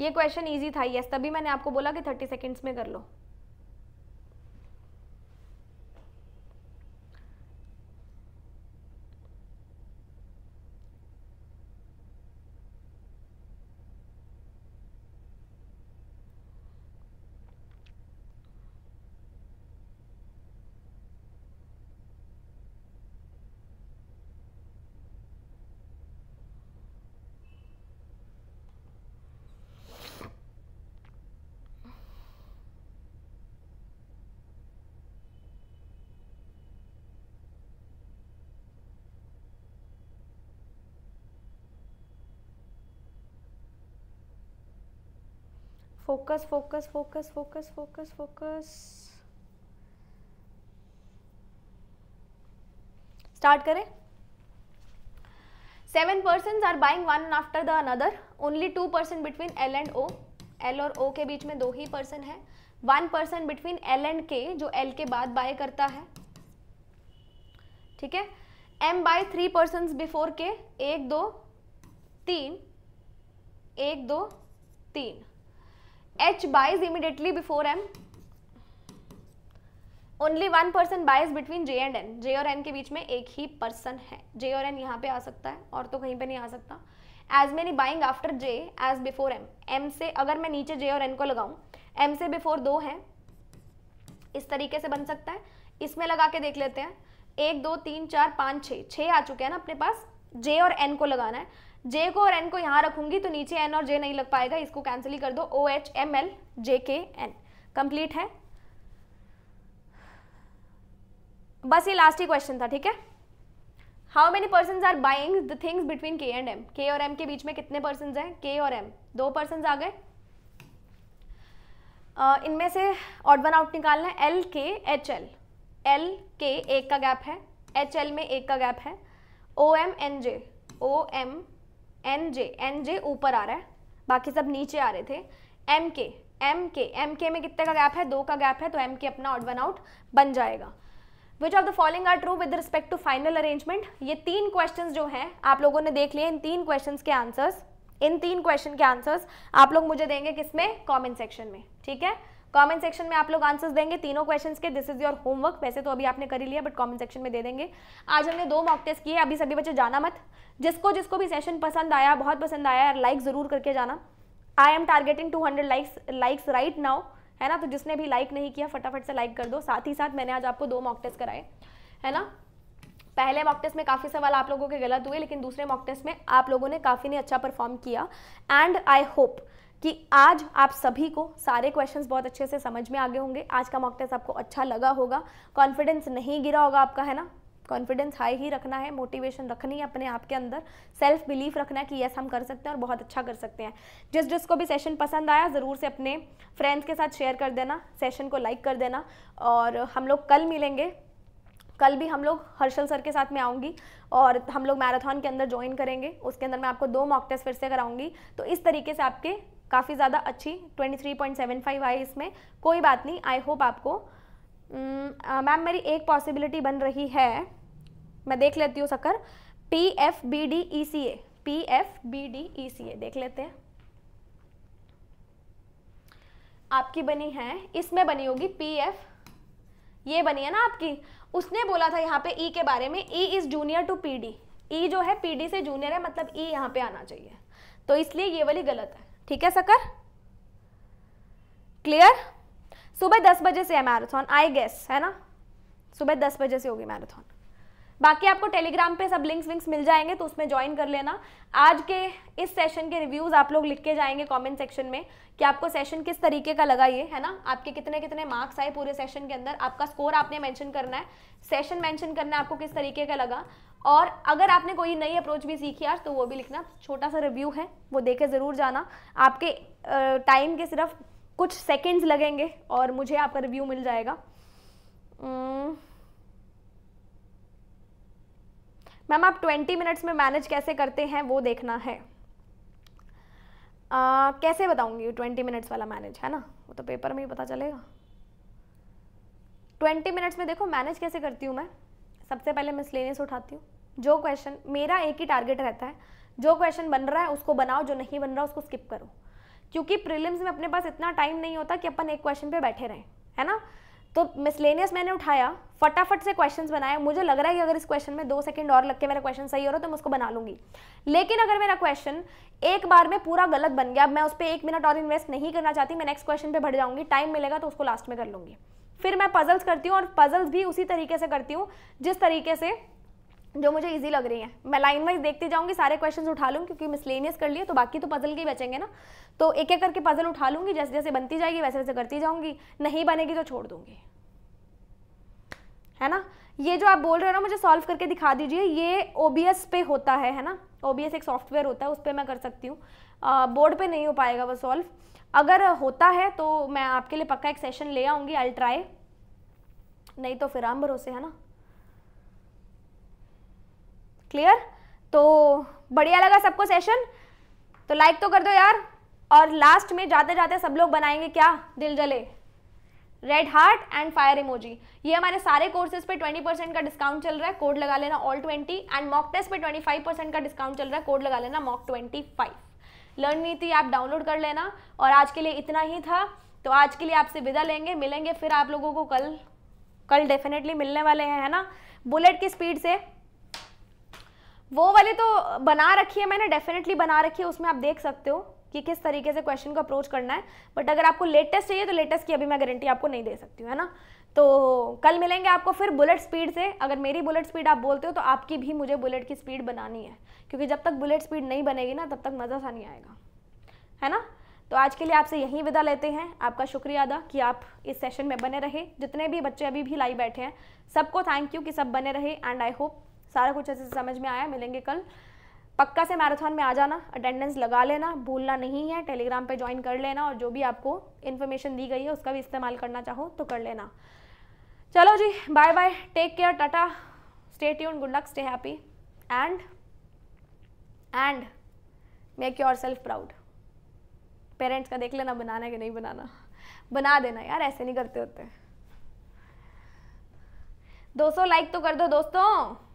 ये क्वेश्चन इजी था यस तभी मैंने आपको बोला कि थर्टी सेकेंड्स में कर लो focus focus focus focus focus focus start करें seven person are buying one after the another only two person between L and O L और ओ के बीच में दो ही पर्सन है one person between L and K जो एल के बाद बाय करता है ठीक है M buy three person before K एक दो तीन एक दो तीन H buys immediately before M. Only one person buys between J and N J और एन के बीच में एक ही पर्सन है जे और एन यहाँ पे आ सकता है और तो कहीं पे नहीं आ सकता as many buying after J as before M M से अगर मैं नीचे जे और एन को लगाऊँ एम से बिफोर दो हैं इस तरीके से बन सकता है इसमें लगा के देख लेते हैं एक दो तीन चार पाँच छः छः आ चुके हैं ना अपने पास जे और एन को लगाना है जे को और एन को यहाँ रखूंगी तो नीचे एन और जे नहीं लग पाएगा इसको कैंसिल ही कर दो O H M L J K N complete है बस ये लास्ट ही क्वेश्चन था ठीक है how many person are buying the things between K and M K और एम के बीच में कितने पर्सन हैं के और एम दो पर्सन आ गए uh, इनमें से ऑड वन आउट निकालना है एल के एच एल एल के एक का गैप है एच एल में एक का गैप है O M N J O M N J N J ऊपर आ रहा है बाकी सब नीचे आ रहे थे एम के एम के एम के में कितने का गैप है दो का गैप है तो एम के अपना ऑड वन आउट बन जाएगा which of the following are true with respect to final arrangement ये तीन क्वेश्चंस जो हैं आप लोगों ने देख लिए इन तीन क्वेश्चंस के आंसर्स इन तीन क्वेश्चन के आंसर्स आप लोग मुझे देंगे किसमें कॉमेंट सेक्शन में ठीक है कमेंट सेक्शन में आप लोग आंसर्स देंगे तीनों क्वेश्चन के दिस इज योर होमवर्क वैसे तो अभी आपने कर ही लिया बट कॉमेंट सेक्शन में दे देंगे आज हमने दो मॉक टेस्ट किए अभी सभी बच्चे जाना मत जिसको जिसको भी सेशन पसंद आया बहुत पसंद आया लाइक ज़रूर करके जाना I am targeting two hundred likes likes right now है ना तो जिसने भी लाइक नहीं किया फटाफट से लाइक कर दो साथ ही साथ मैंने आज आपको दो मॉक टेस्ट कराए है ना पहले मॉक टेस्ट में काफ़ी सवाल आप लोगों के गलत हुए लेकिन दूसरे मॉक टेस्ट में आप लोगों ने काफ़ी ने अच्छा परफॉर्म किया एंड आई होप कि आज आप सभी को सारे क्वेश्चंस बहुत अच्छे से समझ में आगे होंगे आज का मॉक टेस्ट आपको अच्छा लगा होगा कॉन्फिडेंस नहीं गिरा होगा आपका है ना कॉन्फिडेंस हाई ही रखना है मोटिवेशन रखनी है अपने आप के अंदर सेल्फ बिलीफ रखना है कि यस हम कर सकते हैं और बहुत अच्छा कर सकते हैं जिस जिसको भी सेशन पसंद आया ज़रूर से अपने फ्रेंड्स के साथ शेयर कर देना सेशन को लाइक कर देना और हम लोग कल मिलेंगे कल भी हम लोग हर्षल सर के साथ में आऊँगी और हम लोग मैराथन के अंदर ज्वाइन करेंगे उसके अंदर मैं आपको दो मॉक टेस्ट फिर से कराऊंगी तो इस तरीके से आपके काफ़ी ज़्यादा अच्छी 23.75 आई इसमें कोई बात नहीं आई होप आपको मैम mm, मेरी एक पॉसिबिलिटी बन रही है मैं देख लेती हूँ सकर P F B D E C A P F B D E C A देख लेते हैं आपकी बनी है इसमें बनी होगी पी एफ ये बनी है ना आपकी उसने बोला था यहाँ पे ई e के बारे में E is junior to P D E जो है पी डी से जूनियर है मतलब ई e यहाँ पे आना चाहिए तो इसलिए ये वाली गलत है ठीक है सकर क्लियर सुबह दस बजे से है मैराथन आई गेस है ना सुबह दस बजे से होगी मैराथन बाकी आपको टेलीग्राम पे सब लिंक्स विंक्स मिल जाएंगे तो उसमें ज्वाइन कर लेना आज के इस सेशन के रिव्यूज़ आप लोग लिख के जाएंगे कमेंट सेक्शन में कि आपको सेशन किस तरीके का लगा ये है ना आपके कितने कितने मार्क्स आए पूरे सेशन के अंदर आपका स्कोर आपने मेंशन करना है सेशन मेंशन करना है आपको किस तरीके का लगा और अगर आपने कोई नई अप्रोच भी सीखी आज तो वो भी लिखना छोटा सा रिव्यू है वो दे के ज़रूर जाना आपके टाइम के सिर्फ कुछ सेकेंड्स लगेंगे और मुझे आपका रिव्यू मिल जाएगा मैम आप 20 मिनट्स में मैनेज कैसे करते हैं वो देखना है आ, कैसे बताऊंगी 20 मिनट्स वाला मैनेज है ना वो तो पेपर में ही पता चलेगा 20 मिनट्स में देखो मैनेज कैसे करती हूँ मैं सबसे पहले मिसलेनियस उठाती हूँ जो क्वेश्चन मेरा एक ही टारगेट रहता है जो क्वेश्चन बन रहा है उसको बनाओ जो नहीं बन रहा उसको स्किप करो क्योंकि प्रीलिम्स में अपने पास इतना टाइम नहीं होता कि अपन एक क्वेश्चन पे बैठे रहें है ना तो मिसलेनियस मैंने उठाया फटाफट से क्वेश्चंस बनाए मुझे लग रहा है कि अगर इस क्वेश्चन में दो सेकंड और लग के मेरा क्वेश्चन सही हो रहा है तो मैं उसको बना लूँगी लेकिन अगर मेरा क्वेश्चन एक बार में पूरा गलत बन गया अब मैं उस पर एक मिनट और इन्वेस्ट नहीं करना चाहती मैं नेक्स्ट क्वेश्चन पर बढ़ जाऊँगी टाइम मिलेगा तो उसको लास्ट में कर लूंगी फिर मैं पजल्स करती हूँ और पजल्स भी उसी तरीके से करती हूँ जिस तरीके से जो मुझे इजी लग रही है मैं लाइन वाइज देखती जाऊंगी सारे क्वेश्चंस उठा लूँ क्योंकि मिसलेनियस कर लिए तो बाकी तो पजल के ही बचेंगे ना तो एक एक करके पजल उठा लूँगी जैसे जैसे बनती जाएगी वैसे वैसे करती जाऊँगी नहीं बनेगी तो छोड़ दूँगी है ना ये जो आप बोल रहे हो ना मुझे सॉल्व करके दिखा दीजिए ये ओ पे होता है है ना ओ एक सॉफ्टवेयर होता है उस पर मैं कर सकती हूँ बोर्ड पर नहीं हो पाएगा वो सॉल्व अगर होता है तो मैं आपके लिए पक्का एक सेशन ले आऊंगी आई ट्राई नहीं तो फिर आम भरोसे है ना क्लियर तो बढ़िया लगा सबको सेशन तो लाइक तो कर दो यार और लास्ट में जाते जाते सब लोग बनाएंगे क्या दिल जले red heart and fire emoji ये हमारे सारे कोर्सेज पे 20 परसेंट का डिस्काउंट चल रहा है कोड लगा लेना ऑल 20 एंड मॉक टेस्ट पे 25 परसेंट का डिस्काउंट चल रहा है कोड लगा लेना mock 25 learn Niti app download कर लेना और आज के लिए इतना ही था तो आज के लिए आपसे विदा लेंगे मिलेंगे फिर आप लोगों को कल कल डेफिनेटली मिलने वाले हैं है ना बुलेट की स्पीड से वो वाले तो बना रखी है मैंने डेफिनेटली बना रखी है उसमें आप देख सकते हो कि किस तरीके से क्वेश्चन को अप्रोच करना है बट अगर आपको लेटेस्ट चाहिए तो लेटेस्ट की अभी मैं गारंटी आपको नहीं दे सकती हूँ है ना तो कल मिलेंगे आपको फिर बुलेट स्पीड से अगर मेरी बुलेट स्पीड आप बोलते हो तो आपकी भी मुझे बुलेट की स्पीड बनानी है क्योंकि जब तक बुलेट स्पीड नहीं बनेगी ना तब तक मज़ा सा नहीं आएगा है ना तो आज के लिए आपसे यहीं विदा लेते हैं आपका शुक्रिया अदा कि आप इस सेशन में बने रहे जितने भी बच्चे अभी भी लाइव बैठे हैं सबको थैंक यू कि सब बने रहे एंड आई होप सारा कुछ ऐसे समझ में आया मिलेंगे कल पक्का से मैराथन में आ जाना अटेंडेंस लगा लेना भूलना नहीं है टेलीग्राम पे ज्वाइन कर लेना और जो भी आपको इन्फॉर्मेशन दी गई है उसका भी इस्तेमाल करना चाहो तो कर लेना चलो जी bye bye take care tata stay tuned good luck stay happy and and make yourself proud parents का देख लेना बनाना कि नहीं बनाना बना देना यार ऐसे नहीं करते होते 200 लाइक तो कर दो दोस्तों